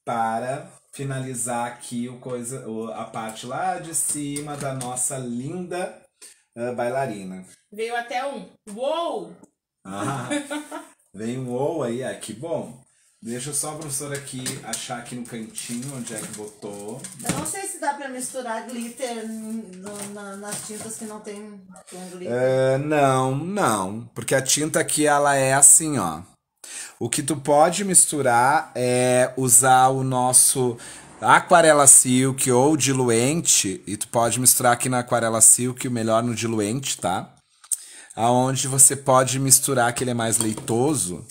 para finalizar aqui o coisa, a parte lá de cima da nossa linda uh, bailarina. Veio até um. Uou! Ah. vem um ou aí, ah, que bom. Deixa só a professora aqui achar aqui no cantinho onde é que botou. Eu não sei se dá pra misturar glitter no, na, nas tintas que não tem, tem é glitter. Uh, não, não. Porque a tinta aqui, ela é assim, ó. O que tu pode misturar é usar o nosso aquarela silk ou diluente. E tu pode misturar aqui na aquarela silk, o melhor no diluente, tá? aonde você pode misturar que ele é mais leitoso,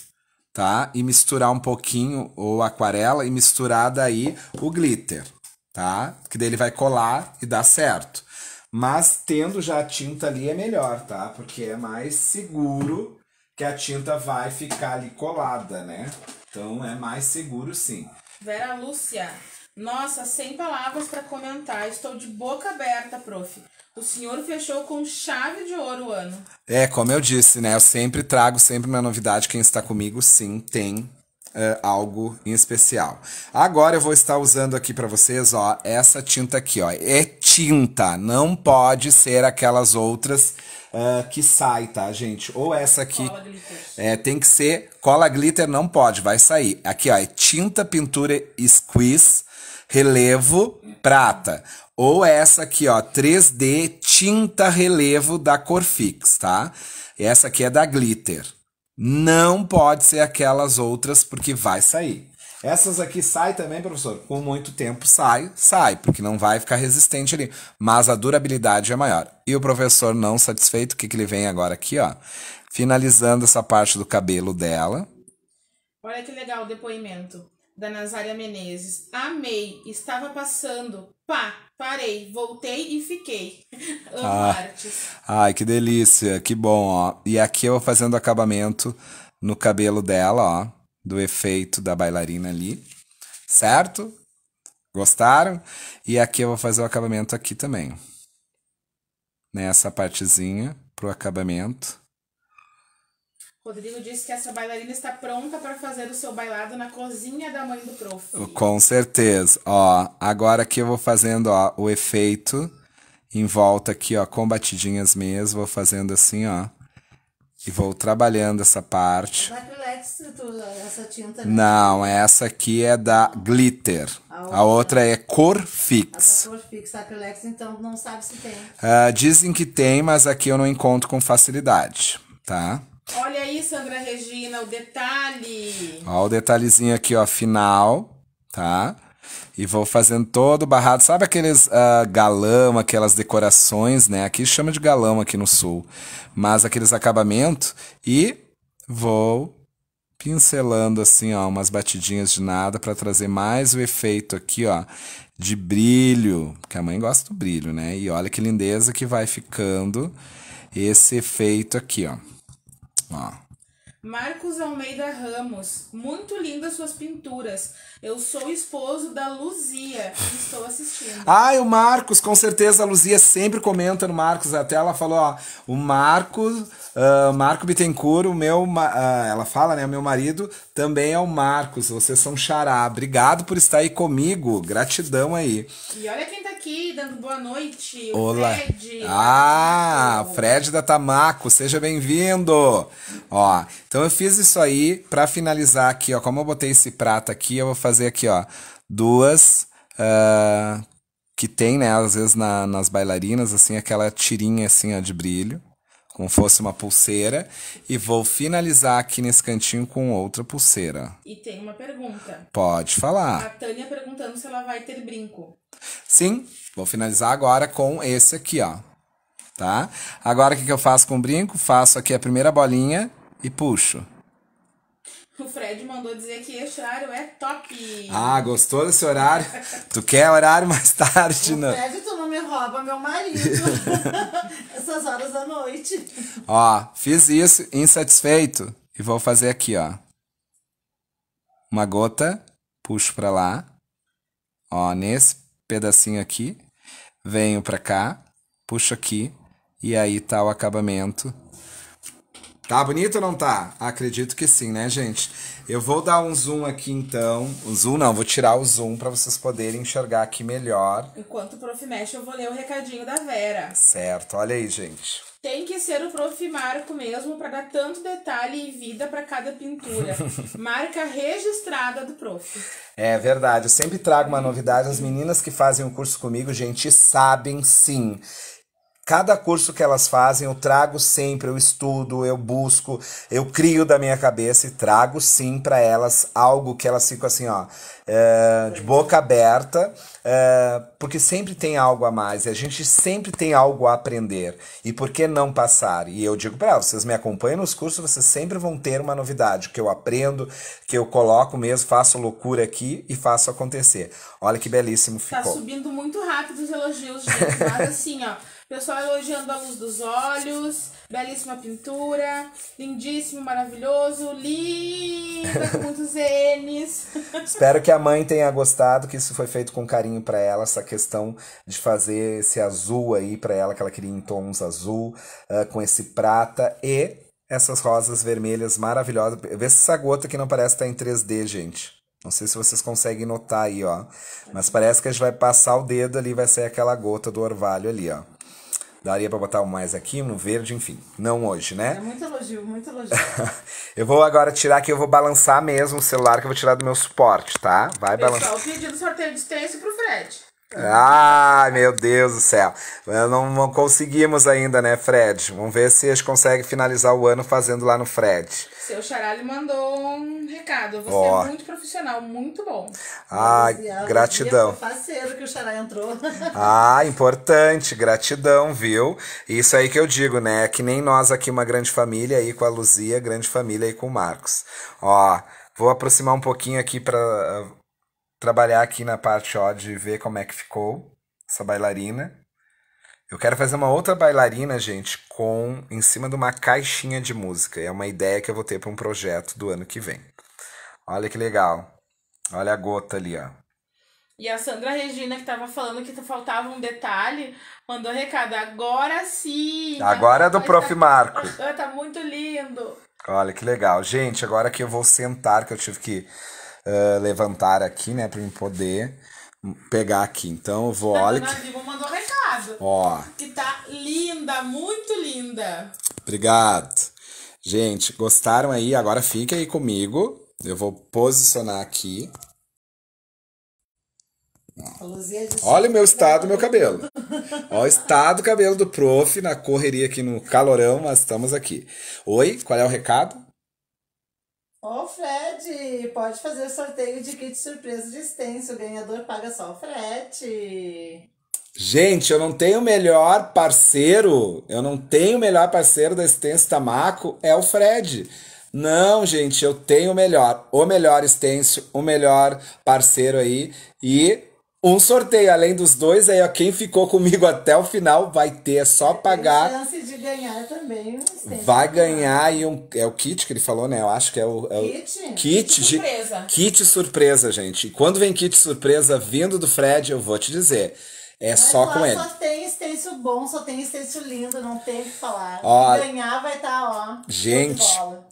tá? E misturar um pouquinho ou aquarela e misturar daí o glitter, tá? Que daí ele vai colar e dar certo. Mas tendo já a tinta ali é melhor, tá? Porque é mais seguro que a tinta vai ficar ali colada, né? Então é mais seguro sim. Vera Lúcia, nossa, sem palavras para comentar. Estou de boca aberta, prof. O senhor fechou com chave de ouro o ano. É, como eu disse, né? Eu sempre trago, sempre uma novidade, quem está comigo, sim, tem Uh, algo em especial. Agora eu vou estar usando aqui para vocês, ó, essa tinta aqui, ó. É tinta, não pode ser aquelas outras uh, que sai, tá, gente? Ou essa aqui é, tem que ser cola glitter, não pode, vai sair. Aqui, ó, é tinta, pintura squeeze relevo prata. Ou essa aqui, ó, 3D tinta relevo da cor fix tá? Essa aqui é da Glitter. Não pode ser aquelas outras porque vai sair. Essas aqui sai também, professor? Com muito tempo sai, sai, porque não vai ficar resistente ali. Mas a durabilidade é maior. E o professor não satisfeito, o que, que ele vem agora aqui, ó? Finalizando essa parte do cabelo dela. Olha que legal o depoimento da Nazária Menezes. Amei, estava passando. Pá, parei, voltei e fiquei. Amo ah, Ai, que delícia, que bom, ó. E aqui eu vou fazendo acabamento no cabelo dela, ó, do efeito da bailarina ali. Certo? Gostaram? E aqui eu vou fazer o acabamento aqui também. Nessa partezinha pro acabamento. Rodrigo disse que essa bailarina está pronta para fazer o seu bailado na cozinha da mãe do prof. Com certeza. Ó, agora aqui eu vou fazendo ó, o efeito em volta aqui, ó, com batidinhas mesmo. Vou fazendo assim, ó. E vou trabalhando essa parte. Vai pro essa tinta. Né? Não, essa aqui é da Glitter. A outra, a outra é cor fix. A cor fix, Sacrilex, tá, então não sabe se tem. Uh, dizem que tem, mas aqui eu não encontro com facilidade, tá? Olha aí, Sandra Regina, o detalhe. Ó, o detalhezinho aqui, ó, final, tá? E vou fazendo todo barrado. Sabe aqueles uh, galão, aquelas decorações, né? Aqui chama de galão aqui no sul. Mas aqueles acabamentos. E vou pincelando assim, ó, umas batidinhas de nada para trazer mais o efeito aqui, ó, de brilho. Porque a mãe gosta do brilho, né? E olha que lindeza que vai ficando esse efeito aqui, ó. Ah. Marcos Almeida Ramos, muito lindas suas pinturas. Eu sou esposo da Luzia e estou assistindo. Ah, o Marcos, com certeza a Luzia sempre comenta no Marcos. Até ela falou, ó, o Marcos, uh, Marco Bittencourt, o meu, uh, ela fala, né, meu marido, também é o Marcos. Vocês são xará. Obrigado por estar aí comigo. Gratidão aí. E olha quem tá aqui dando boa noite. Olá. Fred. Ah, Fred da Tamaco. Seja bem-vindo. Ó, então eu fiz isso aí para finalizar aqui, ó. Como eu botei esse prato aqui, eu vou fazer aqui, ó, duas. Uh, que tem, né, às vezes na, nas bailarinas, assim, aquela tirinha, assim, ó, de brilho, como fosse uma pulseira, e vou finalizar aqui nesse cantinho com outra pulseira. E tem uma pergunta. Pode falar. A Tânia perguntando se ela vai ter brinco. Sim, vou finalizar agora com esse aqui, ó. Tá? Agora o que, que eu faço com o brinco? Faço aqui a primeira bolinha e puxo. O Fred mandou dizer que este horário é top. Ah, gostou desse horário? tu quer horário mais tarde, o não? Fred, tu não me rouba, meu marido. Essas horas da noite. Ó, fiz isso insatisfeito. E vou fazer aqui, ó. Uma gota, puxo para lá. Ó, nesse pedacinho aqui. Venho para cá, puxo aqui. E aí tá o acabamento Tá bonito ou não tá? Acredito que sim, né, gente? Eu vou dar um zoom aqui então. zoom não, vou tirar o zoom para vocês poderem enxergar aqui melhor. Enquanto o prof mexe, eu vou ler o recadinho da Vera. Certo, olha aí, gente. Tem que ser o prof Marco mesmo para dar tanto detalhe e vida para cada pintura. Marca registrada do prof. É verdade, eu sempre trago uma novidade. As meninas que fazem o curso comigo, gente, sabem sim Cada curso que elas fazem, eu trago sempre, eu estudo, eu busco, eu crio da minha cabeça e trago sim para elas algo que elas ficam assim, ó, é, de boca aberta, é, porque sempre tem algo a mais, e a gente sempre tem algo a aprender. E por que não passar? E eu digo para vocês me acompanham nos cursos, vocês sempre vão ter uma novidade que eu aprendo, que eu coloco mesmo, faço loucura aqui e faço acontecer. Olha que belíssimo tá ficou. Tá subindo muito rápido os elogios, gente. Mas assim, ó. Pessoal elogiando a luz dos olhos, belíssima pintura, lindíssimo, maravilhoso, linda, com muitos N's. Espero que a mãe tenha gostado, que isso foi feito com carinho para ela, essa questão de fazer esse azul aí para ela, que ela queria em tons azul, uh, com esse prata e essas rosas vermelhas maravilhosas. Vê se essa gota que não parece estar tá em 3D, gente. Não sei se vocês conseguem notar aí, ó. Mas parece que a gente vai passar o dedo ali, vai ser aquela gota do orvalho ali, ó. Daria para botar um mais aqui, um verde, enfim. Não hoje, né? É muito elogio, muito elogio. eu vou agora tirar aqui, eu vou balançar mesmo o celular que eu vou tirar do meu suporte, tá? Vai balançar. Pessoal, balan... pedido sorteio de stencil pro Fred. Ah, meu Deus do céu. Não, não, conseguimos ainda, né, Fred? Vamos ver se eles conseguem finalizar o ano fazendo lá no Fred. Seu Charalho mandou um recado. Você oh. é muito profissional, muito bom. Ah, é gratidão. Parceiro que o Xará entrou. Ah, importante, gratidão, viu? Isso aí que eu digo, né? Que nem nós aqui, uma grande família aí com a Luzia, grande família aí com o Marcos. Ó, vou aproximar um pouquinho aqui para trabalhar aqui na parte ó, de ver como é que ficou essa bailarina. Eu quero fazer uma outra bailarina, gente, com em cima de uma caixinha de música. É uma ideia que eu vou ter para um projeto do ano que vem. Olha que legal. Olha a gota ali, ó. E a Sandra Regina, que estava falando que faltava um detalhe, mandou recado. Agora sim! Tá agora é do Prof. Tá, Marco. Ah, tá muito lindo. Olha que legal. Gente, agora que eu vou sentar, que eu tive que eh, levantar aqui, né? Pra mim poder pegar aqui. Então eu vou, tá, olha. que... Viva mandou recado. Ó. Que tá linda, muito linda. Obrigado. Gente, gostaram aí? Agora fique aí comigo. Eu vou posicionar aqui. Olha o meu tá estado do meu cabelo. Olha o estado do cabelo do prof na correria aqui no calorão, mas estamos aqui. Oi, qual é o recado? Ô oh, Fred, pode fazer sorteio de kit surpresa de stencil. O ganhador paga só o frete. Gente, eu não tenho o melhor parceiro, eu não tenho o melhor parceiro da Stencil Tamaco, é o Fred. Não, gente, eu tenho o melhor, o melhor stencil, o melhor parceiro aí. E um sorteio, além dos dois, aí ó, quem ficou comigo até o final vai ter, é só pagar. Tem chance de ganhar também. Né? Vai ganhar aí um. É o kit que ele falou, né? Eu acho que é o. É o kit? Kit surpresa. De, kit surpresa, gente. E quando vem kit surpresa vindo do Fred, eu vou te dizer. É Mas só com ele. Só tem extenso bom, só tem extenso lindo, não tem o que falar. Ó, ganhar vai estar, tá, ó. Gente,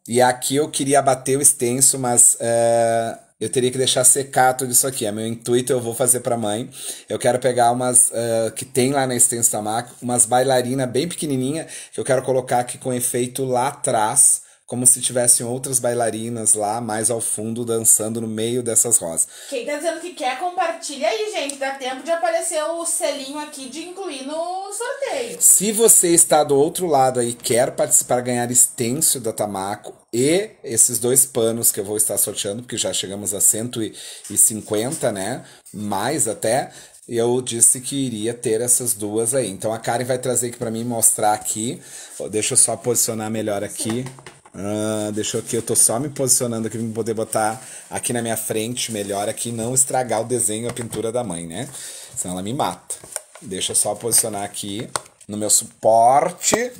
e aqui eu queria bater o extenso, mas uh, eu teria que deixar secar tudo isso aqui. É meu intuito, eu vou fazer para mãe. Eu quero pegar umas uh, que tem lá na Extensa Mac, umas bailarina bem pequenininha que eu quero colocar aqui com efeito lá atrás como se tivessem outras bailarinas lá mais ao fundo dançando no meio dessas rosas. Quem tá dizendo que quer, compartilha aí, gente. Dá tempo de aparecer o selinho aqui de incluir no sorteio. Se você está do outro lado aí quer participar, ganhar estêncil da Tamaco e esses dois panos que eu vou estar sorteando, porque já chegamos a 150, né? Mais até eu disse que iria ter essas duas aí. Então a Karen vai trazer aqui para mim mostrar aqui. Deixa eu só posicionar melhor aqui. Sim. Ah, deixa eu aqui, eu tô só me posicionando aqui pra poder botar aqui na minha frente, melhor aqui, não estragar o desenho, a pintura da mãe, né? Senão ela me mata. Deixa eu só posicionar aqui no meu suporte.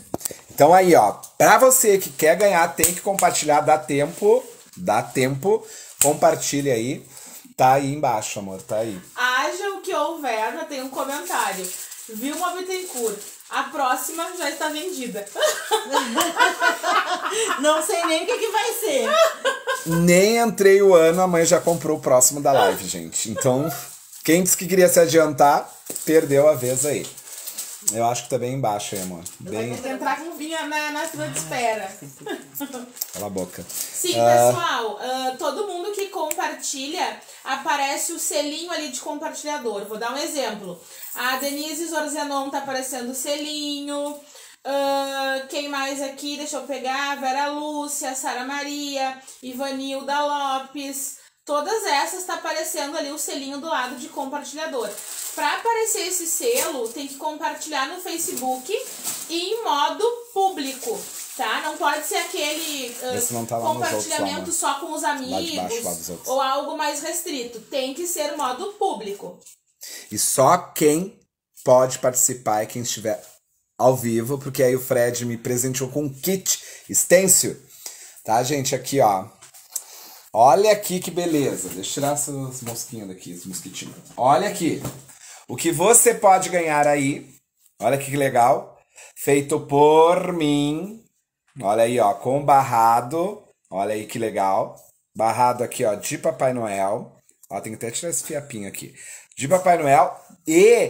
Então aí, ó, pra você que quer ganhar, tem que compartilhar, dá tempo, dá tempo, compartilha aí. Tá aí embaixo, amor, tá aí. Haja o que houver, já tem um comentário. Vilma Bittencourt, a próxima já está vendida. Não sei nem o que, que vai ser. Nem entrei o ano, a mãe já comprou o próximo da live, gente. Então, quem disse que queria se adiantar, perdeu a vez aí. Eu acho que tá bem embaixo, amor. Bem... Vai entrar com vinha na, na fila de espera. Cala a boca. Sim, uh... pessoal, uh, todo mundo que compartilha, aparece o selinho ali de compartilhador. Vou dar um exemplo. A Denise Zorzenon tá aparecendo o selinho. Uh, quem mais aqui? Deixa eu pegar. Vera Lúcia, Sara Maria, Ivanilda Lopes. Todas essas está aparecendo ali o selinho do lado de compartilhador. Para aparecer esse selo, tem que compartilhar no Facebook e em modo público, tá? Não pode ser aquele uh, tá compartilhamento só com os amigos baixo, ou algo mais restrito. Tem que ser modo público. E só quem pode participar é quem estiver ao vivo, porque aí o Fred me presenteou com um kit estêncil Tá, gente? Aqui, ó. Olha aqui que beleza. Deixa eu tirar essas mosquinhas daqui, esses mosquitinhos. Olha aqui. O que você pode ganhar aí. Olha que legal. Feito por mim. Olha aí, ó. Com barrado. Olha aí que legal. Barrado aqui, ó. De Papai Noel. Ó, tem que até tirar esse fiapinho aqui. De Papai Noel. E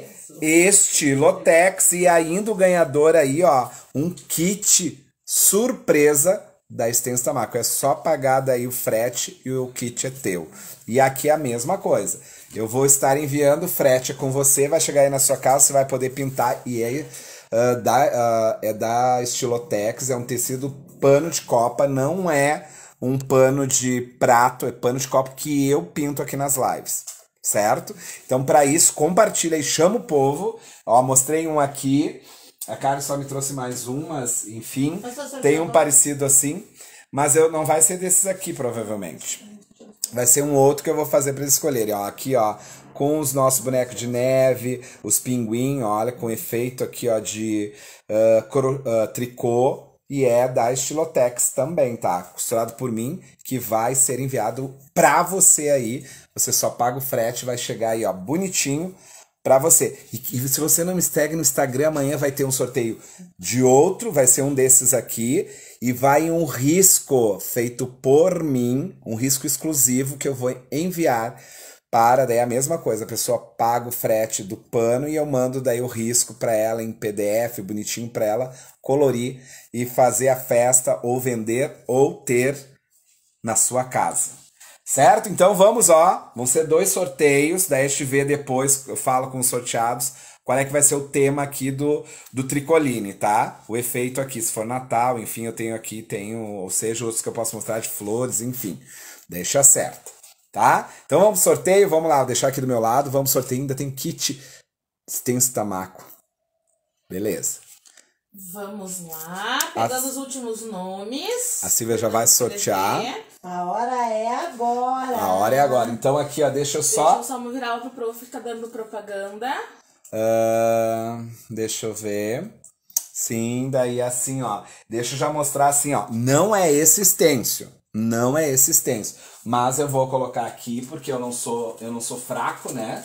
Lotex. E ainda o ganhador aí, ó. Um kit surpresa da Extensa Marco. É só pagar daí o frete e o kit é teu. E aqui é a mesma coisa. Eu vou estar enviando frete com você, vai chegar aí na sua casa, você vai poder pintar. E é, aí uh, da, uh, é da Estilotex, é um tecido pano de copa, não é um pano de prato, é pano de copo que eu pinto aqui nas lives, certo? Então, para isso, compartilha e chama o povo. Ó, mostrei um aqui. A Karen só me trouxe mais umas, enfim. Tem um parecido assim, mas eu não vai ser desses aqui, provavelmente. Vai ser um outro que eu vou fazer para eles escolherem. Ó, aqui, ó, com os nossos bonecos de neve, os pinguim, olha, com efeito aqui, ó, de uh, uh, tricô. E é da Estilotex também, tá? Costurado por mim, que vai ser enviado pra você aí. Você só paga o frete, vai chegar aí, ó, bonitinho para você. E, e, se você não me segue no Instagram, amanhã vai ter um sorteio de outro, vai ser um desses aqui, e vai um risco feito por mim, um risco exclusivo que eu vou enviar para daí é a mesma coisa, a pessoa paga o frete do pano e eu mando daí o risco para ela em PDF bonitinho para ela colorir e fazer a festa ou vender ou ter na sua casa. Certo? Então vamos, ó. Vão ser dois sorteios. Daí a gente vê depois, eu falo com os sorteados, qual é que vai ser o tema aqui do, do Tricoline, tá? O efeito aqui, se for Natal, enfim, eu tenho aqui, tenho, ou seja, outros que eu posso mostrar de flores, enfim. Deixa certo, tá? Então vamos sorteio, vamos lá, vou deixar aqui do meu lado, vamos sorteio, ainda tem kit, tem esse tamaco. Beleza. Vamos lá, pegando a... os últimos nomes. A Silvia já vai sortear. A hora é agora. A hora é agora. Então aqui, ó, deixa eu só. Deixa eu só virar alto pro ficar tá dando propaganda. Uh, deixa eu ver. Sim, daí assim, ó. Deixa eu já mostrar assim, ó. Não é esse Não é esse Mas eu vou colocar aqui porque eu não sou, eu não sou fraco, né?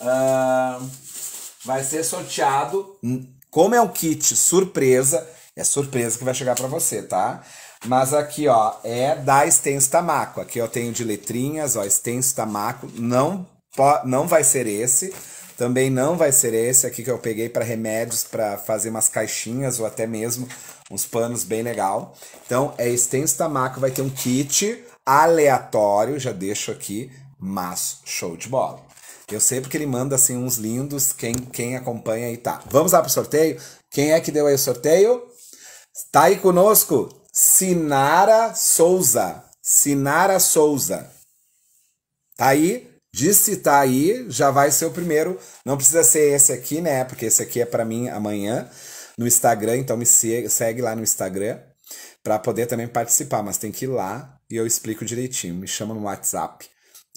Uh, vai ser sorteado como é um kit surpresa, é surpresa que vai chegar para você, tá? Mas aqui, ó, é da Stencil Tamaco. Aqui eu tenho de letrinhas, ó, Stencil Tamaco. Não, não vai ser esse. Também não vai ser esse aqui que eu peguei para remédios, para fazer umas caixinhas ou até mesmo uns panos bem legal. Então, é Stencil Tamaco, vai ter um kit aleatório, já deixo aqui, mas show de bola. Eu sei porque ele manda assim uns lindos, quem, quem acompanha aí tá. Vamos lá pro sorteio? Quem é que deu aí o sorteio? Tá aí conosco Sinara Souza. Sinara Souza. Tá aí? disse tá aí, já vai ser o primeiro. Não precisa ser esse aqui, né? Porque esse aqui é para mim amanhã no Instagram, então me segue lá no Instagram para poder também participar, mas tem que ir lá e eu explico direitinho. Me chama no WhatsApp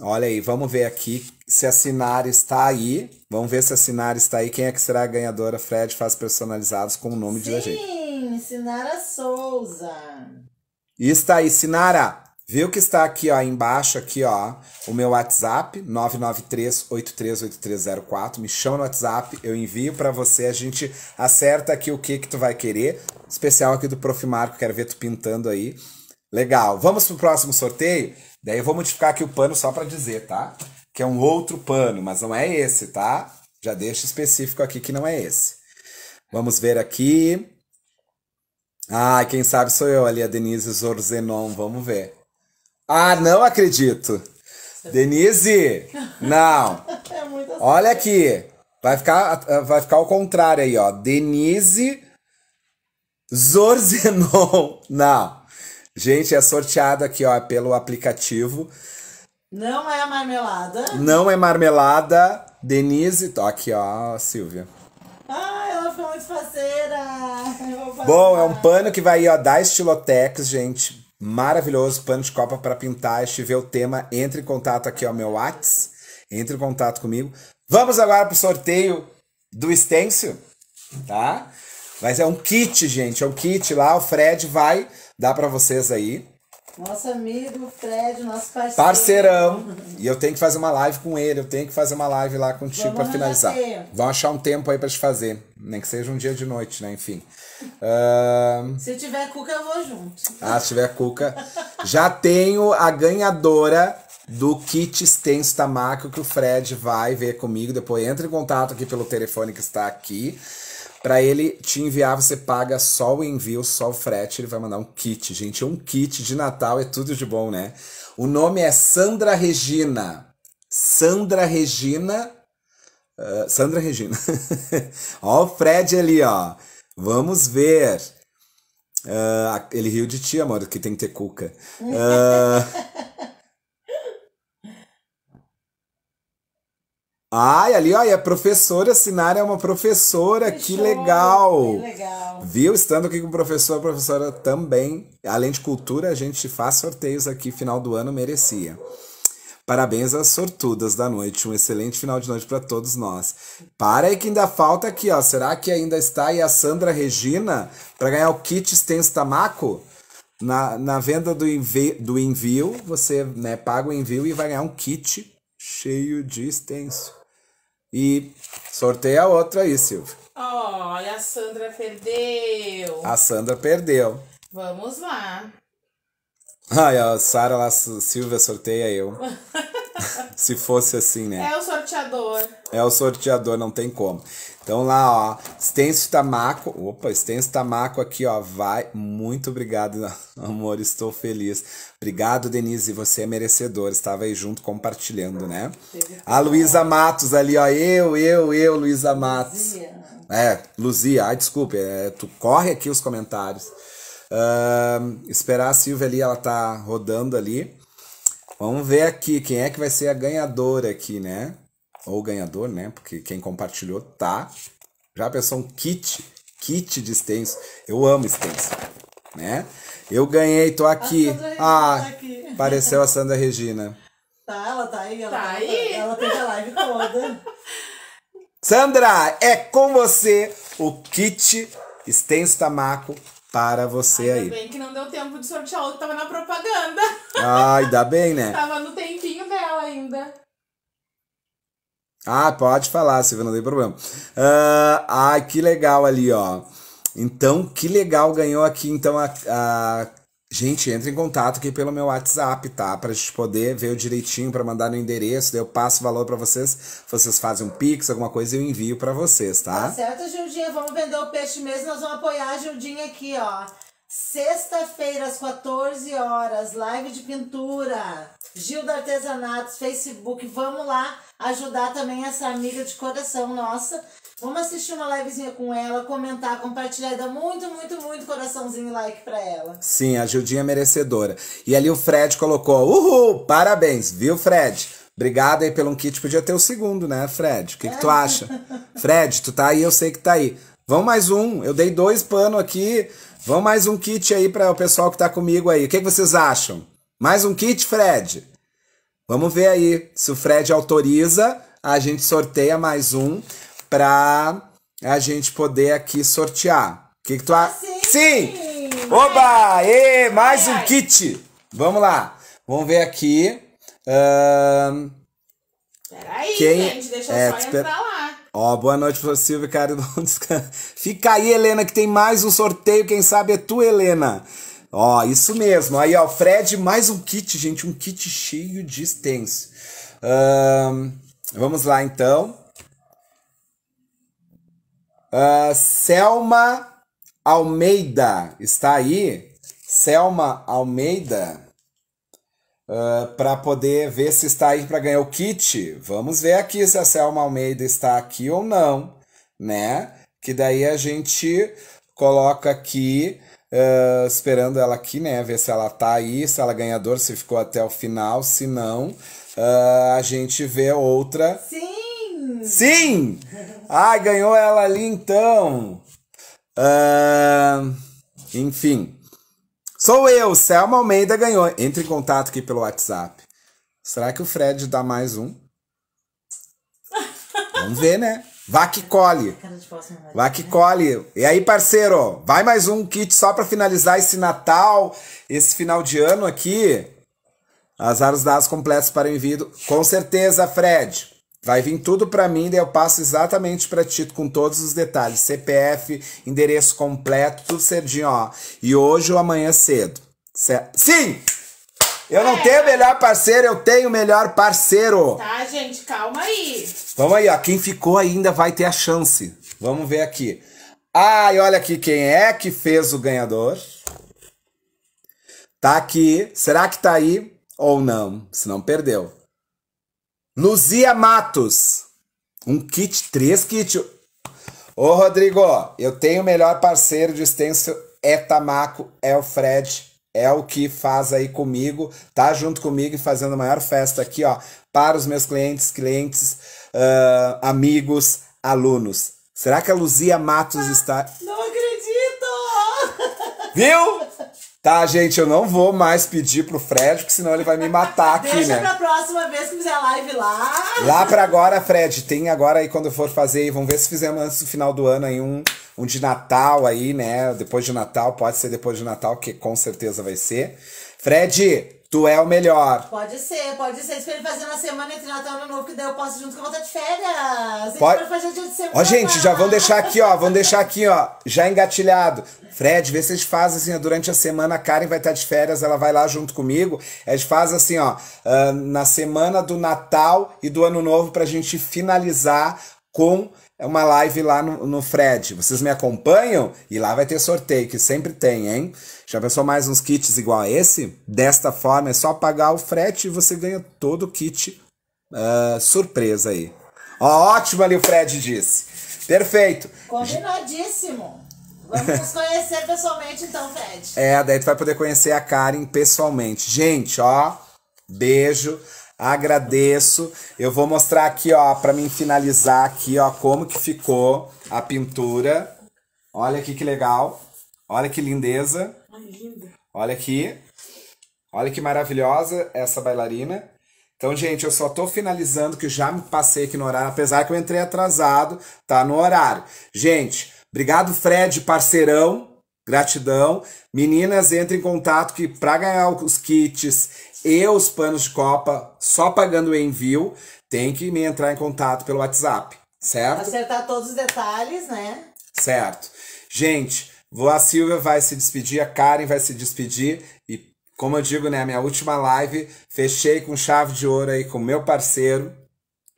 Olha aí, vamos ver aqui se a Sinara está aí. Vamos ver se a Sinara está aí. Quem é que será a ganhadora? Fred faz personalizados com o nome Sim, de da gente. Sim, Sinara Souza. E está aí, Sinara. Viu que está aqui, ó, embaixo, aqui, ó, o meu WhatsApp, 993-838304. Me chama no WhatsApp, eu envio para você, a gente acerta aqui o que que tu vai querer. Especial aqui do Prof. Marco, quero ver tu pintando aí. Legal. Vamos pro próximo sorteio? Daí eu vou modificar aqui o pano só para dizer, tá? Que é um outro pano, mas não é esse, tá? Já deixo específico aqui que não é esse. Vamos ver aqui. Ah, quem sabe sou eu ali, a Denise Zorzenon. Vamos ver. Ah, não acredito. Denise! Não. É assim. Olha aqui. Vai ficar, vai ficar ao contrário aí, ó. Denise Zorzenon. Não. Gente, é sorteado aqui, ó, pelo aplicativo. Não é marmelada. Não é marmelada. Denise, ó, aqui, ó, Silvia. Ah, ela foi muito faceira. Bom, é um pano que vai, ó, da Estilotex, gente. Maravilhoso, pano de copa para pintar. Estive o tema. Entre em contato aqui, ó, meu Whats. Entre em contato comigo. Vamos agora pro sorteio do stencil, tá? Mas é um kit, gente. É um kit lá. O Fred vai Dá para vocês aí. Nosso amigo Fred, nosso parceiro. Parceirão. E eu tenho que fazer uma live com ele, eu tenho que fazer uma live lá contigo para finalizar. Tempo. Vão achar um tempo aí para te fazer. Nem que seja um dia de noite, né? Enfim. Uh... Se tiver cuca, eu vou junto. Ah, se tiver cuca. Já tenho a ganhadora do kit extenso tamaco que o Fred vai ver comigo. Depois entra em contato aqui pelo telefone que está aqui. Para ele te enviar, você paga só o envio, só o frete, ele vai mandar um kit. Gente, é um kit de Natal é tudo de bom, né? O nome é Sandra Regina. Sandra Regina. Uh, Sandra Regina. ó o Fred ali, ó. Vamos ver. Uh, ele riu de ti, amor, que tem que ter cuca. Uh, Ai, ali, olha, a professora, Sinara é uma professora, que, que legal. que legal. Viu? Estando aqui com o professor, a professora também. Além de cultura, a gente faz sorteios aqui, final do ano merecia. Parabéns às sortudas da noite, um excelente final de noite para todos nós. Para aí que ainda falta aqui, ó, será que ainda está aí a Sandra Regina para ganhar o kit Stencil Tamaco? Na, na venda do, envi do envio, você né, paga o envio e vai ganhar um kit cheio de stencil. E sorteia a outra aí, Silvia. Olha, a Sandra perdeu. A Sandra perdeu. Vamos lá. Ai, a Sara lá, Silvia, sorteia eu. Se fosse assim, né? É o sorteador. É o sorteador, não tem como. Então lá, ó, Stencil Tamaco, opa, Stencil Tamaco aqui, ó, vai, muito obrigado, amor, estou feliz. Obrigado, Denise, você é merecedor, estava aí junto compartilhando, né? A Luísa Matos ali, ó, eu, eu, eu, Luísa Matos. É, Luzia, ai, desculpe, é, tu corre aqui os comentários. Uh, esperar a Silvia ali, ela tá rodando ali. Vamos ver aqui quem é que vai ser a ganhadora aqui, né? ou ganhador, né? Porque quem compartilhou tá. Já pensou um kit, kit de stencil. Eu amo stencil, né? Eu ganhei, tô aqui. Ah, tá aqui. apareceu a Sandra Regina. Tá, ela tá aí, ela tá, tá, tá aí. Ela, fez a live toda. Sandra, é com você o kit stencil Tamaco para você Ai, aí. Ainda bem que não deu tempo de sortear outro, tava na propaganda. Ai, ah, ainda bem, né? tava no tempinho dela ainda. Ah, pode falar, Silvia, não tem problema. Uh, ah, que legal ali, ó. Então, que legal ganhou aqui. Então, a, a... gente entra em contato aqui pelo meu WhatsApp, tá? Pra gente poder ver o direitinho, para mandar no endereço. Daí eu passo o valor para vocês. Vocês fazem um pix, alguma coisa, eu envio para vocês, tá? Tá certo, Gildinha. Vamos vender o peixe mesmo. Nós vamos apoiar a Gildinha aqui, ó. Sexta-feira, às 14 horas, live de pintura. Gilda Artesanatos, Facebook. Vamos lá ajudar também essa amiga de coração nossa. Vamos assistir uma livezinha com ela, comentar, compartilhar, dar muito, muito, muito coraçãozinho like pra ela. Sim, a Gildinha é merecedora. E ali o Fred colocou, uhul, parabéns, viu, Fred? Obrigado aí pelo um kit. Podia ter o segundo, né, Fred? O que, que tu acha? Fred, tu tá aí, eu sei que tá aí. Vamos mais um. Eu dei dois pano aqui. Vamos mais um kit aí para o pessoal que está comigo aí. O que, que vocês acham? Mais um kit, Fred? Vamos ver aí se o Fred autoriza. A gente sorteia mais um para a gente poder aqui sortear. O que, que tu acha? Sim. Sim! Oba! E mais um kit! Vamos lá. Vamos ver aqui. Peraí, Quem... gente, deixa eu é só entrar lá. Ó, boa noite, professor Silvio cara. Fica aí, Helena, que tem mais um sorteio. Quem sabe é tu, Helena. Ó, isso mesmo. Aí, ó, Fred, mais um kit, gente. Um kit cheio de stencil. vamos lá, então. Uh, Selma Almeida está aí. Selma Almeida. Ah, para poder ver se está aí para ganhar o kit. Vamos ver aqui se a Selma Almeida está aqui ou não, né? Que daí a gente coloca aqui, uh, esperando ela aqui, né? Ver se ela tá aí, se ela é ganhadora, se ficou até o final, se não, uh, a gente vê outra. Sim! Sim! Ah, ganhou ela ali então! Uh, enfim. Sou eu, Selma Almeida ganhou. Entre em contato aqui pelo WhatsApp. Será que o Fred dá mais um? Vamos ver, né? Vá que colhe. Vá que colhe. E aí, parceiro, vai mais um kit só para finalizar esse Natal, esse final de ano aqui. As áreas dados completas para o envio. Com certeza, Fred. Vai vir tudo para mim, daí eu passo exatamente para ti com todos os detalhes, CPF, endereço completo, tudo cedinho, ó. E hoje ou amanhã cedo. Certo? Sim! Eu não é. tenho melhor parceiro, eu tenho melhor parceiro. Tá, gente, calma aí. Vamos aí, ó. Quem ficou ainda vai ter a chance. Vamos ver aqui. Ai, olha aqui quem é que fez o ganhador. Tá aqui. Será que tá aí ou não? Se não perdeu. Luzia Matos. Um kit, três kits. Ô, Rodrigo, eu tenho o melhor parceiro de extenso é Tamaco, é o Fred. É o que faz aí comigo, tá junto comigo e fazendo a maior festa aqui, ó, para os meus clientes, clientes, uh, amigos, alunos. Será que a Luzia Matos ah, está. Não acredito! Viu? Tá, gente, eu não vou mais pedir pro Fred, porque senão ele vai me matar aqui, Deixa né? Deixa pra próxima vez que fizer live lá. Lá pra agora, Fred, tem agora aí quando eu for fazer, aí, vamos ver se fizemos antes do final do ano aí um, um de Natal aí, né? Depois de Natal, pode ser depois de Natal, que com certeza vai ser. Fred, Tu é o melhor. Pode ser, pode ser. espero ele fazer na semana entre Natal e Ano Novo, que daí eu posso junto com a volta de férias. Pode... pode fazer dia de semana. Ó, gente, já vão deixar aqui, ó. Vão deixar aqui, ó. Já engatilhado. Fred, vê se eles fazem assim, ó, durante a semana a Karen vai estar de férias, ela vai lá junto comigo. Eles fazem assim, ó, ah, na semana do Natal e do Ano Novo pra gente finalizar com é uma live lá no, no Fred. Vocês me acompanham? E lá vai ter sorteio, que sempre tem, hein? Já pensou mais uns kits igual a esse? Desta forma, é só pagar o frete e você ganha todo o kit uh, surpresa aí. Ó, ótimo ali o Fred disse. Perfeito. Combinadíssimo. Vamos nos conhecer pessoalmente então, Fred. É, daí tu vai poder conhecer a Karen pessoalmente. Gente, ó, beijo. Agradeço. Eu vou mostrar aqui, ó, para mim finalizar aqui, ó, como que ficou a pintura. Olha aqui que legal. Olha que lindeza. Olha aqui. Olha que maravilhosa essa bailarina. Então, gente, eu só tô finalizando que já me passei aqui no horário, apesar que eu entrei atrasado, tá no horário. Gente, obrigado Fred, parceirão. Gratidão. Meninas, entrem em contato que para ganhar os kits e os panos de copa só pagando o envio, tem que me entrar em contato pelo WhatsApp, certo? Acertar todos os detalhes, né? Certo. Gente, a Silvia vai se despedir, a Karen vai se despedir e como eu digo, né, minha última live, fechei com chave de ouro aí com meu parceiro,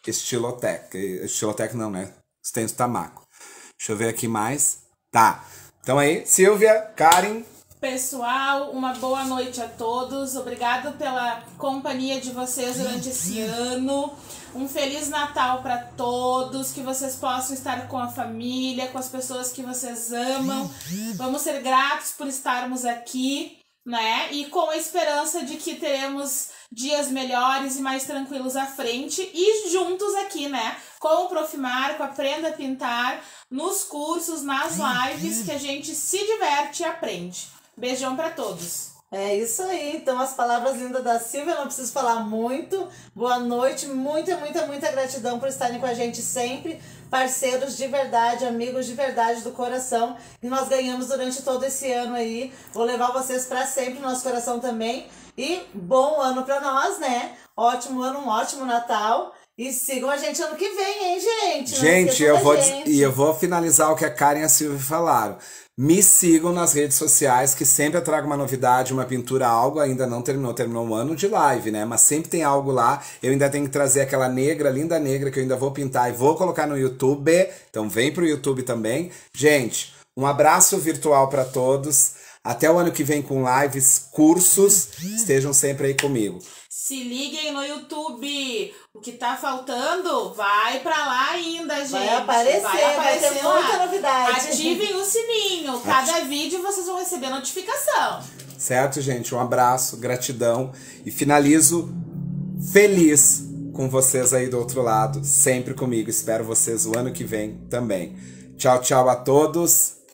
Estilotec. Estilotec não, né? Stento Tamaco. Deixa eu ver aqui mais. Tá. Então aí, Silvia, Karen, Pessoal, uma boa noite a todos. Obrigada pela companhia de vocês durante esse ano. Um feliz Natal para todos, que vocês possam estar com a família, com as pessoas que vocês amam. Vamos ser gratos por estarmos aqui, né? E com a esperança de que teremos dias melhores e mais tranquilos à frente e juntos aqui, né? Com o Prof. Marco, aprenda a pintar nos cursos, nas lives que a gente se diverte e aprende. Beijão para todos. É isso aí, então as palavras lindas da Silvia, não preciso falar muito. Boa noite, muita, muita, muita gratidão por estarem com a gente sempre. Parceiros de verdade, amigos de verdade do coração, que nós ganhamos durante todo esse ano aí. Vou levar vocês para sempre no nosso coração também. E bom ano para nós, né? Ótimo ano, um ótimo Natal. E sigam a gente ano que vem, hein, gente? Gente, eu vou, gente. e eu vou finalizar o que a Karen e a Silvia falaram. Me sigam nas redes sociais, que sempre eu trago uma novidade, uma pintura, algo. Ainda não terminou, terminou um ano de live, né? Mas sempre tem algo lá. Eu ainda tenho que trazer aquela negra, linda negra, que eu ainda vou pintar e vou colocar no YouTube. Então vem pro YouTube também. Gente, um abraço virtual para todos. Até o ano que vem com lives, cursos. Estejam sempre aí comigo. Se liguem no YouTube. O que tá faltando, vai para lá ainda, gente. Vai aparecer, vai, aparecer vai ter lá. muita novidade. Ativem o sininho. Cada vídeo vocês vão receber notificação. Certo, gente? Um abraço, gratidão. E finalizo feliz com vocês aí do outro lado, sempre comigo. Espero vocês o ano que vem também. Tchau, tchau a todos.